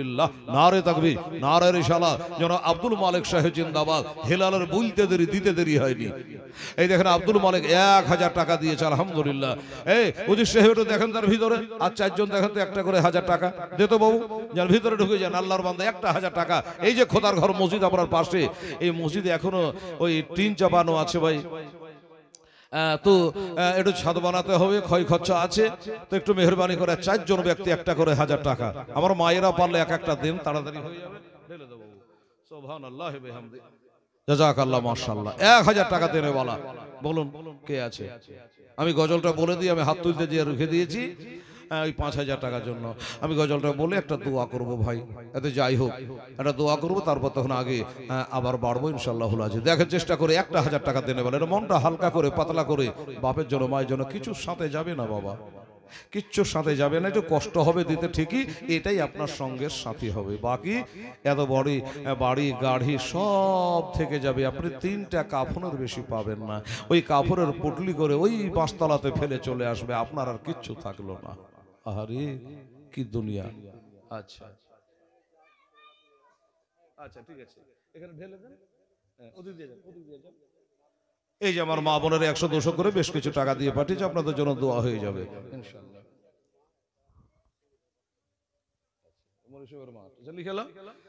হেলালের দিতে দেরি হয়নি এই দেখেন এক হাজার টাকা দিয়েছে আলহামদুলিল্লাহ দেখেন তার ভিতরে আর চারজন দেখেন তো একটা করে হাজার টাকা তো বাবু যার ভিতরে ঢুকে আল্লাহর বান্ধে একটা হাজার টাকা এই যে খোদার ঘর মসজিদ আপনার পাশে এই মসজিদে এখনো ওই টিন চাপানো আছে ভাই তো একটু ছাদ বানাতে হবে ক্ষয় খরচা আছে তো একটু মেহরবানি করে চারজন ব্যক্তি একটা করে হাজার টাকা আমার মায়েরা পারলে এক একটা দিন তাড়াতাড়ি হয়ে যাবে আমি গজলটা বলে দিই আমি হাত তুলতে যেয়ে রুখে দিয়েছি হ্যাঁ, ওই পাঁচ হাজার টাকার জন্য আমি গজলটা বলে একটা দোয়া করব ভাই এতে যাই হোক একটা দোয়া করব তারপর তখন আগে হ্যাঁ, আবার বাড়বো ইনশাল্লাহ আছে দেখার চেষ্টা করে একটা হাজার টাকা দেনে বলে এটা মনটা হালকা করে পাতলা করে বাপের জন্য মায়ের জন্য কিছু সাথে যাবে না বাবা কিচ্ছু সাথে যাবে না একটু কষ্ট হবে দিতে ঠিকই এটাই আপনার সঙ্গে সাথী হবে বাকি এত বড় বাড়ি গাড়ি সব থেকে যাবে আপনি তিনটা কাফনের বেশি পাবেন না ওই কাফনের পুটলি করে ওই পাঁচতলাতে ফেলে চলে আসবে আপনার আর কিচ্ছু থাকলো না আহারে কি দুনিয়া আচ্ছা আচ্ছা ঠিক আছে এখানে ঢেলে দেন হ্যাঁ, ওদিক দিয়ে যান ওদিক দিয়ে যান এই যে আমার মা বোনের একশো দুশো করে বেশ কিছু টাকা দিয়ে পাঠিয়েছে আপনাদের জন্য দোয়া হয়ে যাবে ইনশাল্লাহ আচ্ছা, লিখে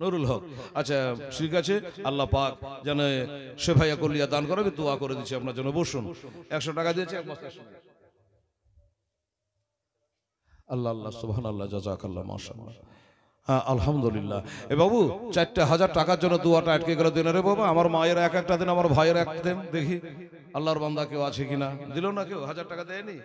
নুরুল হক আচ্ছা ঠিক আছে আল্লাহ পাক যেন শেফাইয়া কল্লিয়া দান করাবে দোয়া করে দিচ্ছি আপনার জন্য বসুন একশো টাকা দিয়েছে এক বস্তা আল্লাহ আল্লাহ সুহান আল্লাহ জাজাক আল্লাহ মাসাল্লাহ হ্যাঁ আলহামদুলিল্লাহ এ বাবু চারটে হাজার টাকার জন্য দুয়াটা আটকে গেল দিন রে বাবা আমার মায়ের এক একটা দিন আমার ভাইয়ের এক দিন দেখি আল্লাহর বান্দা কেউ আছে কিনা দিল না কেউ হাজার টাকা দেয়নি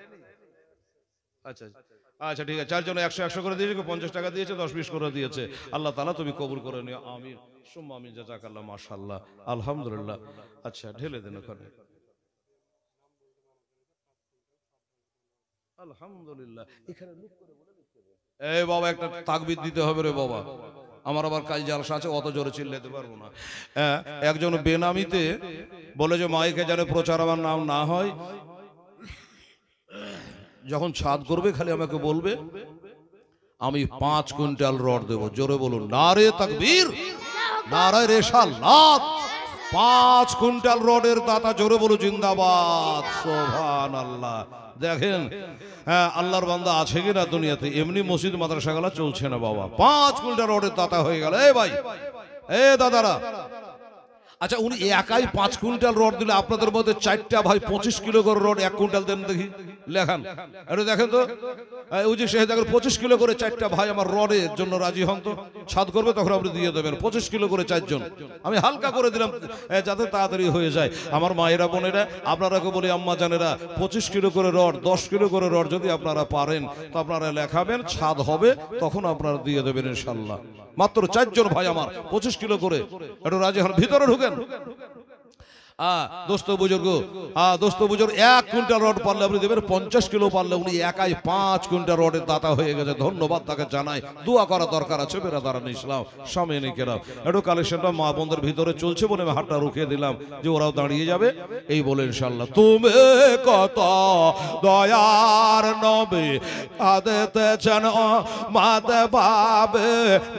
আচ্ছা আচ্ছা আচ্ছা ঠিক আছে চারজন একশো একশো করে দিয়েছে পঞ্চাশ টাকা দিয়েছে দশ বিশ করে দিয়েছে আল্লাহ তালা তুমি কবুল করে নিও আমি সুম্মা আমিন জাজাকাল্লাহ মাশাল্লাহ আলহামদুলিল্লাহ আচ্ছা ঢেলে দেন ওখানে এই বাবা একটা তাকবিদ দিতে হবে রে বাবা আমার আবার কাজ জালসা আছে অত জোরে চিল্লাতে পারবো না হ্যাঁ, একজন বেনামিতে বলে যে মাইকে যেন প্রচার আমার নাম না হয় যখন ছাদ করবে খালি আমাকে বলবে আমি পাঁচ কুইন্টাল রড দেব জোরে বলুন নারে তাকবীর নারায় রেশা লাত পাঁচ কুইন্টাল রডের দাতা জোরে বলো জিন্দাবাদ সোভান আল্লাহ দেখেন হ্যাঁ আল্লাহর বান্দা আছে কি না দুনিয়াতে এমনি মসজিদ মাদ্রাসাগুলা চলছে না বাবা পাঁচ কুইন্টাল রডের দাতা হয়ে গেল এ ভাই এ দাদারা আচ্ছা উনি আচ্ছা, একাই পাঁচ কুইন্টাল রড দিলে আপনাদের মধ্যে চারটা ভাই পঁচিশ কিলো করে রড এক কুইন্টাল দেন দেখি লেখান আরে দেখেন তো ওই যে সে দেখেন পঁচিশ কিলো করে চারটা ভাই আমার রডের জন্য রাজি হন তো ছাদ করবে তখন আপনি দিয়ে দেবেন পঁচিশ কিলো করে চারজন আমি হালকা করে দিলাম যাতে তাড়াতাড়ি হয়ে যায় আমার মায়েরা বোনেরা আপনারাকে বলি আম্মা জানেরা পঁচিশ কিলো করে রড দশ কিলো করে রড যদি আপনারা পারেন তো আপনারা লেখাবেন ছাদ হবে তখন আপনারা দিয়ে দেবেন ইনশাল্লাহ মাত্র চারজন ভাই আমার পঁচিশ কিলো করে একটু রাজি হন ভিতরে ঢুকেন হ্যাঁ, হ্যাঁ ভিতরে চলছে বলে রুখে দিলাম যে ওরাও দাঁড়িয়ে যাবে এই বলে ইনশাল্লাহ তুমি কত দয়ার নবে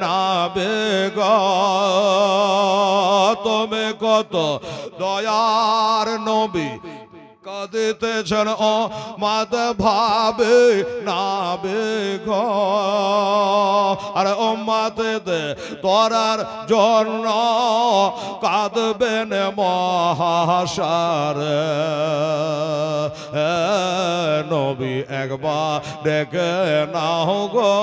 নাবে গ তুমি কত দয়া ਪਿਆਰ ਨੋ ਵੀ কাঁদিতেছেন ও মাদ ভাবে নাবে আর ও দে তোরার জন্য কাঁদবেন মহাসার নবী একবার ডেকে নাও গো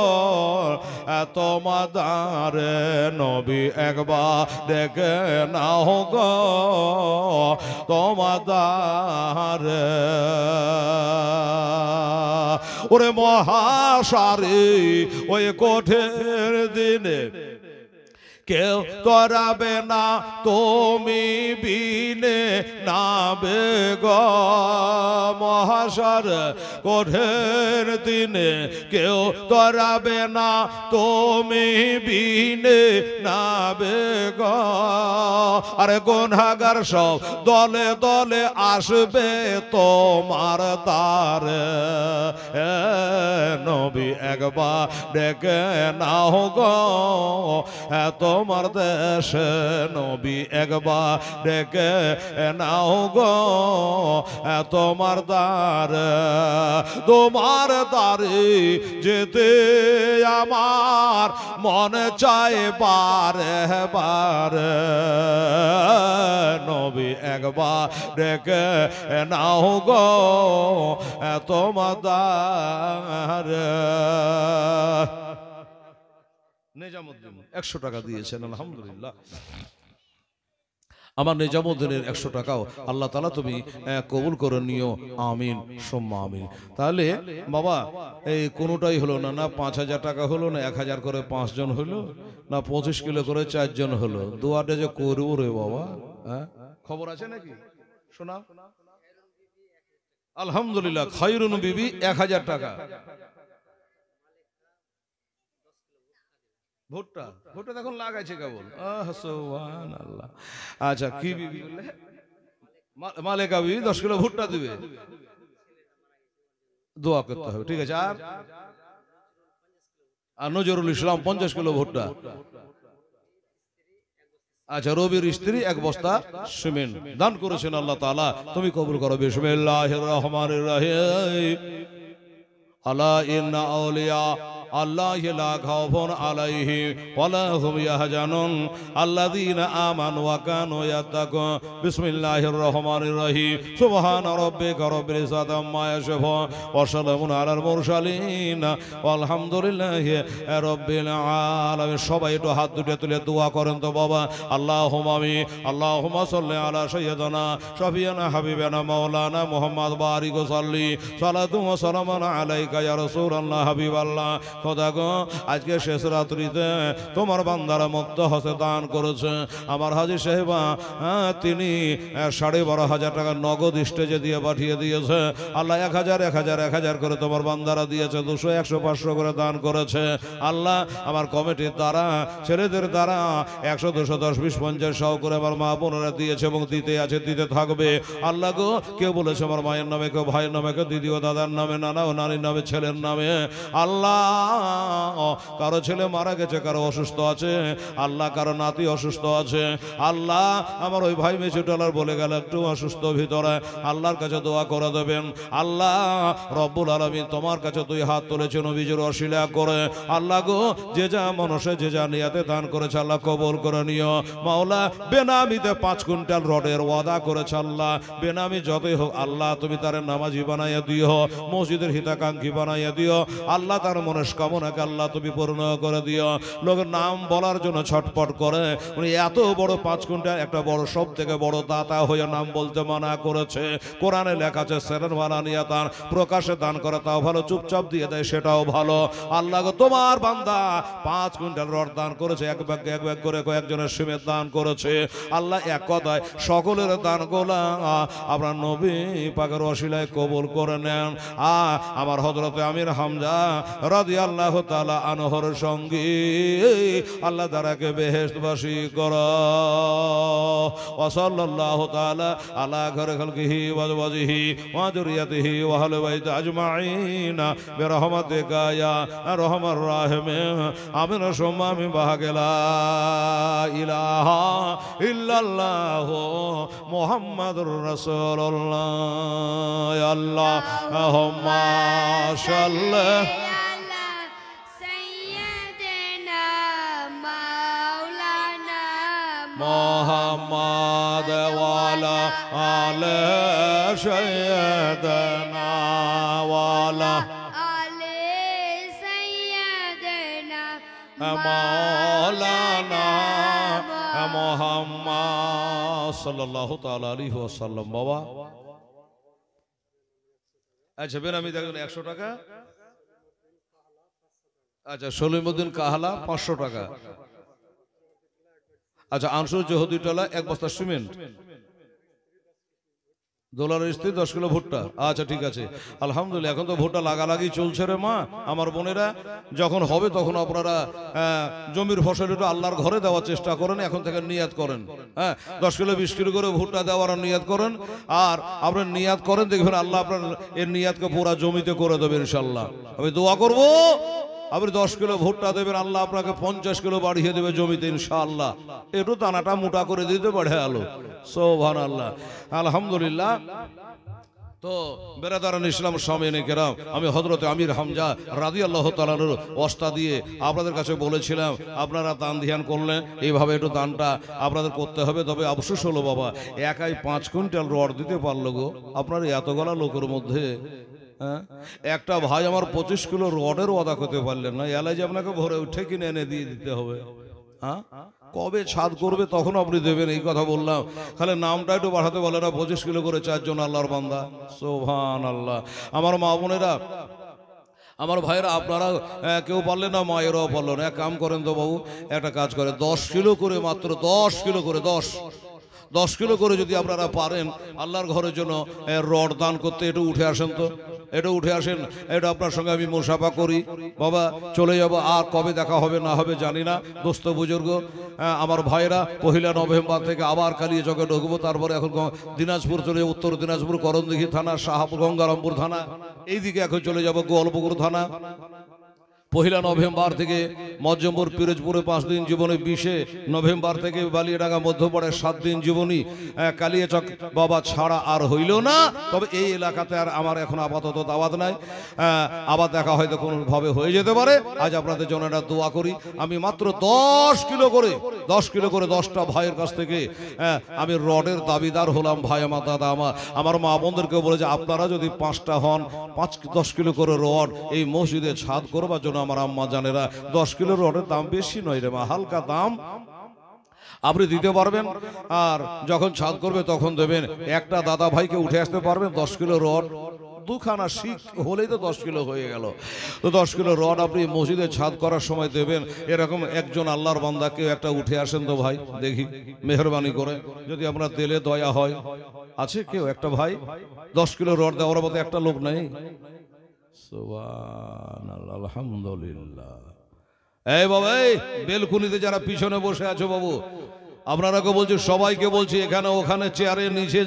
এত মাদারে নবী একবার ডেকে নাও গো তোমাদার সার ওরে মহাসারে ওই কঠের দিনে কেউ তরাবে না তুমি বিনে নাবে গ মহাসার কঠের দিনে কেউ তরাবে না তুমি বিনে নাবে গ আরে গোনাগার সব দলে দলে আসবে তোমার তার নবী একবার ডেকে নাও গ এত তোমার দেশে নবী একবার ডেকে নাও গো তোমার দ্বার তোমার দ্বারে যেতে আমার মনে চায় বারে বারে নবী একবার ডেকে নাও গো তোমার দ্বার একশো টাকা দিয়েছেন আমার নিজামুদ্দিনের একশো টাকাও আল্লাহ তালা তুমি কবুল করে নিও আমিন সোম্মা আমিন তাহলে বাবা এই কোনোটাই হলো না না পাঁচ হাজার টাকা হলো না এক হাজার করে পাঁচজন হলো না পঁচিশ কিলো করে চারজন হলো দুয়ারে যে করবো রে বাবা হ্যাঁ খবর আছে নাকি শোনা আলহামদুলিল্লাহ খাই বিবি এক হাজার টাকা ভোটটা ভোটটা দেখুন লাগাইছে কেবল আল্লাহ আচ্ছা, আচ্ছা কি আচ্ছা, বিবি মালেকা বিবি দশ কিলো ভুট্টা দিবে দোয়া করতে হবে ঠিক আছে আর আর নজরুল ইসলাম পঞ্চাশ কিলো ভুট্টা আচ্ছা রবির স্ত্রী এক বস্তা সিমেন্ট দান করেছেন আল্লাহ তাআলা তুমি কবুল করো বিসমিল্লাহির রহমানির রহিম আলা ইন্না আউলিয়া আল্লাহ লা খাউফুন আলাইহি ওয়ালা হুম ইয়াহজানুন আল্লাযীনা আমানু ওয়া কানু রহিম সুবহান রাব্বিকা রাব্বিল ইজ্জাতি আম্মা ইয়াসিফুন সবাই একটু হাত দুটো তুলে দোয়া করেন তো বাবা আল্লাহুম্মা আমি আল্লাহুম্মা সাল্লি আলা সাইয়্যিদানা শফিয়ানা হাবিবানা মাওলানা মুহাম্মদ বারিক সাল্লি সালাতু ওয়া সালামান আলাইকা ইয়া রাসূলুল্লাহ হাবিবাল্লাহ খোদা গো আজকে শেষ রাত্রিতে তোমার বান্দারা মুক্ত হসে দান করেছে আমার হাজি সাহেবা হ্যাঁ, তিনি সাড়ে বারো হাজার টাকা নগদ স্টেজে দিয়ে পাঠিয়ে দিয়েছে আল্লাহ এক হাজার এক হাজার এক হাজার করে তোমার বান্দারা দিয়েছে দুশো একশো পাঁচশো করে দান করেছে আল্লাহ আমার কমিটির দ্বারা ছেলেদের দ্বারা একশো দুশো দশ বিশ পঞ্চাশ সহ করে আমার মা বোনেরা দিয়েছে এবং দিতে আছে দিতে থাকবে আল্লাহ গো কেউ বলেছে আমার মায়ের নামে কেউ ভাইয়ের নামে কেউ দিদি ও দাদার নামে নানা ও নারীর নামে ছেলের নামে আল্লাহ কারো ছেলে মারা গেছে কারো অসুস্থ আছে আল্লাহ কারো নাতি অসুস্থ আছে আল্লাহ আমার ওই ভাই মেসুটালার বলে গেল একটু অসুস্থ ভিতরে আল্লাহর কাছে দোয়া করে দেবেন আল্লাহ রব্বুল আলমী তোমার কাছে তুই হাত তুলেছে নবীজুর অশিলা করে আল্লাহ গো যে যা মানুষে যে যা নিয়াতে দান করেছে আল্লাহ কবল করে নিও মাওলা বেনামিতে পাঁচ কুইন্টাল রডের ওয়াদা করেছে আল্লাহ বেনামি যতই হোক আল্লাহ তুমি তার নামাজি বানাইয়া দিও মসজিদের হিতাকাঙ্ক্ষী বানাইয়া দিও আল্লাহ তার মনে মনস্কামনাকে আল্লাহ তুমি পূর্ণ করে দিও লোকের নাম বলার জন্য ছটপট করে উনি এত বড় পাঁচ ঘন্টার একটা বড় সব থেকে বড় দাতা হয়ে নাম বলতে মানা করেছে কোরআনে লেখা আছে সেরেন ভালা নিয়ে তার প্রকাশে দান করা তাও ভালো চুপচাপ দিয়ে দেয় সেটাও ভালো আল্লাহ তোমার বান্দা পাঁচ কুইন্টাল রড দান করেছে এক ব্যাগ এক ব্যাগ করে কয়েকজনের সিমের দান করেছে আল্লাহ এক কথায় সকলের দান গোলা আপনার নবী পাকের অশিলায় কবুল করে নেন আ আমার হজরতে আমির হামজা রাজিয়া আল্লাহ তালা আনহর সঙ্গে আল্লাহ তারাকে বেহেস্তবাসী কর অসল্লাহ তালা আল্লাহ ঘর খালকিহি ওয়াজওয়াজিহি ওয়াজুরিয়াতিহি ওয়াহল বাইত আজমাইনা বেরহমাতে গায়া রহমার রাহমে আমিন সোমামি বাহাগেলা ইলাহ ইল্লাল্লাহ মোহাম্মদুর রাসূলুল্লাহ আল্লাহ আল্লাহুম্মা সাল্লাল্লাহু محمد وعلى آل سيدنا وعلى آل سيدنا مولانا محمد صلى الله تعالى عليه وسلم বাবা আচ্ছা বেনামি দেখুন একশো টাকা আচ্ছা সলিমুদ্দিন কাহালা পাঁচশো টাকা আচ্ছা আনসুর জহুদি টলা এক বস্তা সিমেন্ট দোলার স্ত্রী দশ কিলো ভুট্টা আচ্ছা ঠিক আছে আলহামদুলিল্লাহ এখন তো ভুট্টা লাগালাগি চলছে রে মা আমার বোনেরা যখন হবে তখন আপনারা জমির ফসল একটু আল্লাহর ঘরে দেওয়ার চেষ্টা করেন এখন থেকে নিয়াত করেন হ্যাঁ দশ কিলো বিশ কিলো করে ভুট্টা দেওয়ার নিয়াত করেন আর আপনার নিয়াত করেন দেখবেন আল্লাহ আপনার এর নিয়াতকে পুরা জমিতে করে দেবে ইনশাল্লাহ আমি দোয়া করবো আপনি দশ কিলো ভুট্টা দেবেন আল্লাহ আপনাকে পঞ্চাশ কিলো বাড়িয়ে দেবে জমিতে ইনশাআল্লাহ একটু দানাটা মোটা করে দিতে পারে আলো সোভান আল্লাহ আলহামদুলিল্লাহ তো বেড়াদারান ইসলাম সামিনে কেরাম আমি হজরতে আমির হামজা রাজি আল্লাহ তালানোর অস্তা দিয়ে আপনাদের কাছে বলেছিলাম আপনারা দান ধ্যান করলেন এইভাবে একটু দানটা আপনাদের করতে হবে তবে আফসুস হলো বাবা একাই পাঁচ কুইন্টাল রড দিতে পারলো গো আপনার এত গলা লোকের মধ্যে হ্যাঁ? একটা ভাই আমার পঁচিশ কিলো রডের ওদা করতে পারলেন না এলাইজি আপনাকে ভরে উঠে কিনে এনে দিয়ে দিতে হবে হ্যাঁ কবে ছাদ করবে তখন আপনি দেবেন এই কথা বললাম খালে নামটা একটু বাড়াতে বলে না পঁচিশ কিলো করে চারজন আল্লাহর বান্দা সোভান আল্লাহ আমার মা বোনেরা আমার ভাইয়েরা আপনারা কেউ পারলেন না মায়েরাও পারল না এক কাম করেন তো বাবু একটা কাজ করে দশ কিলো করে মাত্র দশ কিলো করে দশ দশ কিলো করে যদি আপনারা পারেন আল্লাহর ঘরের জন্য রড দান করতে একটু উঠে আসেন তো এটা উঠে আসেন এটা আপনার সঙ্গে আমি মুসাফা করি বাবা চলে যাব আর কবে দেখা হবে না হবে জানি না দোস্ত বুজুর্গ আমার ভাইরা পহিলা নভেম্বর থেকে আবার কালিয়ে চকে ঢুকবো তারপরে এখন দিনাজপুর চলে যাবো উত্তর দিনাজপুর করণদিঘি থানা শাহাব গঙ্গারামপুর থানা এইদিকে এখন চলে যাব গোয়ালপুকুর থানা পহিলা নভেম্বর থেকে মজ্জমপুর পিরোজপুরে পাঁচ দিন জীবনী বিশে নভেম্বর থেকে বালিয়াডাঙ্গা মধ্যপাড়ায় সাত দিন জীবনী কালিয়াচক বাবা ছাড়া আর হইল না তবে এই এলাকাতে আর আমার এখন আপাতত দাওয়াত নাই আবার দেখা হয়তো কোনোভাবে হয়ে যেতে পারে আজ আপনাদের জন্য একটা দোয়া করি আমি মাত্র দশ কিলো করে দশ কিলো করে দশটা ভাইয়ের কাছ থেকে আমি রডের দাবিদার হলাম ভাই আমার দাদা আমার আমার মা বোনদেরকে বলে যে আপনারা যদি পাঁচটা হন পাঁচ দশ কিলো করে রড এই মসজিদে ছাদ করবার জন্য আমার আম্মা না দশ কিলো রডের দাম বেশি নয় রে মা হালকা দাম আপনি দিতে পারবেন আর যখন ছাদ করবে তখন দেবেন একটা দাদা ভাইকে উঠে আসতে পারবেন দশ কিলো রড দুখানা শিখ হলেই তো দশ কিলো হয়ে গেল তো দশ কিলো রড আপনি মসজিদে ছাদ করার সময় দেবেন এরকম একজন আল্লাহর বান্দাকে একটা উঠে আসেন তো ভাই দেখি মেহরবানি করে যদি আপনার তেলে দয়া হয় আছে কেউ একটা ভাই দশ কিলো রড দেওয়ার মতো একটা লোক নেই আলহামদুলিল্লাহ এই বাবা এই বেলকুনিতে যারা পিছনে বসে আছো বাবু আপনারাকে বলছি সবাইকে বলছি এখানে ওখানে চেয়ারের নিচে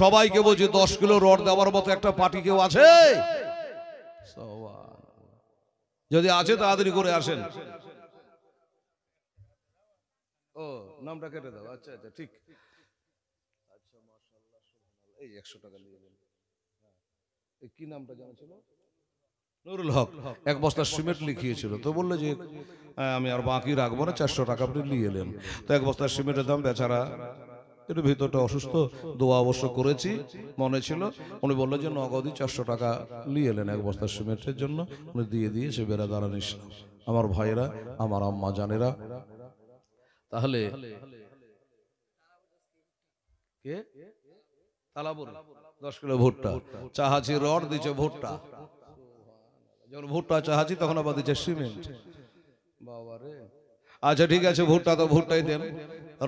সবাইকে বলছি দশ কিলো রড দেওয়ার মতো একটা পার্টি কেউ আছে যদি আছে তাড়াতাড়ি করে আসেন ও নামটা কেটে দাও আচ্ছা আচ্ছা ঠিক আচ্ছা এই একশো টাকা নিয়ে যাবেন হ্যাঁ। কি নামটা জানা ছিল নুরুল হক এক বস্তা সিমেন্ট লিখিয়েছিল তো বললো যে হ্যাঁ, আমি আর বাকি রাখবো না চারশো টাকা আপনি নিয়ে এলেন তো এক বস্তা সিমেন্টের দাম বেচারা একটু ভিতরটা অসুস্থ দোয়া অবশ্য করেছি মনে ছিল উনি বললো যে নগদই চারশো টাকা নিয়ে এলেন এক বস্তা সিমেন্টের জন্য উনি দিয়ে দিয়েছে বেড়া ইসলাম আমার ভাইরা আমার আম্মা জানেরা তাহলে দশ কিলো ভুট্টা চাহাচি রড দিচ্ছে ভুট্টা যখন ভুট্টা চাহাছি তখন আবার দিচ্ছে সিমেন্ট বাবা রে আচ্ছা ঠিক আছে ভুট্টা তো ভুট্টাই দেন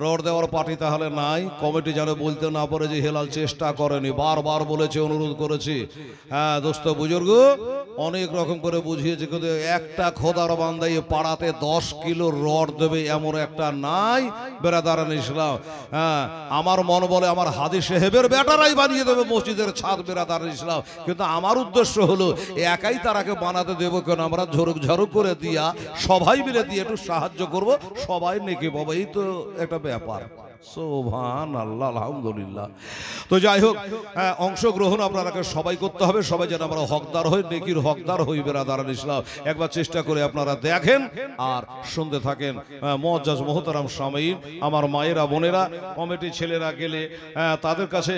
রড দেওয়ার পার্টি তাহলে নাই কমিটি যেন বলতে না পারে যে হেলাল চেষ্টা করেনি বারবার বলেছে অনুরোধ করেছি হ্যাঁ দোস্ত বুজুর্গ অনেক রকম করে বুঝিয়েছে কিন্তু একটা খোদার বান্দাই পাড়াতে দশ কিলো রড দেবে এমন একটা নাই বেড়াদারান ইসলাম হ্যাঁ আমার মন বলে আমার হাদি সাহেবের ব্যাটারাই বানিয়ে দেবে মসজিদের ছাদ বেড়াদারান ইসলাম কিন্তু আমার উদ্দেশ্য হলো একাই তারাকে বানাতে দেবো কেন আমরা ঝরুক ঝরুক করে দিয়া সবাই মিলে দিয়ে একটু সাহায্য করব সবাই নেকি বাবা এই তো একটা ব্যাপার তো যাই হোক হ্যাঁ, অংশগ্রহণ সবাই করতে হবে সবাই যেন আমরা হকদার হই নেকির হকদার ইসলাম একবার চেষ্টা করে আপনারা দেখেন আর শুনতে থাকেন হ্যাঁ, আমার মায়েরা বোনেরা কমিটি ছেলেরা গেলে হ্যাঁ, তাদের কাছে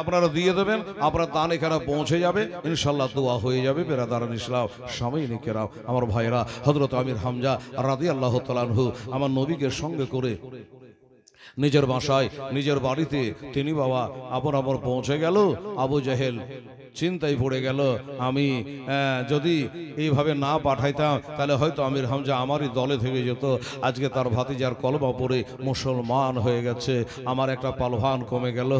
আপনারা দিয়ে দেবেন আপনার দান এখানে পৌঁছে যাবে ইনশাল্লাহ দোয়া হয়ে যাবে বেরাদারান ইসলাম স্বামী কেরাম আমার ভাইয়েরা হজরত আমির হামজা রাদি আল্লাহ তালানহু আমার নবীকে সঙ্গে করে নিজের বাসায় নিজের বাড়িতে তিনি বাবা আবার আবার পৌঁছে গেল আবু জাহেল চিন্তায় পড়ে গেল আমি যদি এইভাবে না পাঠাইতাম তাহলে হয়তো আমির হামজা আমারই দলে থেকে যেত আজকে তার ভাতিজার কলমা পড়ে মুসলমান হয়ে গেছে আমার একটা পালভান কমে গেল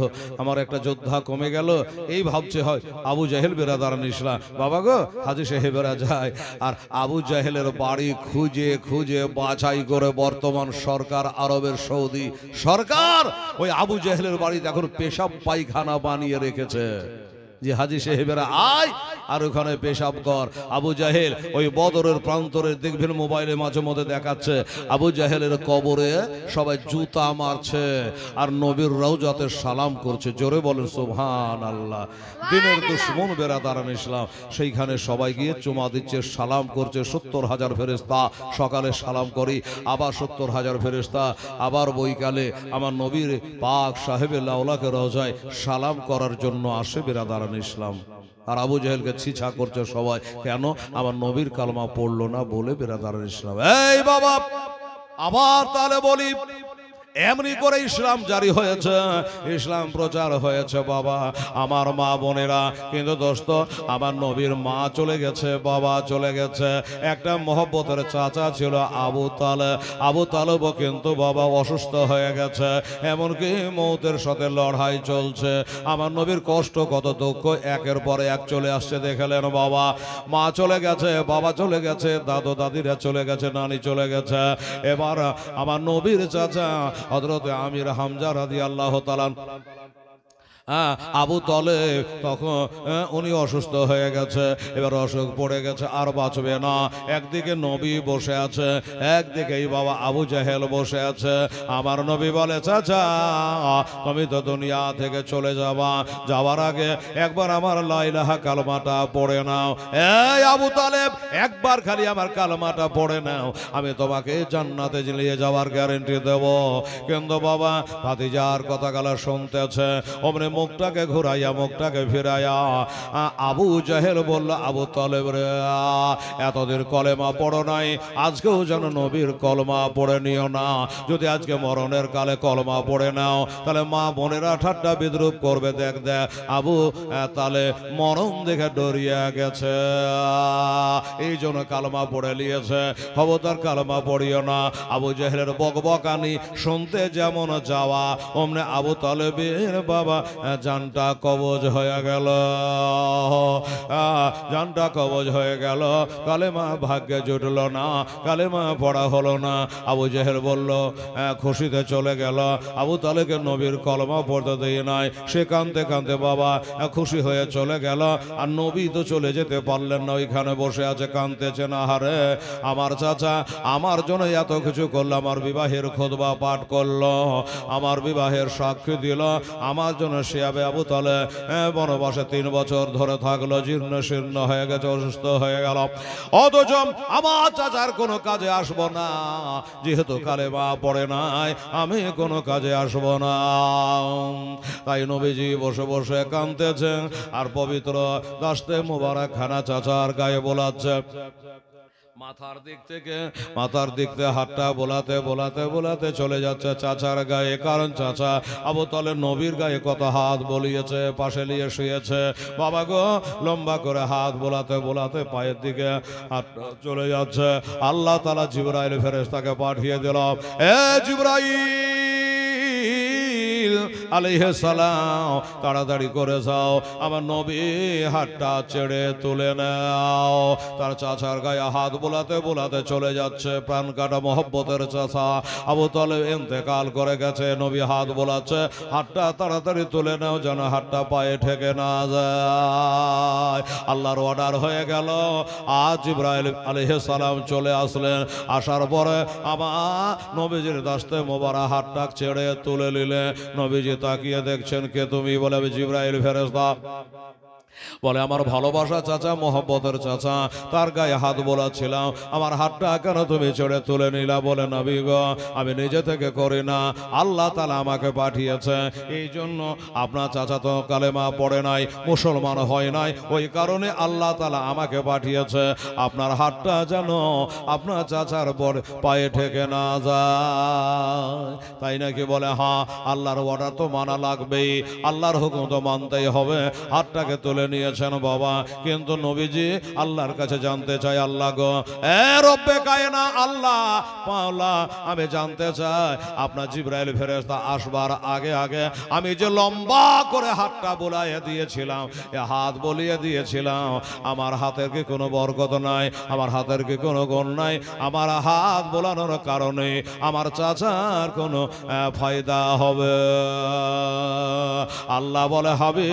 আমার একটা যোদ্ধা কমে গেল এই ভাবছে হয় আবু জাহেল বেরাদারান ইসলাম বাবা গো হাজি সাহেবেরা যায় আর আবু জাহেলের বাড়ি খুঁজে খুঁজে বাছাই করে বর্তমান সরকার আরবের সৌদি সরকার ওই আবু জাহেলের বাড়িতে এখন পেশাব পায়খানা বানিয়ে রেখেছে যে হাজি সাহেবেরা আয় আর ওখানে পেশাব কর আবু জাহেল ওই বদরের প্রান্তরে দেখবেন মোবাইলে মাঝে মধ্যে দেখাচ্ছে আবু জাহেলের কবরে সবাই জুতা মারছে আর নবীর যাতে সালাম করছে জোরে বলেন সোভান আল্লাহ দিনের দুশ্মন বেড়া দাঁড়ান ইসলাম সেইখানে সবাই গিয়ে চুমা দিচ্ছে সালাম করছে সত্তর হাজার ফেরেস্তা সকালে সালাম করি আবার সত্তর হাজার ফেরেস্তা আবার বইকালে আমার নবীর পাক সাহেবের লাউলাকে রোজায় সালাম করার জন্য আসে বেড়া দাঁড়ান হারানো ইসলাম আর আবু জাহেলকে ছিছা করছে সবাই কেন আমার নবীর কালমা পড়লো না বলে বেরাদার ইসলাম এই বাবা আবার তাহলে বলি এমনি করে ইসলাম জারি হয়েছে ইসলাম প্রচার হয়েছে বাবা আমার মা বোনেরা কিন্তু দোস্ত আমার নবীর মা চলে গেছে বাবা চলে গেছে একটা মহব্বতের চাচা ছিল আবু তাল আবু তালবও কিন্তু বাবা অসুস্থ হয়ে গেছে এমনকি মৌতের সাথে লড়াই চলছে আমার নবীর কষ্ট কত দুঃখ একের পরে এক চলে আসছে দেখেলেন বাবা মা চলে গেছে বাবা চলে গেছে দাদু দাদিরা চলে গেছে নানি চলে গেছে এবার আমার নবীর চাচা হজরত আমির হামজা রাজি আল্লাহ তালান হ্যাঁ আবু তলে তখন হ্যাঁ, উনি অসুস্থ হয়ে গেছে এবার অসুখ পড়ে গেছে আর বাঁচবে না একদিকে নবী বসে আছে একদিকে এই বাবা আবু জাহেল বসে আছে আমার নবী বলে চাচা তুমি তো দুনিয়া থেকে চলে যাবা যাওয়ার আগে একবার আমার লাইলাহা কালমাটা পড়ে নাও এই আবু তালেব একবার খালি আমার কালমাটা পড়ে নাও আমি তোমাকে জান্নাতে নিয়ে যাওয়ার গ্যারেন্টি দেব কিন্তু বাবা ভাতিজার কথা গালা শুনতেছে অমনি মুখটাকে ঘুরাইয়া মুখটাকে ফেরাইয়া আবু জাহেল বলল আবু তলেব রে এতদিন কলেমা পড়ো নাই আজকেও যেন নবীর কলমা পড়ে নিও না যদি আজকে মরণের কালে কলমা পড়ে নাও তাহলে মা বোনেরা ঠাট্টা বিদ্রুপ করবে দেখ দেখ আবু তাহলে মরণ দেখে ডরিয়া গেছে এই জন্য কালমা পড়ে নিয়েছে হবতার কালমা পড়িও না আবু জাহেলের বকবকানি শুনতে যেমন যাওয়া অমনে আবু তালেবের বাবা জানটা কবজ হয়ে গেল জানটা কবজ হয়ে গেল কালেমা ভাগ্যে জুটল না কালেমা পড়া হলো না আবু জাহের বলল হ্যাঁ, খুশিতে চলে গেল আবু তালেকে নবীর কলমা পড়তে দিয়ে নাই সে কানতে কানতে বাবা হ্যাঁ, খুশি হয়ে চলে গেল আর নবী তো চলে যেতে পারলেন না ওইখানে বসে আছে কানতেছেন আহারে আমার চাচা আমার জন্য এত কিছু করলো আমার বিবাহের খোদবা পাঠ করলো আমার বিবাহের সাক্ষী দিল আমার জন্য শিয়াবে আবু তালে বনবাসে তিন বছর ধরে থাকলো জীর্ণ শীর্ণ হয়ে গেছে অসুস্থ হয়ে গেল অথচ আমার চাচার কোনো কাজে আসবো না যেহেতু কালে বা পড়ে নাই আমি কোনো কাজে আসবো না তাই নবীজি বসে বসে কাঁদতেছে আর পবিত্র দাস্তে মোবারক খানা চাচার গায়ে বোলাচ্ছে মাথার দিক থেকে মাথার দিক থেকে হাতটা বোলাতে বোলাতে বোলাতে চলে যাচ্ছে চাচার গায়ে কারণ চাচা আবু নবীর গায়ে কত হাত বলিয়েছে পাশে নিয়ে শুয়েছে বাবা গো লম্বা করে হাত বোলাতে বোলাতে পায়ের দিকে হাতটা চলে যাচ্ছে আল্লাহ তালা জিবরাইল ফেরেস্তাকে তাকে পাঠিয়ে দিল এ জিবরাইল আলিহে সালাম তাড়াতাড়ি করে যাও আমার নবী হাতটা ছেড়ে তুলে নাও তার চাচার গায়ে হাত বোলাতে বোলাতে চলে যাচ্ছে প্রাণ কাটা মহব্বতের চাচা আবু তলে এতেকাল করে গেছে নবী হাত বোলাচ্ছে হাতটা তাড়াতাড়ি তুলে নাও যেন হাতটা পায়ে ঠেকে না যায় আল্লাহর অর্ডার হয়ে গেল আজ ইব্রাহিম আলিহে সালাম চলে আসলেন আসার পরে আমার নবীজির দাস্তে মোবারা হাতটা ছেড়ে তুলে নিলে নবী विजेता की अध्यक्षण के तुम इबल जिब्राइल फेरस्ता বলে আমার ভালোবাসা চাচা মোহাম্মতের চাচা তার গায়ে হাত বোলাচ্ছিলাম আমার হাতটা কেন তুমি ছেড়ে তুলে নিলা বলে নাবি গ আমি নিজে থেকে করি না আল্লাহ তালা আমাকে পাঠিয়েছে এই জন্য আপনার চাচা তো কালেমা পড়ে নাই মুসলমান হয় নাই ওই কারণে আল্লাহ তালা আমাকে পাঠিয়েছে আপনার হাতটা যেন আপনার চাচার পর পায়ে ঠেকে না যায় তাই নাকি বলে হ্যাঁ আল্লাহর অর্ডার তো মানা লাগবেই আল্লাহর হুকুম তো মানতেই হবে হাতটাকে তুলে নিয়েছেন বাবা কিন্তু নবীজি আল্লাহর কাছে জানতে চাই আল্লাহ গো এ রব্বে কায়না আল্লাহ পাওলা আমি জানতে চাই আপনার জিব্রাইল ফেরেস্তা আসবার আগে আগে আমি যে লম্বা করে হাতটা বোলাইয়ে দিয়েছিলাম এ হাত বলিয়ে দিয়েছিলাম আমার হাতের কি কোনো বরকত নাই আমার হাতের কি কোনো গুণ নাই আমার হাত বোলানোর কারণে আমার চাচার কোনো ফায়দা হবে আল্লাহ বলে হবে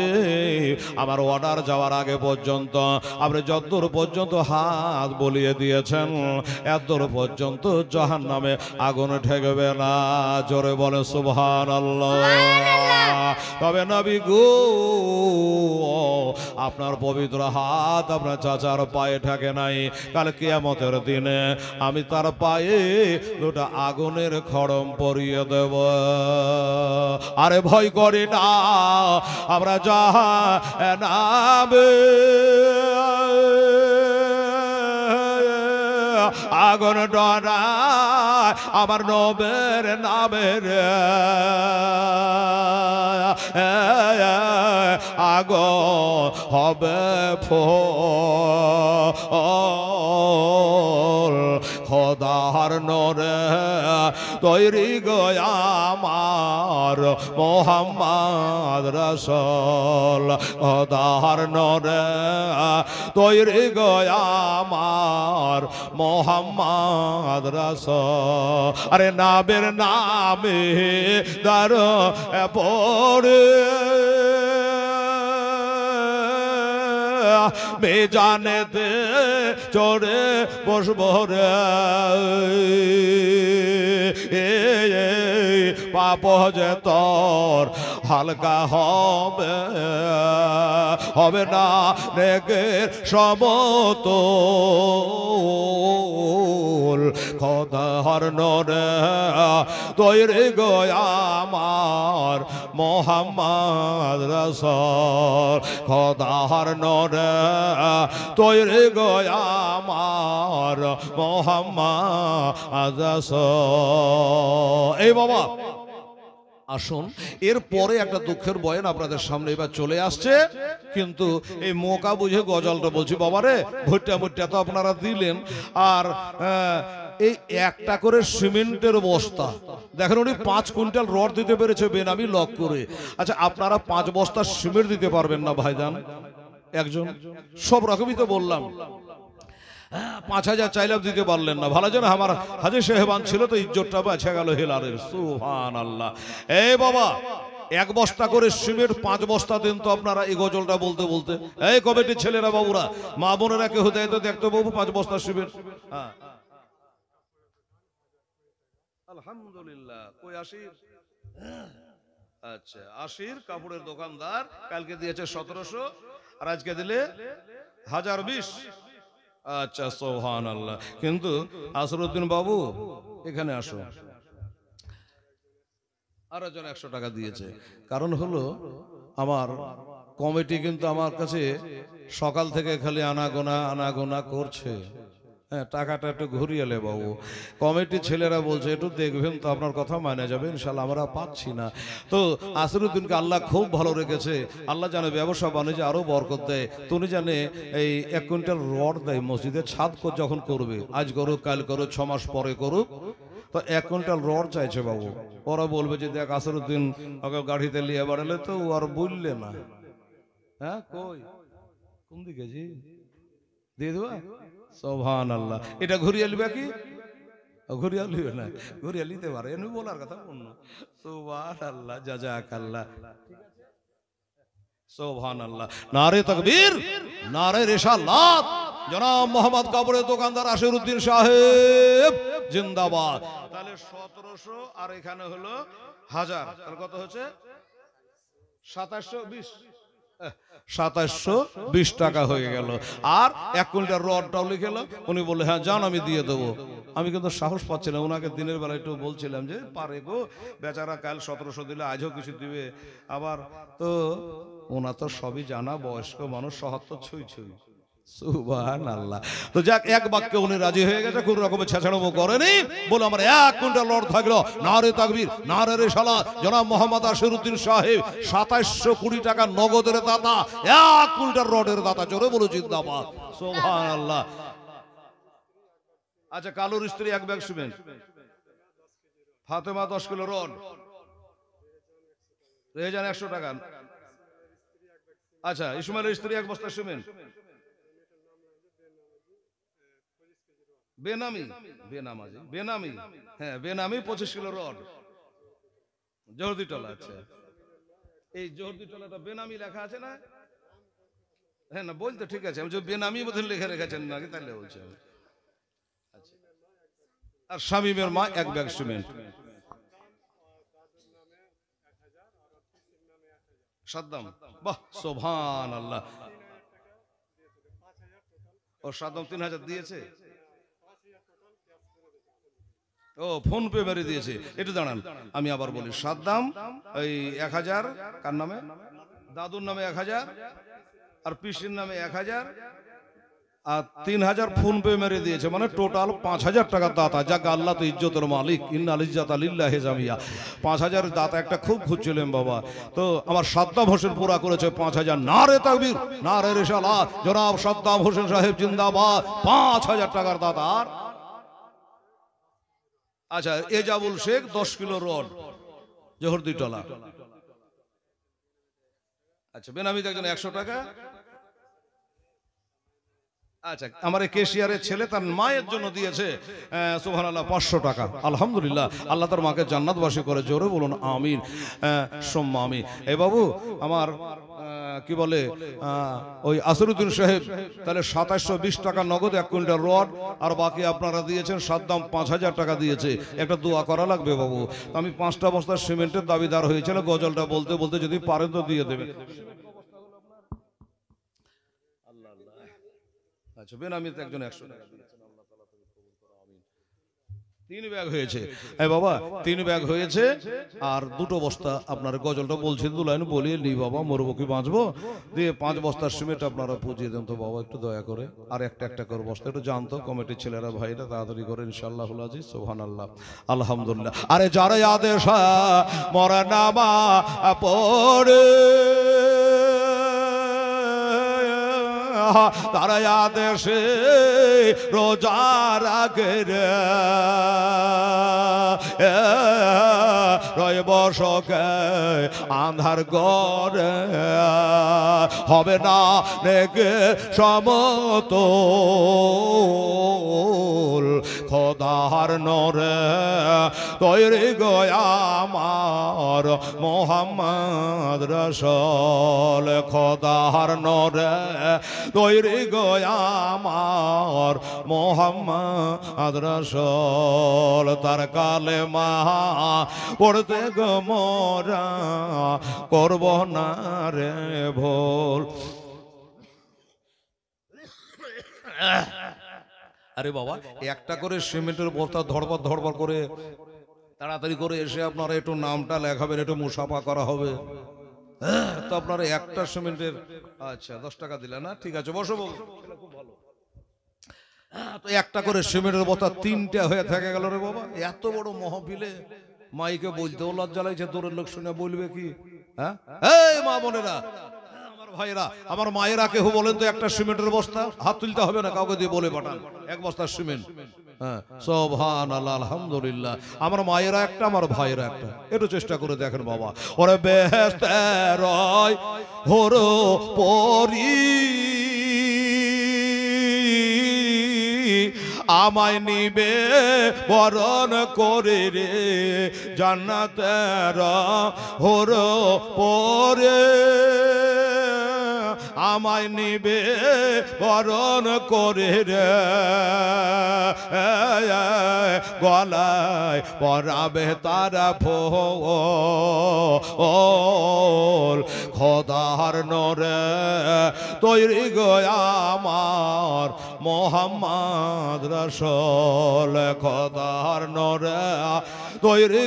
আমার অর্ডার যাওয়ার আগে পর্যন্ত আপনি যতদূর পর্যন্ত হাত বলিয়ে দিয়েছেন এতদূর পর্যন্ত জাহান নামে আগুন ঠেকবে না জোরে বলে সুভান তবে নবী গু আপনার পবিত্র হাত আপনার চাচার পায়ে ঠেকে নাই কাল কিয়ামতের দিনে আমি তার পায়ে দুটা আগুনের খড়ম পরিয়ে দেব আরে ভয় করি না আমরা যাহা না আগুন ডরা আমার নবের নামের আগ হবে ফো ও খোদার নরে তৈরি গয়ামার মোহাম্মদ রসল খোদার নরে তৈরি গয়ামার মোহাম্মদ রস আরে নামের নামে দার পড়ে মেজানেতে চড়ে বসবরে পাপ যে তোর হালকা হবে হবে না নেগের সমত কথা হরণ তৈরি গয়ামার মোহাম্মদ রসর খোদা হরণ তৈরি গয়ামার মোহাম্মদ রসর এই বাবা আসুন এরপরে একটা দুঃখের বয়ন আপনাদের সামনে এবার চলে আসছে কিন্তু এই মোকা বুঝে গজলটা বলছি বাবারে ভুট্টা ভুট্টা তো আপনারা দিলেন আর এই একটা করে সিমেন্টের বস্তা দেখেন উনি পাঁচ কুইন্টাল রড দিতে পেরেছে বেনামি লক করে আচ্ছা আপনারা পাঁচ বস্তা সিমেন্ট দিতে পারবেন না ভাইজান একজন সব রকমই তো বললাম পাঁচ হাজার চাইলেও দিতে পারলেন না ভালো যেন আমার হাজির সাহেবান ছিল তো ইজ্জতটা বেছে গেল হেলারের সুহান আল্লাহ এ বাবা এক বস্তা করে সিমেন্ট পাঁচ বস্তা দিন তো আপনারা এই গজলটা বলতে বলতে এই কমিটির ছেলেরা বাবুরা মা বোনেরা কেউ দেয় তো দেখতো বাবু পাঁচ বস্তা সিমেন্ট হ্যাঁ আলহামদুলিল্লাহ আচ্ছা আশির কাপড়ের দোকানদার কালকে দিয়েছে সতেরোশো আর আজকে দিলে হাজার বিশ আচ্ছা সোহান আল্লাহ কিন্তু আসরুদ্দিন বাবু এখানে আসো আরো জন একশো টাকা দিয়েছে কারণ হলো আমার কমিটি কিন্তু আমার কাছে সকাল থেকে খালি আনাগোনা আনাগোনা করছে হ্যাঁ টাকাটা একটু ঘুরিয়ে লে বাবু কমিটির ছেলেরা বলছে একটু দেখবেন তো আপনার কথা মানে যাবে ইনশাল্লাহ আমরা পাচ্ছি না তো আসরুদ্দিনকে আল্লাহ খুব ভালো রেখেছে আল্লাহ জানে ব্যবসা বাণিজ্য আরও বরকত দেয় তুমি জানে এই এক কুইন্টাল রড দেয় মসজিদে ছাদ যখন করবে আজ করুক কাল করুক ছ মাস পরে করুক তো এক কুইন্টাল রড চাইছে বাবু ওরা বলবে যে দেখ আসরুদ্দিন ওকে গাড়িতে নিয়ে বেড়ালে তো ও আর বললে না হ্যাঁ কই কোন দিকে জি দিয়ে দেবা সোভান আল্লাহ এটা ঘুরিয়ে কি লিবে না ঘুরিয়ে নিতে পারে এমনি বলার কথা সোভান আল্লাহ আল্লাহ সোভান আল্লাহ নারে তকবীর নারে জনাব মোহাম্মদ কাপড়ের দোকানদার আশির উদ্দিন সাহেব জিন্দাবাদ তাহলে সতেরোশো আর এখানে হলো হাজার তার কত হচ্ছে সাতাশশো বিশ সাতাশশো বিশ টাকা হয়ে গেল আর এক কুইন্টাল রডটাও লিখে গেল উনি বললো হ্যাঁ যান আমি দিয়ে দেবো আমি কিন্তু সাহস পাচ্ছি না ওনাকে দিনের বেলা একটু বলছিলাম যে পারে গো বেচারা কাল সতেরোশো দিলে আজও কিছু দিবে আবার তো ওনা তো সবই জানা বয়স্ক মানুষ সহাত্তর ছুঁই ছুঁই এক উনি রাজি হয়ে গেছে করেনি আমার এক থাকলো রে সাহেব কুড়ি নগদের দাতা রডের দাতা চোরে বলে আচ্ছা কালোর স্ত্রী এক ব্যাগ শুবেন ফাতেমা দশ কিলো রড একশো টাকা আচ্ছা ইসমাইলের স্ত্রী এক বস্তা শুবেন বেনামি বেনামাজি বেনামি হ্যাঁ বেনামি পঁচিশ কিলো রড জহরদি টলা আছে আচ্ছা। এই জহরদি টলাটা বেনামি লেখা আছে না হ্যাঁ না বলতে ঠিক আছে আমি বেনামি বোধহয় লিখে রেখেছেন নাকি তাহলে বলছি আমি আচ্ছা। আর শামীমের মা এক ব্যাগ সিমেন্ট সাদ্দাম বাহ সোভান আল্লাহ ও সাদ্দাম তিন হাজার দিয়েছে ও ফোন পে বেড়ে দিয়েছে এটা দাঁড়ান আমি আবার বলি সাদ্দাম দাম ওই এক হাজার কার নামে দাদুর নামে এক হাজার আর পিসির নামে এক হাজার আর তিন হাজার ফোন পে মেরে দিয়েছে মানে টোটাল পাঁচ হাজার টাকা দাতা যাক আল্লাহ তো ইজ্জতের মালিক ইন আলিজাত আলিল্লা হেজামিয়া পাঁচ হাজার দাতা একটা খুব খুঁজছিলেন বাবা তো আমার সাদ্দাম হোসেন পুরা করেছে পাঁচ হাজার না রে তাকবির না রে রেশালা জনাব সাদ্দাম হোসেন সাহেব জিন্দাবাদ পাঁচ হাজার টাকার দাতা আর আচ্ছা, আচ্ছা এজাবুল শেখ দশ কিলো রড জহরদি টলা আচ্ছা বেনামিতে একজন একশো টাকা আচ্ছা, আচ্ছা আমার কেশিয়ারের ছেলে তার মায়ের জন্য দিয়েছে সোহান আল্লাহ পাঁচশো টাকা আলহামদুলিল্লাহ আল্লাহ তার মাকে জান্নাতবাসী করে জোরে বলুন আমির সোম্য আমি এ বাবু আমার কি বলে ওই আসরুদ্দিন সাহেব তাহলে সাতাশশো বিশ টাকা নগদ এক কুইন্টাল রড আর বাকি আপনারা দিয়েছেন সাত দাম পাঁচ হাজার টাকা দিয়েছে একটা দোয়া করা লাগবে বাবু আমি পাঁচটা বস্তার সিমেন্টের দাবিদার হয়েছিল গজলটা বলতে বলতে যদি পারেন তো দিয়ে দেবে আচ্ছা বেনামিতে একজন একশো টাকা দিয়েছেন আল্লাহ তালা তুমি কবুল করো আমিন তিন ব্যাগ হয়েছে হ্যাঁ বাবা তিন ব্যাগ হয়েছে আর দুটো বস্তা আপনার গজলটা দু লাইন বলি নি বাবা মরবো কি বাঁচবো দিয়ে পাঁচ বস্তার সিমেন্ট আপনারা পুজিয়ে দেন তো বাবা একটু দয়া করে আর একটা একটা করে বস্তা একটু জানতো কমিটির ছেলেরা ভাইরা তাড়াতাড়ি করে ইনশাল্লাহ আজি সোহান আল্লাহ আলহামদুলিল্লাহ আরে যারা আদেশ মরা নামা পড়ে তারা দেশে রোজা রাখে রয় বসকে আন্ধার গড়ে হবে না নেগে সমত খোদার নরে তৈরি গয়ামার মোহাম্মদ রসল খোদার নরে তৈরি গয়ামার মোহাম্মদ রসল তার কালে মা পড়তে গোরা করব না রে ভোল Ah! আরে বাবা একটা করে সিমেন্টের বস্তা ধরবার ধরবার করে তাড়াতাড়ি করে এসে আপনারা একটু নামটা লেখাবেন একটু মুসাফা করা হবে হ্যাঁ তো আপনারা একটা সিমেন্টের আচ্ছা দশ টাকা দিলে না ঠিক আছে বসো বসো খুব হ্যাঁ, তো একটা করে সিমেন্টের বস্তা তিনটা হয়ে থাকে গেল রে বাবা এত বড় মহাবিলে মাইকে বলতেও লজ্জা লাগছে দূরের লোক শুনে বলবে কি হ্যাঁ এই মা বোনেরা ভাইরা আমার মায়েরা কেহ বলেন তো একটা সিমেন্টের বস্তা হাত তুলতে হবে না কাউকে দিয়ে বলে পাঠান এক বস্তা সিমেন্ট হ্যাঁ আলহামদুলিল্লাহ আমার মায়েরা একটা আমার ভাইয়েরা একটা একটু চেষ্টা করে দেখেন বাবা ওরে বেহস্ত রয় আমায় নিবে বরণ করে রে জান্নাতের হর পরে আমায় নিবে বরণ করে রে গলায় পরাবে তারা ফো খোদার নরে তৈরি গয়া আমার মোহাম্মদ রসল খোদার নরে তৈরি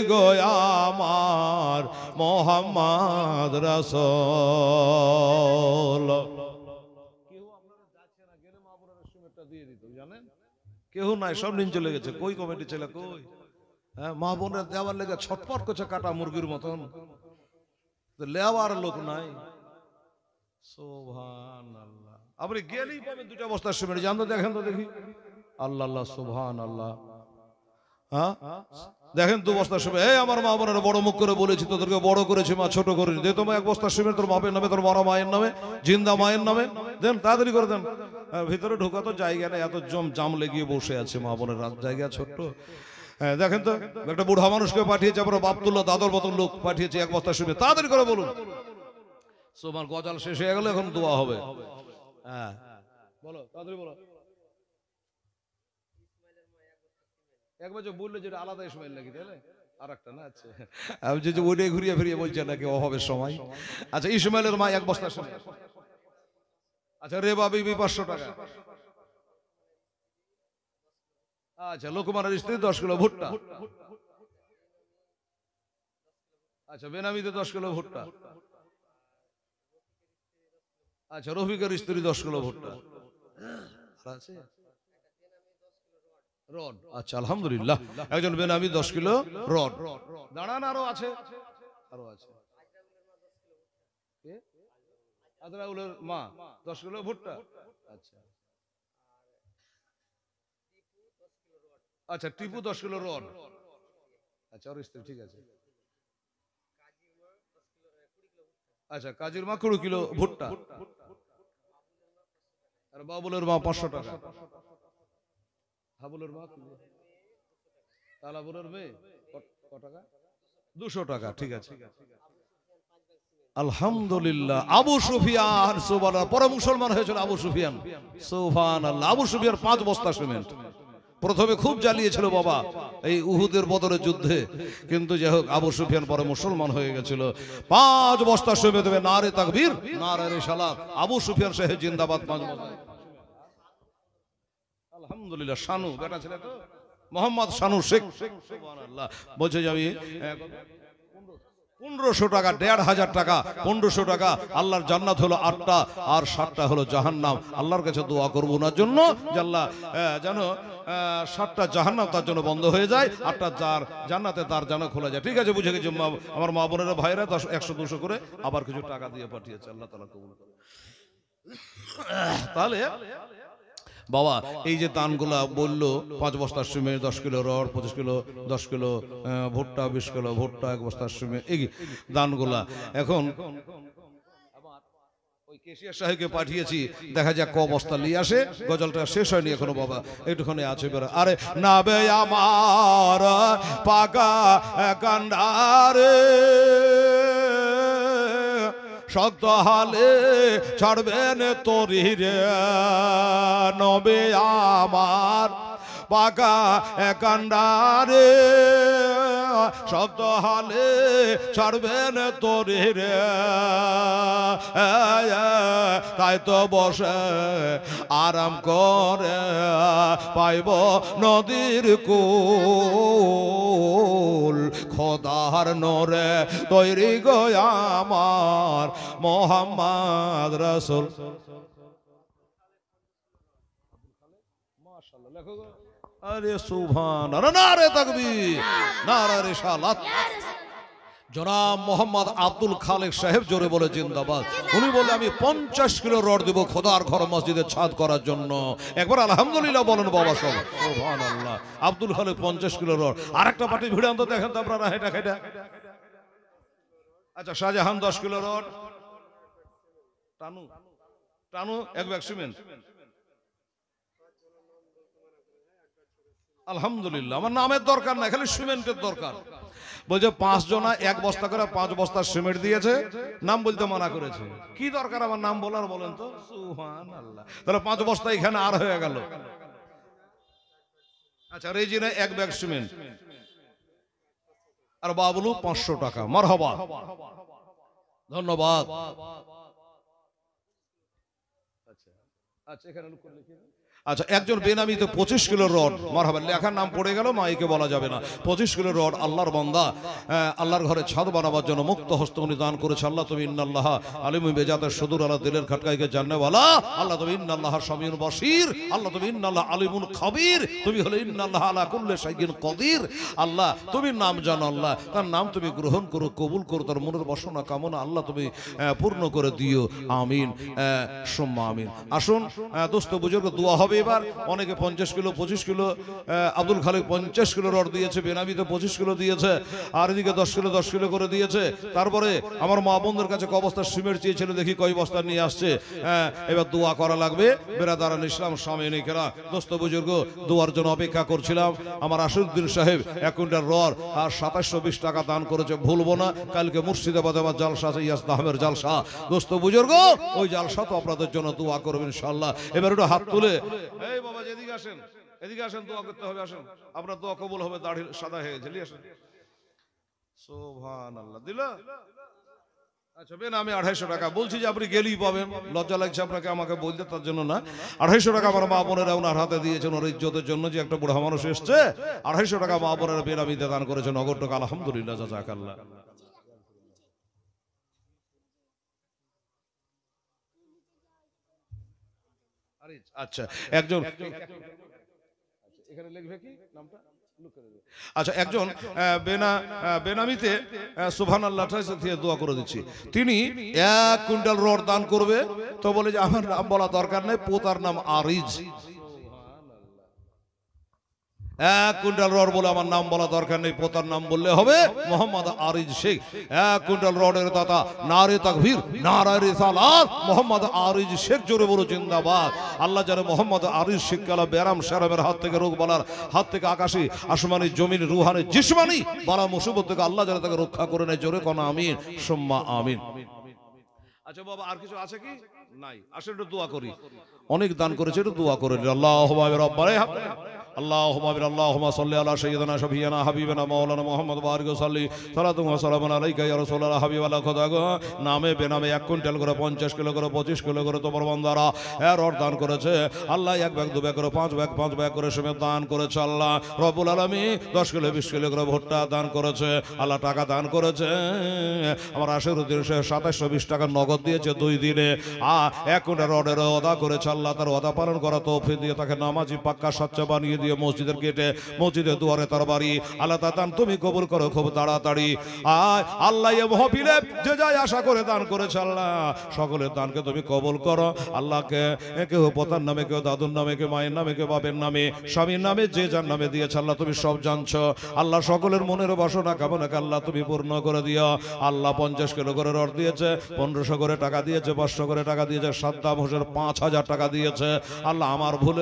আমার মোহাম্মদ রসল কেউ নাই সব নিন চলে গেছে কই কমিটি ছেলে কই হ্যাঁ মা বোনরা দেওয়ার লেগে ছটপট করছে কাটা মুরগির মতন লেওয়ার লোক নাই শোভা আপনি গেলেই পাবেন দুটা বস্তার সিমেন্ট জানতো তো দেখেন তো দেখি আল্লাহ আল্লাহ সুহান আল্লাহ হ্যাঁ দেখেন দু বস্তা সিমেন্ট এই আমার মা বোনের বড় মুখ করে বলেছি তোদেরকে বড় করেছি মা ছোট করেছি দে তোমার এক বস্তা সিমেন্ট তোর বাপের নামে তোর বড় মায়ের নামে জিন্দা মায়ের নামে দেন তাড়াতাড়ি করে দেন হ্যাঁ, ভিতরে ঢোকা তো জায়গা নেই এত জম জাম লেগিয়ে বসে আছে মা বোনের রাত জায়গা ছোট্ট হ্যাঁ দেখেন তো একটা বুড়া মানুষকে পাঠিয়েছে আমরা বাপতুল্লাহ দাদর মতন লোক পাঠিয়েছে এক বস্তা সিমেন্ট তাড়াতাড়ি করে বলুন তোমার গজাল শেষ হয়ে গেলে এখন দোয়া হবে হ্যাঁ বলো তাড়াতাড়ি বলো এক বছর যেটা নাকি আর একটা না আচ্ছা ঘুরিয়ে ফিরিয়ে নাকি অভাবের সময় আচ্ছা এক সময় আচ্ছা রে পাঁচশো টাকা আচ্ছা লোকমানের স্ত্রী দশ কিলো ভুট্টা আচ্ছা বেনামিতে দশ কিলো ভুট্টা আচ্ছা রফিকের স্ত্রী দশ কিলো ভুট্টা রড আচ্ছা আলহামদুলিল্লাহ একজন বেন আমি দশ কিলো রড দাঁড়ান আরো আছে আরো আছে মা দশ কিলো ভুট্টা আচ্ছা আচ্ছা টিপু দশ কিলো রড আচ্ছা ওর স্ত্রী ঠিক আছে আচ্ছা কাজীর মা কুড়ি কিলো ভুট্টা আর বাবুলের মা পাঁচশো টাকা হাবুলের মা তালাবুলের মেয়ে টাকা দুশো টাকা ঠিক আছে আলহামদুলিল্লাহ আবু সুফিয়ান সোবান পরে মুসলমান হয়েছিল আবু সুফিয়ান সোফান আল্লাহ আবু সুফিয়ার পাঁচ বস্তা সিমেন্ট প্রথমে খুব জ্বালিয়েছিল বাবা এই উহুদের বদরের যুদ্ধে কিন্তু যাই হোক আবু সুফিয়ান পরে মুসলমান হয়ে গেছিল পাঁচ বস্তা শুভে দেবে না রে তাকবীর না রে সালা আবু সুফিয়ান সাহেব জিন্দাবাদ পাঁচ আলহামদুলিল্লাহ শানু বেটা ছেলে তো মোহাম্মদ শানু শেখ বলছে যাবি পনেরোশো টাকা দেড় হাজার টাকা পনেরোশো টাকা আল্লাহর জান্নাত হলো আটটা আর সাতটা হলো জাহান্নাম আল্লাহর কাছে দোয়া করবো ওনার জন্য জাল্লা যেন সাতটা জাহান্নাম তার জন্য বন্ধ হয়ে যায় আটটা যার জান্নাতে তার যেন খোলা যায় ঠিক আছে বুঝে গেছি আমার মা বোনের ভাইরা দশ একশো দুশো করে আবার কিছু টাকা দিয়ে পাঠিয়েছে আল্লাহ তালা কবুল তাহলে বাবা এই যে তানগুলা বলল পাঁচ বস্তার সুমে দশ কিলো রড পঁচিশ কিলো দশ কিলো ভুট্টা বিশ কিলো ভুট্টা এক বস্তার সুমে এই দানগুলা এখন সাহেবকে পাঠিয়েছি দেখা যাক ক বস্তা নিয়ে আসে গজলটা শেষ হয়নি এখনো বাবা একটুখানি আছে বেরো আরে না বে আমার পাকা কান্ডারে শক্ত হালে ছাড়বেন তরি রে নবে আমার পাকা একান্ডারে শব্দ হালে ছাড়বেন তোরে রে তাই তো বসে আরাম করে পাইব নদীর কুল খোদার নরে তৈরি গো আমার মোহাম্মদ রসুল আরে সুভান নারে তাকবীর নারা রে সালাত জনাব মোহাম্মদ আব্দুল খালেক সাহেব জোরে বলে জিন্দাবাদ উনি বলে আমি পঞ্চাশ কিলো রড দেবো খোদার ঘর মসজিদের ছাদ করার জন্য একবার আলহামদুলিল্লাহ বলেন বাবা সব সোহান আল্লাহ আব্দুল খালেক পঞ্চাশ কিলো রড আর একটা পাটি ভিড়ে আনতে দেখেন তো আপনারা হেঁটা হেঁটা আচ্ছা শাহজাহান দশ কিলো রড টানু টানু এক ব্যাগ সিমেন্ট আলহামদুলিল্লাহ আমার নামের দরকার না খালি সিমেন্টের দরকার বলছে পাঁচ জনা এক বস্তা করে পাঁচ বস্তা সিমেন্ট দিয়েছে নাম বলতে মানা করেছে কি দরকার আমার নাম বলার বলেন তো সুহান আল্লাহ তাহলে পাঁচ বস্তা এখানে আর হয়ে গেল আচ্ছা রেজিনে এক ব্যাগ সিমেন্ট আর বাবলু পাঁচশো টাকা মারহবা ধন্যবাদ আচ্ছা আচ্ছা এখানে আচ্ছা একজন বেনামিতে পঁচিশ কিলো রড হবে লেখার নাম পড়ে গেল মাইকে বলা যাবে না পঁচিশ কিলো রড আল্লাহর বন্দা হ্যাঁ, আল্লাহর ঘরে ছাদ বানাবার জন্য মুক্ত হস্ত উনি দান করেছে আল্লাহ তুমি আল্লাহ আলিম বেজাতের সদুর আল্লাহ দিলের খাটকাইকে জান্নাওয়ালা আল্লাহ তুমি আল্লাহ সমীর বসির আল্লাহ তুমি আল্লাহ আলিমুল খবির তুমি হলে আল্লাহ আল্লাহ করলে সাইকিন কদির আল্লাহ তুমি নাম জানো আল্লাহ তার নাম তুমি গ্রহণ করো কবুল করো তার মনের বসনা কামনা আল্লাহ তুমি পূর্ণ করে দিও আমিন সোম্মা আমিন আসুন দোস্ত বুজুর্গ দোয়া হবে হবে এবার অনেকে পঞ্চাশ কিলো পঁচিশ কিলো আব্দুল খালেক পঞ্চাশ কিলো রড দিয়েছে বেনামি তো পঁচিশ কিলো দিয়েছে আর এদিকে দশ কিলো দশ কিলো করে দিয়েছে তারপরে আমার মা বোনদের কাছে কবস্তা বস্তা সিমেন্ট চেয়েছিল দেখি কয় বস্তা নিয়ে আসছে হ্যাঁ, এবার দোয়া করা লাগবে বেরাদারান ইসলাম স্বামী নেকেরা দোস্ত বুজুর্গ দোয়ার জন্য অপেক্ষা করছিলাম আমার আসুদ্দিন সাহেব এক কুইন্টাল রড আর সাতাশশো বিশ টাকা দান করেছে ভুলবো না কালকে মুর্শিদাবাদে আমার জালসা আছে ইয়াস আহমের জালসা দোস্ত বুজুর্গ ওই জালসা তো আপনাদের জন্য দোয়া করবেন ইনশাল্লাহ এবার একটু হাত তুলে বাবা এদিকে আসেন এদিকে আসেন দোয়া করতে হবে আসেন আপনার দোয়া হবে সাদা হয়ে গেছে আসেন সোভান আল্লাহ দিল আচ্ছা বেন আমি আড়াইশো টাকা বলছি যে আপনি গেলেই পাবেন লজ্জা লাগছে আপনাকে আমাকে বলতে তার জন্য না আড়াইশো টাকা আমার মা বোনেরা ওনার হাতে দিয়েছেন ওর ইজ্জতের জন্য যে একটা বুড়া মানুষ এসছে আড়াইশো টাকা মা বোনেরা বেরামিতে দান করেছেন নগদ টাকা আলহামদুলিল্লাহ জাজাকাল্লাহ আচ্ছা, আচ্ছা একজন আচ্ছা, এখানে লিখবে কি নামটা আচ্ছা, আচ্ছা একজন বেনা বেনামিতে সুভান আল্লাহ দিয়ে দোয়া করে দিচ্ছি তিনি এক কুইন্টাল রড দান করবে তো বলে যে আমার নাম বলা দরকার নেই পোতার নাম আরিজ এক কুইন্টাল রড বলে আমার নাম বলা দরকার নেই পোতার নাম বললে হবে মোহাম্মদ আরিজ শেখ এক কুইন্টাল রডের দাতা নারে তাকভীর নারায় সালাত মোহাম্মদ আরিজ শেখ জোরে বলো জিন্দাবাদ আল্লাহ যেন মোহাম্মদ আরিজ শেখ কালা ব্যারাম স্যারামের হাত থেকে রোগ বলার হাত থেকে আকাশি আসমানি জমিন রুহানি জিসমানি বালা মুসিবত থেকে আল্লাহ যেন তাকে রক্ষা করে নেয় জোরে কোন আমিন সোম্মা আমিন আচ্ছা বাবা আর কিছু আছে কি অনেক দান করেছে এটা দোয়া করে আল্লাহ আল্লাহ আল্লাহ হুমা মোহাম্মদ নামে এক কুইন্টাল করে কিলো করে কিলো করে তোমার দান করেছে আল্লাহ এক ব্যাগ দু ব্যাগ করে পাঁচ ব্যাগ পাঁচ ব্যাগ করে সবে দান করেছে আল্লাহ রব্বুল আলামিন দশ কিলো বিশ কিলো করে ভুট্টা দান করেছে আল্লাহ টাকা দান করেছে আমার আশির উদ্দেশ্যে বিশ টাকা নগদ দিয়েছে দুই দিনে আর এখন রডের অদা করেছে আল্লাহ তার অদা পালন করা তৌফি দিয়ে তাকে নামাজি পাক্কা সচ্চা বানিয়ে দিয়ে মসজিদের গেটে মসজিদের দুয়ারে তার বাড়ি আল্লাহ দান তুমি কবুল করো খুব তাড়াতাড়ি আয় আল্লাহ মহফিলে যে যাই আশা করে দান করেছে আল্লাহ সকলের দানকে তুমি কবুল করো আল্লাহকে কেউ পোতার নামে কেউ দাদুর নামে কেউ মায়ের নামে কেউ বাবের নামে স্বামীর নামে যে যার নামে দিয়েছে আল্লাহ তুমি সব জানছো আল্লাহ সকলের মনের বাসনা কামনাকে আল্লাহ তুমি পূর্ণ করে দিও আল্লাহ পঞ্চাশ কিলো করে রড দিয়েছে পনেরোশো করে টাকা দিয়েছে পাঁচশো করে টাকা দিয়েছে দিয়েছে সাদ্দাম হোসেন পাঁচ হাজার টাকা দিয়েছে আল্লাহ আমার ভুল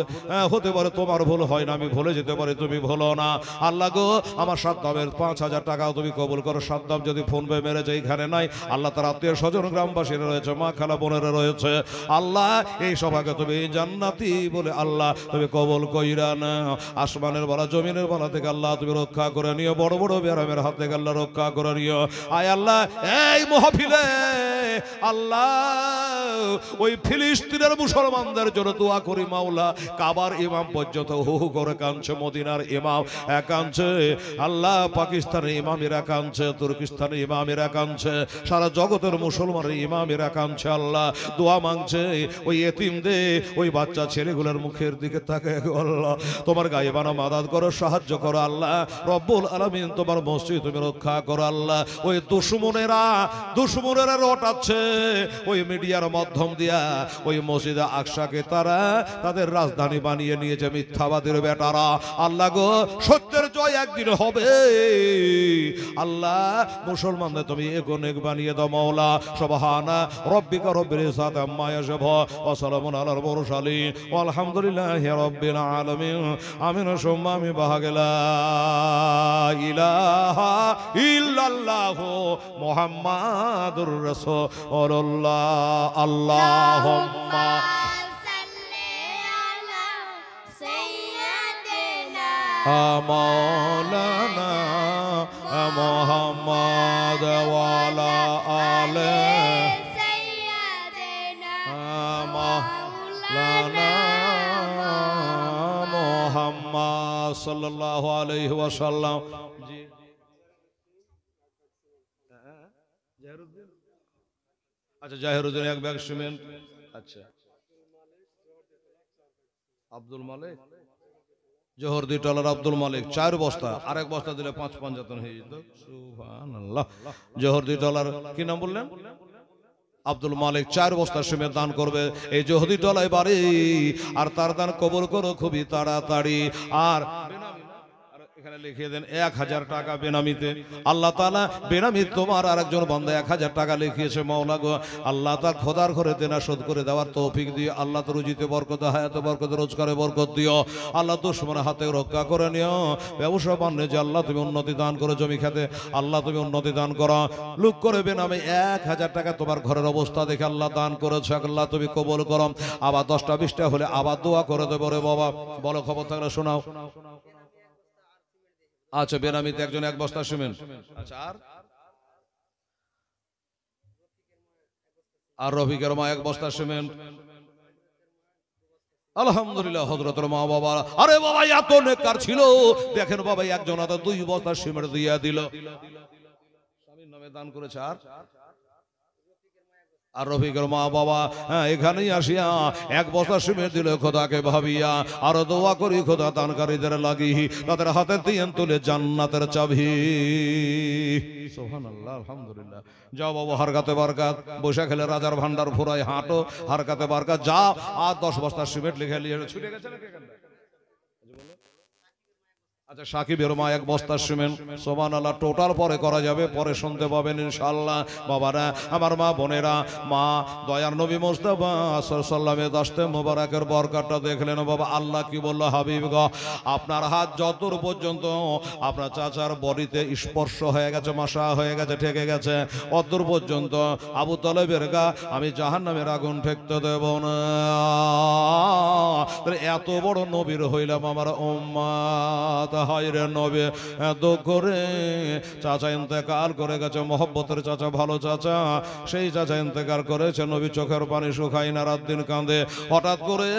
হতে পারে তোমার ভুল হয় না আমি ভুলে যেতে পারি তুমি ভুলো না আল্লাহ গো আমার সাদ্দামের পাঁচ হাজার টাকাও তুমি কবুল করো সাদ্দাম যদি ফোন পে মেরেছে এইখানে নাই আল্লাহ তার আত্মীয় স্বজন গ্রামবাসীরা রয়েছে মা খালা বোনের রয়েছে আল্লাহ এই সভাকে তুমি জান্নাতি বলে আল্লাহ তুমি কবল কইরা না আসমানের বলা জমিনের বলা থেকে আল্লাহ তুমি রক্ষা করে নিও বড় বড় ব্যারামের হাত থেকে আল্লাহ রক্ষা করে নিও আয় আল্লাহ এই মহাফিলে আল্লাহ ওই ফিলিস্তিনের মুসলমানদের জন্য দোয়া করি মাওলা কাবার ইমাম পর্যন্ত হুহু করে কাঁদছে মদিনার ইমাম একাংশে আল্লাহ পাকিস্তানের ইমামেরা কাঁদছে তুর্কিস্তানের ইমামেরা কাঁদছে সারা জগতের মুসলমানের ইমামেরা কাঁদছে আল্লাহ দোয়া মাংছে ওই এতিম দে ওই বাচ্চা ছেলেগুলোর মুখের দিকে তাকে আল্লাহ তোমার গায়ে বানো মাদাত করো সাহায্য করো আল্লাহ রব্বুল আলমিন তোমার মসজিদ তুমি রক্ষা করো আল্লাহ ওই দুশ্মনেরা দুশ্মনেরা রটাচ্ছে ওই মিডিয়ার মাধ্যমে প্রথম দিয়া ওই মসজিদে আকশাকে তারা তাদের রাজধানী বানিয়ে নিয়েছে মিথ্যাবাদের বেটারা আল্লাহ গো সত্যের জয় একদিন হবে আল্লাহ মুসলমানদের তুমি এগোনেক বানিয়ে দাও মাওলা সবহানা রব্বিকা রব্বির সাথে মায়া শুভ ওসালামুন আলাল মুরসালিন আলহামদুলিল্লাহি রব্বিল আলামিন আমিন সুম্মামি বাহাগেলা ইলাহা ইল্লাল্লাহু মুহাম্মাদুর রাসূলুল্লাহ আল্লাহ اللهم صل على سيدنا مولانا محمد وعلى آل سيدنا مولانا محمد صلى الله عليه وسلم আচ্ছা জাহের উদ্দিন এক ব্যাগ সিমেন্ট আচ্ছা আব্দুল মালিক জোহর দুই টলার আব্দুল মালিক চার বস্তা আর এক বস্তা দিলে পাঁচ পঞ্চাতন হয়ে যেত সুবহানাল্লাহ জোহর দুই টলার কি নাম বললেন আব্দুল মালিক চার বস্তা সিমেন্ট দান করবে এই জহদি টলায় বাড়ি আর তার দান কবর করো খুবই তাড়াতাড়ি আর লিখে দেন এক হাজার টাকা বেনামিতে আল্লাহ তালা বেনামি তোমার আর একজন বান্ধা এক হাজার টাকা লিখিয়েছে মাওলা গো আল্লাহ তার খোদার ঘরে দেনা শোধ করে দেওয়ার তৌফিক দিয়ে আল্লাহ তো রুজিতে বরকত হায়াতে বরকত রোজগারে বরকত দিও আল্লাহ দুশ্মন হাতে রক্ষা করে নিও ব্যবসা বান্নে যে আল্লাহ তুমি উন্নতি দান করো জমি খাতে আল্লাহ তুমি উন্নতি দান করো লুক করে বেনামে এক হাজার টাকা তোমার ঘরের অবস্থা দেখে আল্লাহ দান করেছ আল্লাহ তুমি কবল করো আবার দশটা বিশটা হলে আবার দোয়া করে দেবো রে বাবা বলো খবর থাকলে শোনাও শোনাও আচ্ছা বেনামিতে একজন এক বস্তা শুনেন আচ্ছা, আর আর রফিকের মা এক বস্তা সিমেন্ট আলহামদুলিল্লাহ হজরতর মা বাবা আরে বাবা এত নেকার ছিল দেখেন বাবা একজন দুই বস্তা সিমেন্ট দিয়া দিল স্বামীর নামে দান করেছে আর আর রফিকের মা বাবা হ্যাঁ, এখানেই আসিয়া এক বছর সিমে দিল খোদাকে ভাবিয়া আরো দোয়া করি খোদা দানকারীদের লাগি তাদের হাতে দিয়ে তুলে জান্নাতের চাবি হারকাতে রাজার ভান্ডার ফুরাই হাঁটো হারকাতে বারকাত যা আর দশ বস্তা সিমেন্ট লিখে নিয়ে ছুটে গেছে আচ্ছা সাকিব রমা এক বস্তা শুনেন সোমান আল্লাহ টোটাল পরে করা যাবে পরে শুনতে পাবেন ইনশাল্লাহ বাবারা আমার মা বোনেরা মা দয়ার নবী মোস্তফা সাল্লামে দশতে মোবারকের বরকারটা দেখলেন বাবা আল্লাহ কি বললো হাবিব গ আপনার হাত যতর পর্যন্ত আপনার চাচার বডিতে স্পর্শ হয়ে গেছে মশা হয়ে গেছে ঠেকে গেছে অতর পর্যন্ত আবু তলেবের গা আমি জাহান নামের আগুন ঠেকতে দেব না এত বড় নবীর হইলাম আমার ওম্মা হয় রে নবে এত করে চাচা ইন্তেকাল করে গেছে মহব্বতের চাচা ভালো চাচা সেই চাচা ইন্তেকাল করেছে নবী চোখের পানি শুকাই না রাত দিন কাঁদে হঠাৎ করে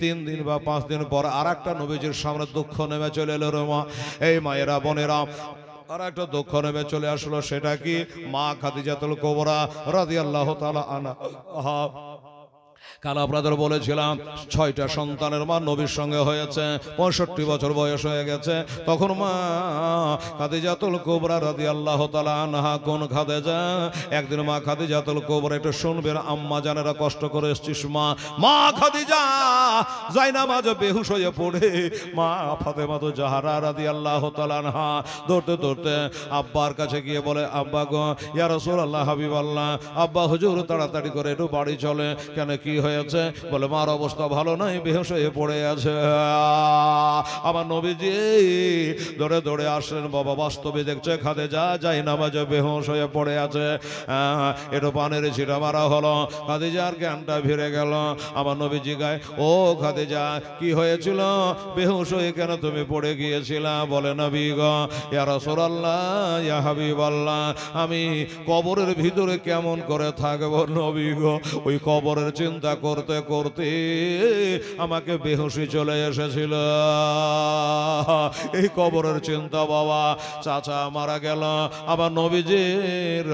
তিন দিন বা পাঁচ দিন পর আর একটা নবীজির সামনে দুঃখ নেমে চলে এলো রে মা এই মায়েরা বোনেরা আর একটা দুঃখ নেমে চলে আসলো সেটা কি মা খাদিজাতুল কোবরা রাজি আল্লাহ তালা আনা হা কাল আপনাদের বলেছিলাম ছয়টা সন্তানের মা নবীর সঙ্গে হয়েছে পঁয়ষট্টি বছর বয়স হয়ে গেছে তখন মা খাদিজাতুল কোবরা রাদি আল্লাহ তালা আনহা কোন যা একদিন মা খাদিজাতুল কোবরা একটু শুনবেন আম্মা জানেরা কষ্ট করে এসছিস মা মা খাদিজা মা যে বেহুশ হয়ে পড়ে মা ফাতেমা তো জাহারা রাদি আল্লাহ আনহা ধরতে ধরতে আব্বার কাছে গিয়ে বলে আব্বা গো ইয়ারসুল আল্লাহ হাবিব আল্লাহ আব্বা হুজুর তাড়াতাড়ি করে একটু বাড়ি চলে কেন কি হয়ে হয়েছে বলে মার অবস্থা ভালো নয় বেহস হয়ে পড়ে আছে আমার নবীজি ধরে ধরে আসলেন বাবা বাস্তবে দেখছে খাদে যা যাই নামাজে বেহস হয়ে পড়ে আছে হ্যাঁ, এটা পানের ছিটা মারা হলো খাদিজার জ্ঞানটা ভিড়ে গেল আমার নবীজি গায়ে ও খাদিজা কি হয়েছিল বেহস হয়ে কেন তুমি পড়ে গিয়েছিলা বলে নবী গ সোরাল্লাহ ইয়া আমি কবরের ভিতরে কেমন করে থাকবো নবী গো ওই কবরের চিন্তা করতে করতে আমাকে বেহসি চলে এসেছিল এই কবরের চিন্তা বাবা চাচা মারা গেল আবার নবীজির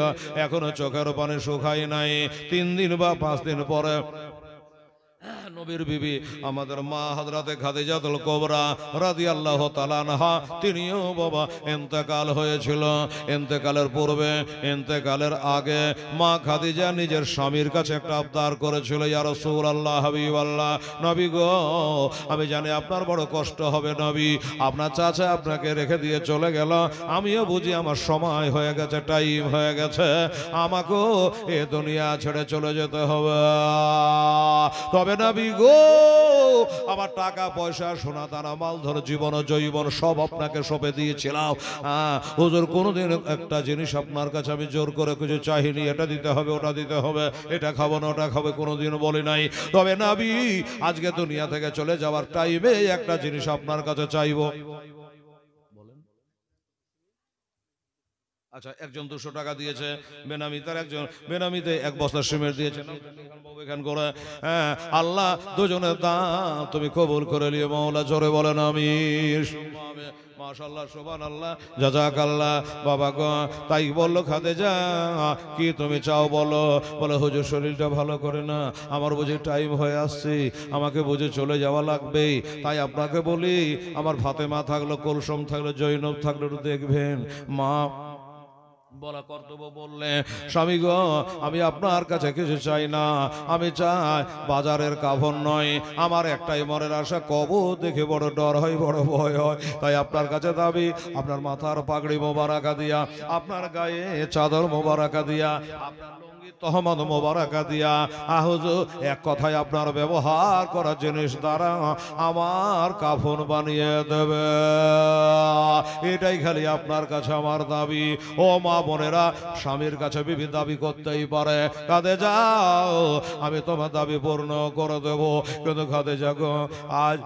এখনো চোখের পানি শুকাই নাই তিন দিন বা পাঁচ দিন পরে নবীর বিবি আমাদের মা হজরতে খাদিজাতুল কোবরা রাদিয়াল্লাহু তাআলা আনহা তিনিও বাবা ইন্তেকাল হয়েছিল ইন্তেকালের পূর্বে ইন্তেকালের আগে মা খাদিজা নিজের স্বামীর কাছে একটা আবদার করেছিল ইয়া রাসূলুল্লাহ আল্লাহ নবী গো আমি জানি আপনার বড় কষ্ট হবে নবী আপনার চাচা আপনাকে রেখে দিয়ে চলে গেল আমিও বুঝি আমার সময় হয়ে গেছে টাইম হয়ে গেছে আমাকেও এ দুনিয়া ছেড়ে চলে যেতে হবে তবে নবী নবী গো আমার টাকা পয়সা সোনা তারা মাল ধর জীবন জৈবন সব আপনাকে সপে দিয়েছিলাম হ্যাঁ কোনোদিন একটা জিনিস আপনার কাছে আমি জোর করে কিছু চাহিনি এটা দিতে হবে ওটা দিতে হবে এটা খাবো না ওটা খাবে কোনোদিন বলি নাই তবে নাবি আজকে দুনিয়া থেকে চলে যাওয়ার টাইমে একটা জিনিস আপনার কাছে চাইবো আচ্ছা একজন দুশো টাকা দিয়েছে বেনামি তার একজন বেনামিতে এক বস্তা সিমেন্ট দিয়েছে হ্যাঁ আল্লাহ দুজনের দাম তুমি কবুল করে নিয়ে মৌলা জোরে বলেন আমি মাশাল্লাহ সোবান আল্লাহ জাজাক আল্লাহ বাবা গ তাই বললো খাদে যা কি তুমি চাও বলো বলে হুজুর শরীরটা ভালো করে না আমার বুঝে টাইম হয়ে আসছে আমাকে বুঝে চলে যাওয়া লাগবেই তাই আপনাকে বলি আমার ভাতে মা থাকলো কলসম থাকলো জৈনব থাকলো দেখবেন মা বলা কর্তব্য বললে হ্যাঁ, স্বামী গো আমি আপনার কাছে কিছু চাই না আমি চাই বাজারের কাভন নয় আমার একটাই মনের আশা কবর দেখে বড় ডর হয় বড় ভয় হয় তাই আপনার কাছে দাবি আপনার মাথার পাগড়ি মোবারাকা দিয়া আপনার গায়ে চাদর মোবারাকা দিয়া আপনার তহমদ মোবারকা দিয়া আহুজু এক কথায় আপনার ব্যবহার করা জিনিস দ্বারা আমার কাফন বানিয়ে দেবে এটাই খালি আপনার কাছে আমার দাবি ও মা বোনেরা স্বামীর কাছে বিভিন্ন দাবি করতেই পারে কাঁদে যাও আমি তোমার দাবি পূর্ণ করে দেবো কিন্তু কাঁদে যাগো আজ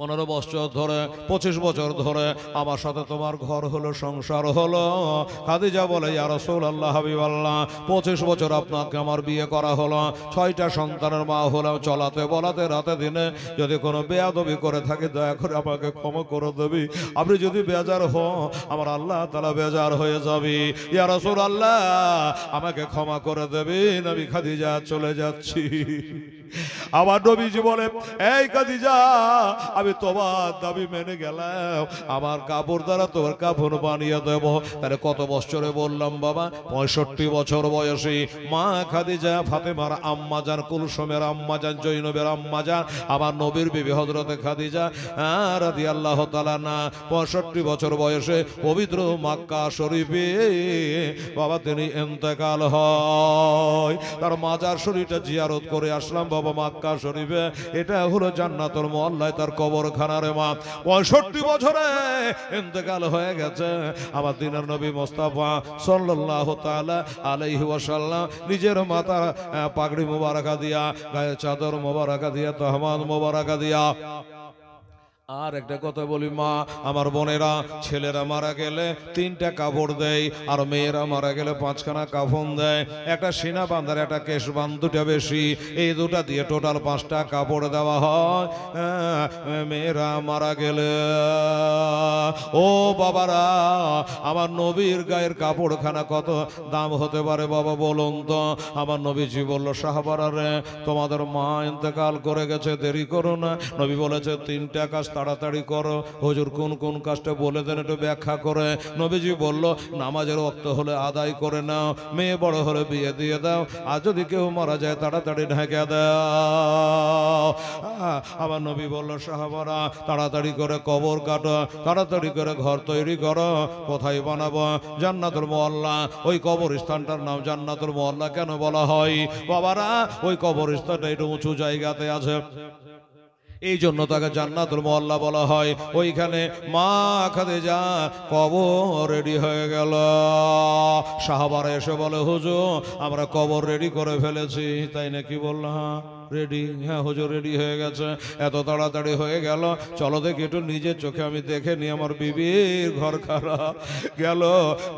পনেরো বছর ধরে পঁচিশ বছর ধরে আমার সাথে তোমার ঘর হলো সংসার হলো খাদিজা বলে সৌল আল্লাহ হাবিবাল্লাহ পঁচিশ বছর আপনাকে আমার বিয়ে করা হলো ছয়টা সন্তানের মা হলাম চলাতে বলাতে রাতে দিনে যদি কোনো বেয়াদবি করে থাকি দয়া করে আমাকে ক্ষমা করে দেবি আপনি যদি বেজার হ আমার আল্লাহ তারা বেজার হয়ে যাবি সৌল আল্লাহ আমাকে ক্ষমা করে দেবেন আমি খাদিজা চলে যাচ্ছি আমার নবীজি বলে এই কাজী যা আমি তোমার দাবি মেনে গেলাম আমার কাপড় দ্বারা তোমার কাপড় বানিয়ে দেব তাহলে কত বছরে বললাম বাবা পঁয়ষট্টি বছর বয়সে মা খাদিজা ফাতেমার আম্মাজান কুলসমের আম্মাজান জৈনবের আম্মাজান আমার নবীর বিবি হজরতে খাদিজা রাধি আল্লাহ তালা না পঁয়ষট্টি বছর বয়সে পবিত্র মাক্কা শরীফে বাবা তিনি এন্তেকাল হয় তার মাজার শরীরটা জিয়ারত করে আসলাম বাবা বাবা মাক্কা শরীফে এটা হলো জান্নাতুল মোয়াল্লায় তার কবরখানার মা 65 বছরে ইন্তেকাল হয়ে গেছে আমার দিনের নবী মোস্তাফা সাল্লাল্লাহু তাআলা আলাইহি ওয়াসাল্লাম নিজের মাথার পাগড়ি মোবারকা দিয়া গায়ে চাদর মোবারকা দিয়া তহমান মোবারকা দিয়া আর একটা কথা বলি মা আমার বোনেরা ছেলেরা মারা গেলে তিনটা কাপড় দেয় আর মেয়েরা মারা গেলে পাঁচখানা কাফন দেয় একটা সেনা বান্ধার একটা কেশ বান দুটা বেশি এই দুটা দিয়ে টোটাল পাঁচটা কাপড় দেওয়া হয় হ্যাঁ, মেয়েরা মারা গেলে ও বাবারা আমার নবীর গায়ের কাপড়খানা কত দাম হতে পারে বাবা বলুন তো আমার নবীজি বললো সাহাবারারে তোমাদের মা ইন্তেকাল করে গেছে দেরি করো না নবী বলেছে তিনটা কাজ তাড়াতাড়ি করো হজুর কোন কোন কাজটা বলে দেন একটু ব্যাখ্যা করে নবীজি বলল নামাজের রক্ত হলে আদায় করে নাও মেয়ে বড় হলে বিয়ে দিয়ে দাও আর যদি কেউ মারা যায় তাড়াতাড়ি ঢেকে দাও আবার নবী বলল সাহাবারা তাড়াতাড়ি করে কবর কাটো তাড়াতাড়ি করে ঘর তৈরি করো কোথায় বানাবো জান্নাতুল মোয়াল্লা ওই কবর স্থানটার নাম জান্নাতুল মোয়াল্লা কেন বলা হয় বাবারা ওই কবরস্থানটা একটু উঁচু জায়গাতে আছে এই জন্য তাকে জান্নাতুল মোল্লা বলা হয় ওইখানে মা খাদে যা কবর রেডি হয়ে গেল সাহাবার এসে বলে হুজু আমরা কবর রেডি করে ফেলেছি তাই নাকি বললাম রেডি হ্যাঁ হজুর রেডি হয়ে গেছে এত তাড়াতাড়ি হয়ে গেল চলো দেখি একটু নিজের চোখে আমি দেখে নি আমার বিবির ঘর খারাপ গেল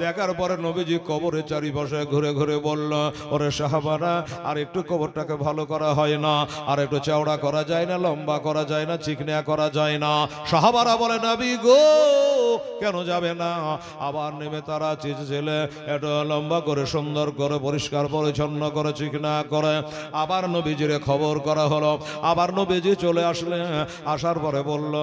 দেখার পরে নবীজি কবরে চারিপাশে ঘুরে ঘুরে বলল ওরে সাহাবারা আর একটু কবরটাকে ভালো করা হয় না আর একটু চওড়া করা যায় না লম্বা করা যায় না চিকনা করা যায় না সাহাবারা বলে নাবি গো কেন যাবে না আবার নেমে তারা চিজ ছেলে এটা লম্বা করে সুন্দর করে পরিষ্কার পরিচ্ছন্ন করে চিকনা করে আবার নবীজিরে খবর খবর করা হলো আবার নবীজি চলে আসলে আসার পরে বলল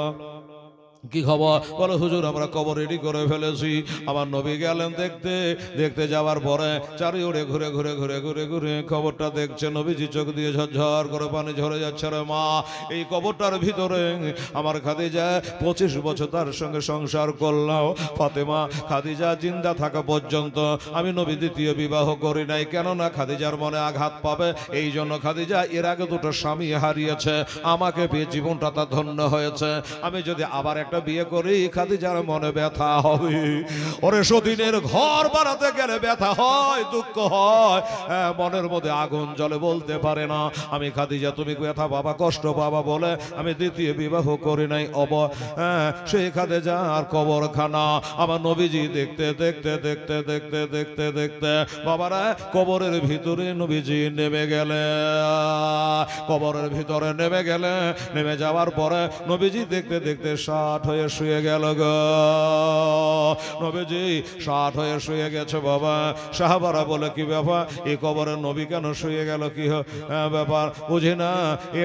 কি খবর বলো হুজুর আমরা কবর রেডি করে ফেলেছি আমার নবী গেলেন দেখতে দেখতে যাওয়ার পরে চারিওড়ে ঘুরে ঘুরে ঘুরে ঘুরে ঘুরে খবরটা দেখছে নবীজি চোখ দিয়ে ঝরঝর করে পানি ঝরে যাচ্ছে রে মা এই কবরটার ভিতরে আমার খাদিজা পঁচিশ বছর তার সঙ্গে সংসার করলাম ফাতেমা খাদিজা জিন্দা থাকা পর্যন্ত আমি নবী দ্বিতীয় বিবাহ করি নাই কেননা খাদিজার মনে আঘাত পাবে এই জন্য খাদিজা এর আগে দুটো স্বামী হারিয়েছে আমাকে পেয়ে জীবনটা তা ধন্য হয়েছে আমি যদি আবার এক একটা বিয়ে করি খাদি খাদিজার মনে ব্যথা হবে ওরে সতীনের ঘর বানাতে গেলে ব্যথা হয় দুঃখ হয় হ্যাঁ, মনের মধ্যে আগুন জলে বলতে পারে না আমি খাদিজা তুমি ব্যথা বাবা কষ্ট বাবা বলে আমি দ্বিতীয় বিবাহ করি নাই অব হ্যাঁ, সেই খাদে যা আর কবরখানা আমার নবীজি দেখতে দেখতে দেখতে দেখতে দেখতে দেখতে বাবারা কবরের ভিতরে নবীজি নেমে গেলে কবরের ভিতরে নেমে গেলে নেমে যাওয়ার পরে নবীজি দেখতে দেখতে সার ষাট হয়ে শুয়ে গেল গো নবীজি ষাট হয়ে শুয়ে গেছে বাবা সাহাবারা বলে কি ব্যাপার এ কবরে নবী কেন শুয়ে গেল কি হ্যাঁ, ব্যাপার বুঝি না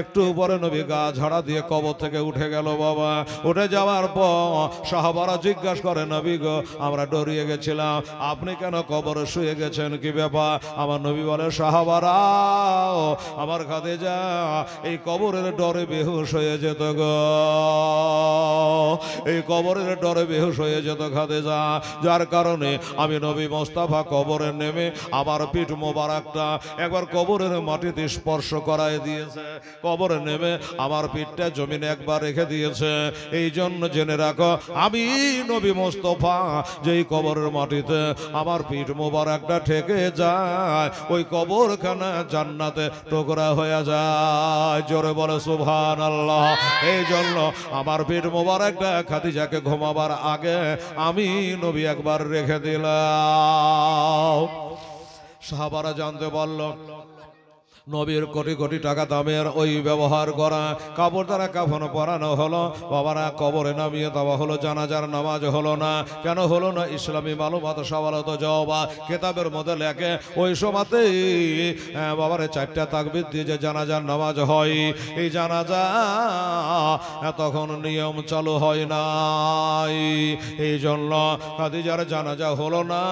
একটু উপরে নবী গা ঝাড়া দিয়ে কবর থেকে উঠে গেল বাবা উঠে যাওয়ার পর সাহাবারা জিজ্ঞাসা করে নবী গো আমরা ডরিয়ে গেছিলাম আপনি কেন কবরে শুয়ে গেছেন কি ব্যাপার আমার নবী বলে সাহাবারা আমার খাতে যা এই কবরের ডরে বেহুশ হয়ে যেত গো এই কবরের ডরে বেহুশ হয়ে যেত খাদে যা যার কারণে আমি নবী মোস্তাফা কবরে নেমে আমার পিঠ মোবারকটা একবার কবরের মাটিতে স্পর্শ করায় দিয়েছে কবরে নেমে আমার পিঠটা জমিনে একবার রেখে দিয়েছে এই জন্য জেনে রাখো আমি নবী মোস্তফা যেই কবরের মাটিতে আমার পিঠ মোবারকটা ঠেকে যায় ওই কবরখানা জান্নাতে টোকরা হয়ে যায় জোরে বলে সুভান আল্লাহ এই জন্য আমার পিঠ মোবারক খাদি যাকে ঘুমাবার আগে আমি নবী একবার রেখে দিলাম সাহাবারা জানতে পারল নবীর কোটি কোটি টাকা দামের ওই ব্যবহার করা কাপড় দ্বারা কাফন পরানো হলো বাবারা কবরে নামিয়ে দেওয়া হলো জানাজার নামাজ হলো না কেন হলো না ইসলামী মালুমাত তো জবা কেতাবের মধ্যে লেখে ওই সময়তেই হ্যাঁ, বাবারে চারটা তাকবির দিয়ে যে জানাজার নামাজ হয় এই জানাজা তখন নিয়ম চালু হয় নাই এই জন্য খাদিজার জানাজা হলো না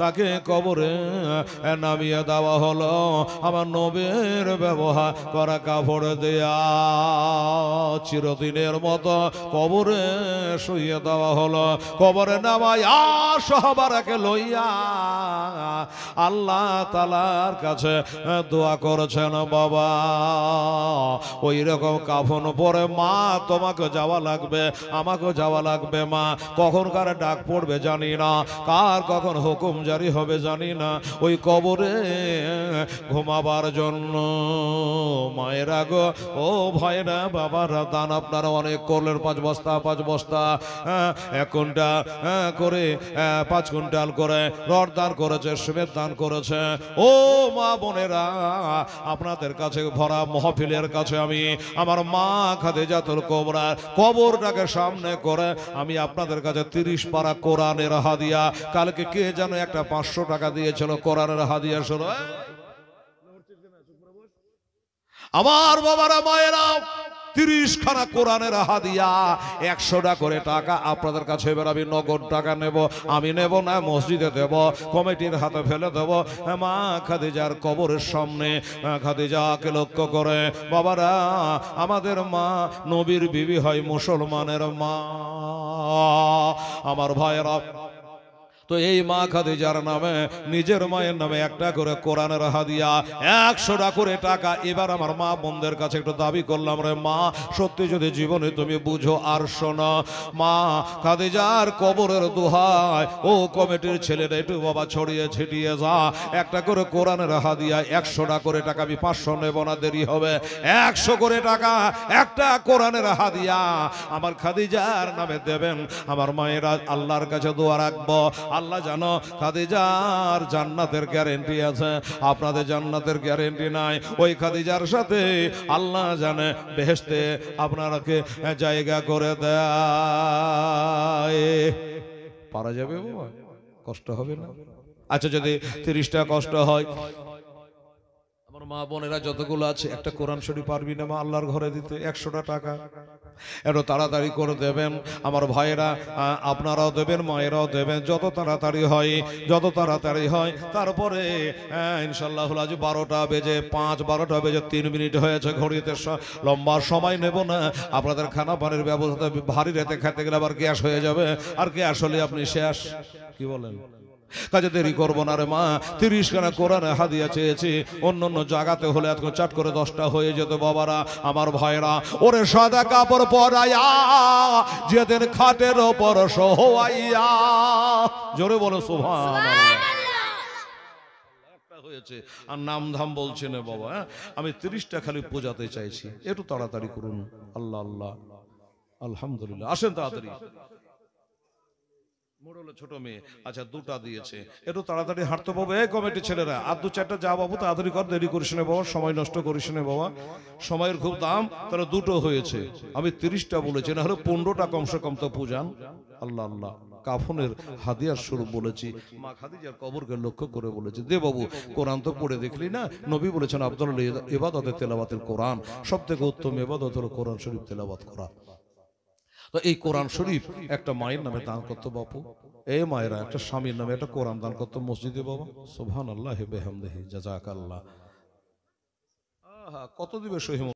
তাকে কবরে নামিয়ে দেওয়া হলো আমার নবী কাপড়ের ব্যবহার করা কাপড় দেয়া চিরদিনের মতো কবরে শুয়ে দেওয়া হলো কবরে নামায়া সহবারাকে লইয়া আল্লাহ তালার কাছে দোয়া করেছেন বাবা ওই রকম কাফন পরে মা তোমাকে যাওয়া লাগবে আমাকে যাওয়া লাগবে মা কখন কার ডাক পড়বে জানি না কার কখন হুকুম জারি হবে জানি না ওই কবরে ঘুমাবার জন্য জন্য মায়ের আগ ও ভাই না বাবার দান আপনারা অনেক করলেন পাঁচ বস্তা পাঁচ বস্তা হ্যাঁ, এক কুইন্টাল হ্যাঁ, করে হ্যাঁ, পাঁচ কুইন্টাল করে রড দান করেছে সুমের দান করেছে ও মা বোনেরা আপনাদের কাছে ভরা মহফিলের কাছে আমি আমার মা খাদে জাতুল কোবরার কবরটাকে সামনে করে আমি আপনাদের কাছে তিরিশ পাড়া কোরআনের হাদিয়া কালকে কে যেন একটা পাঁচশো টাকা দিয়েছিল কোরআনের হাদিয়া শুরু আমার বাবারা মায়েরা তিরিশ খানা কোরআনের হাদিয়া একশোটা করে টাকা আপনাদের কাছে এবার আমি নগদ টাকা নেব আমি নেব না মসজিদে দেব কমিটির হাতে ফেলে দেব হ্যাঁ, মা খাদিজার কবরের সামনে খাদিজাকে লক্ষ্য করে বাবারা আমাদের মা নবীর বিবি হয় মুসলমানের মা আমার ভাইয়েরা তো এই মা খাদিজার নামে নিজের মায়ের নামে একটা করে কোরআনের হাদিয়া একশোটা করে টাকা এবার আমার মা বোনদের কাছে একটু দাবি করলাম রে মা সত্যি যদি জীবনে তুমি বুঝো আর শোনো মা খাদিজার কবরের দুহায় ও কমিটির ছেলেরা একটু বাবা ছড়িয়ে ছিটিয়ে যা একটা করে কোরআনের হাদিয়া একশোটা করে টাকা আমি পাঁচশো নেব না দেরি হবে একশো করে টাকা একটা কোরআনের হাদিয়া আমার খাদিজার নামে দেবেন আমার মায়েরা আল্লাহর কাছে দোয়া রাখবো আল্লাহ জানো খাদিজার জান্নাতের গ্যারেন্টি আছে আপনাদের জান্নাতের গ্যারেন্টি নাই ওই খাদিজার সাথে আল্লাহ জানে বেহেস্তে আপনারাকে জায়গা করে দেয় পারা যাবে কষ্ট হবে না আচ্ছা যদি তিরিশটা কষ্ট হয় আমার মা বোনেরা যতগুলো আছে একটা কোরআন শরীফ পারবি না মা আল্লাহর ঘরে দিতে একশোটা টাকা এত তাড়াতাড়ি করে দেবেন আমার ভাইয়েরা আপনারাও দেবেন মায়েরাও দেবেন যত তাড়াতাড়ি হয় যত তাড়াতাড়ি হয় তারপরে ইনশাল্লাহ আজ বারোটা বেজে পাঁচ বারোটা বেজে তিন মিনিট হয়েছে ঘড়িতে লম্বা সময় নেব না আপনাদের খানা পানির ব্যবস্থা ভারী রেতে খেতে গেলে আবার গ্যাস হয়ে যাবে আর গ্যাস হলে আপনি শেষ কি বলেন কাজে দেরি করবো না রে মা তিরিশ খানা কোরআনে হাদিয়া চেয়েছি অন্য অন্য জায়গাতে হলে এত চাট করে দশটা হয়ে যেত বাবারা আমার ভাইরা ওরে সাদা কাপড় পরাইয়া যেদিন খাটের ওপর সহাইয়া জোরে বলো সোভা আর নাম ধাম বলছে না বাবা হ্যাঁ? আমি তিরিশটা খালি বোঝাতে চাইছি একটু তাড়াতাড়ি করুন আল্লাহ আল্লাহ আলহামদুলিল্লাহ আসেন তাড়াতাড়ি মোড়লো ছোট মেয়ে আচ্ছা, আচ্ছা দুটা দিয়েছে একটু তাড়াতাড়ি হাঁটতে পাবো এই কমিটি ছেলেরা আর দু চারটা যা বাবু তাড়াতাড়ি কর দেরি করিস না বাবা সময় নষ্ট করিস না বাবা সময়ের খুব দাম তাহলে দুটো হয়েছে আমি তিরিশটা বলেছি না হলে পনেরোটা কমসে কম তো পূজান আল্লাহ আল্লাহ কাফনের হাদিয়ার স্বরূপ বলেছি মা খাদিজার কবরকে লক্ষ্য করে বলেছি দে বাবু কোরআন তো পড়ে দেখলি না নবী বলেছেন আব্দুল এবাদতের তেলাবাতের কোরআন সব থেকে উত্তম এবাদত হলো কোরআন শরীফ তেলাবাত করা তো এই কোরআন শরীফ একটা মায়ের নামে দান করতো বাপু এ মায়েরা একটা স্বামীর নামে একটা কোরআন দান করতো মসজিদে বাবা সোহান আল্লাহ বেহামদেহি জাজাক আল্লাহ কত দিবে সহিম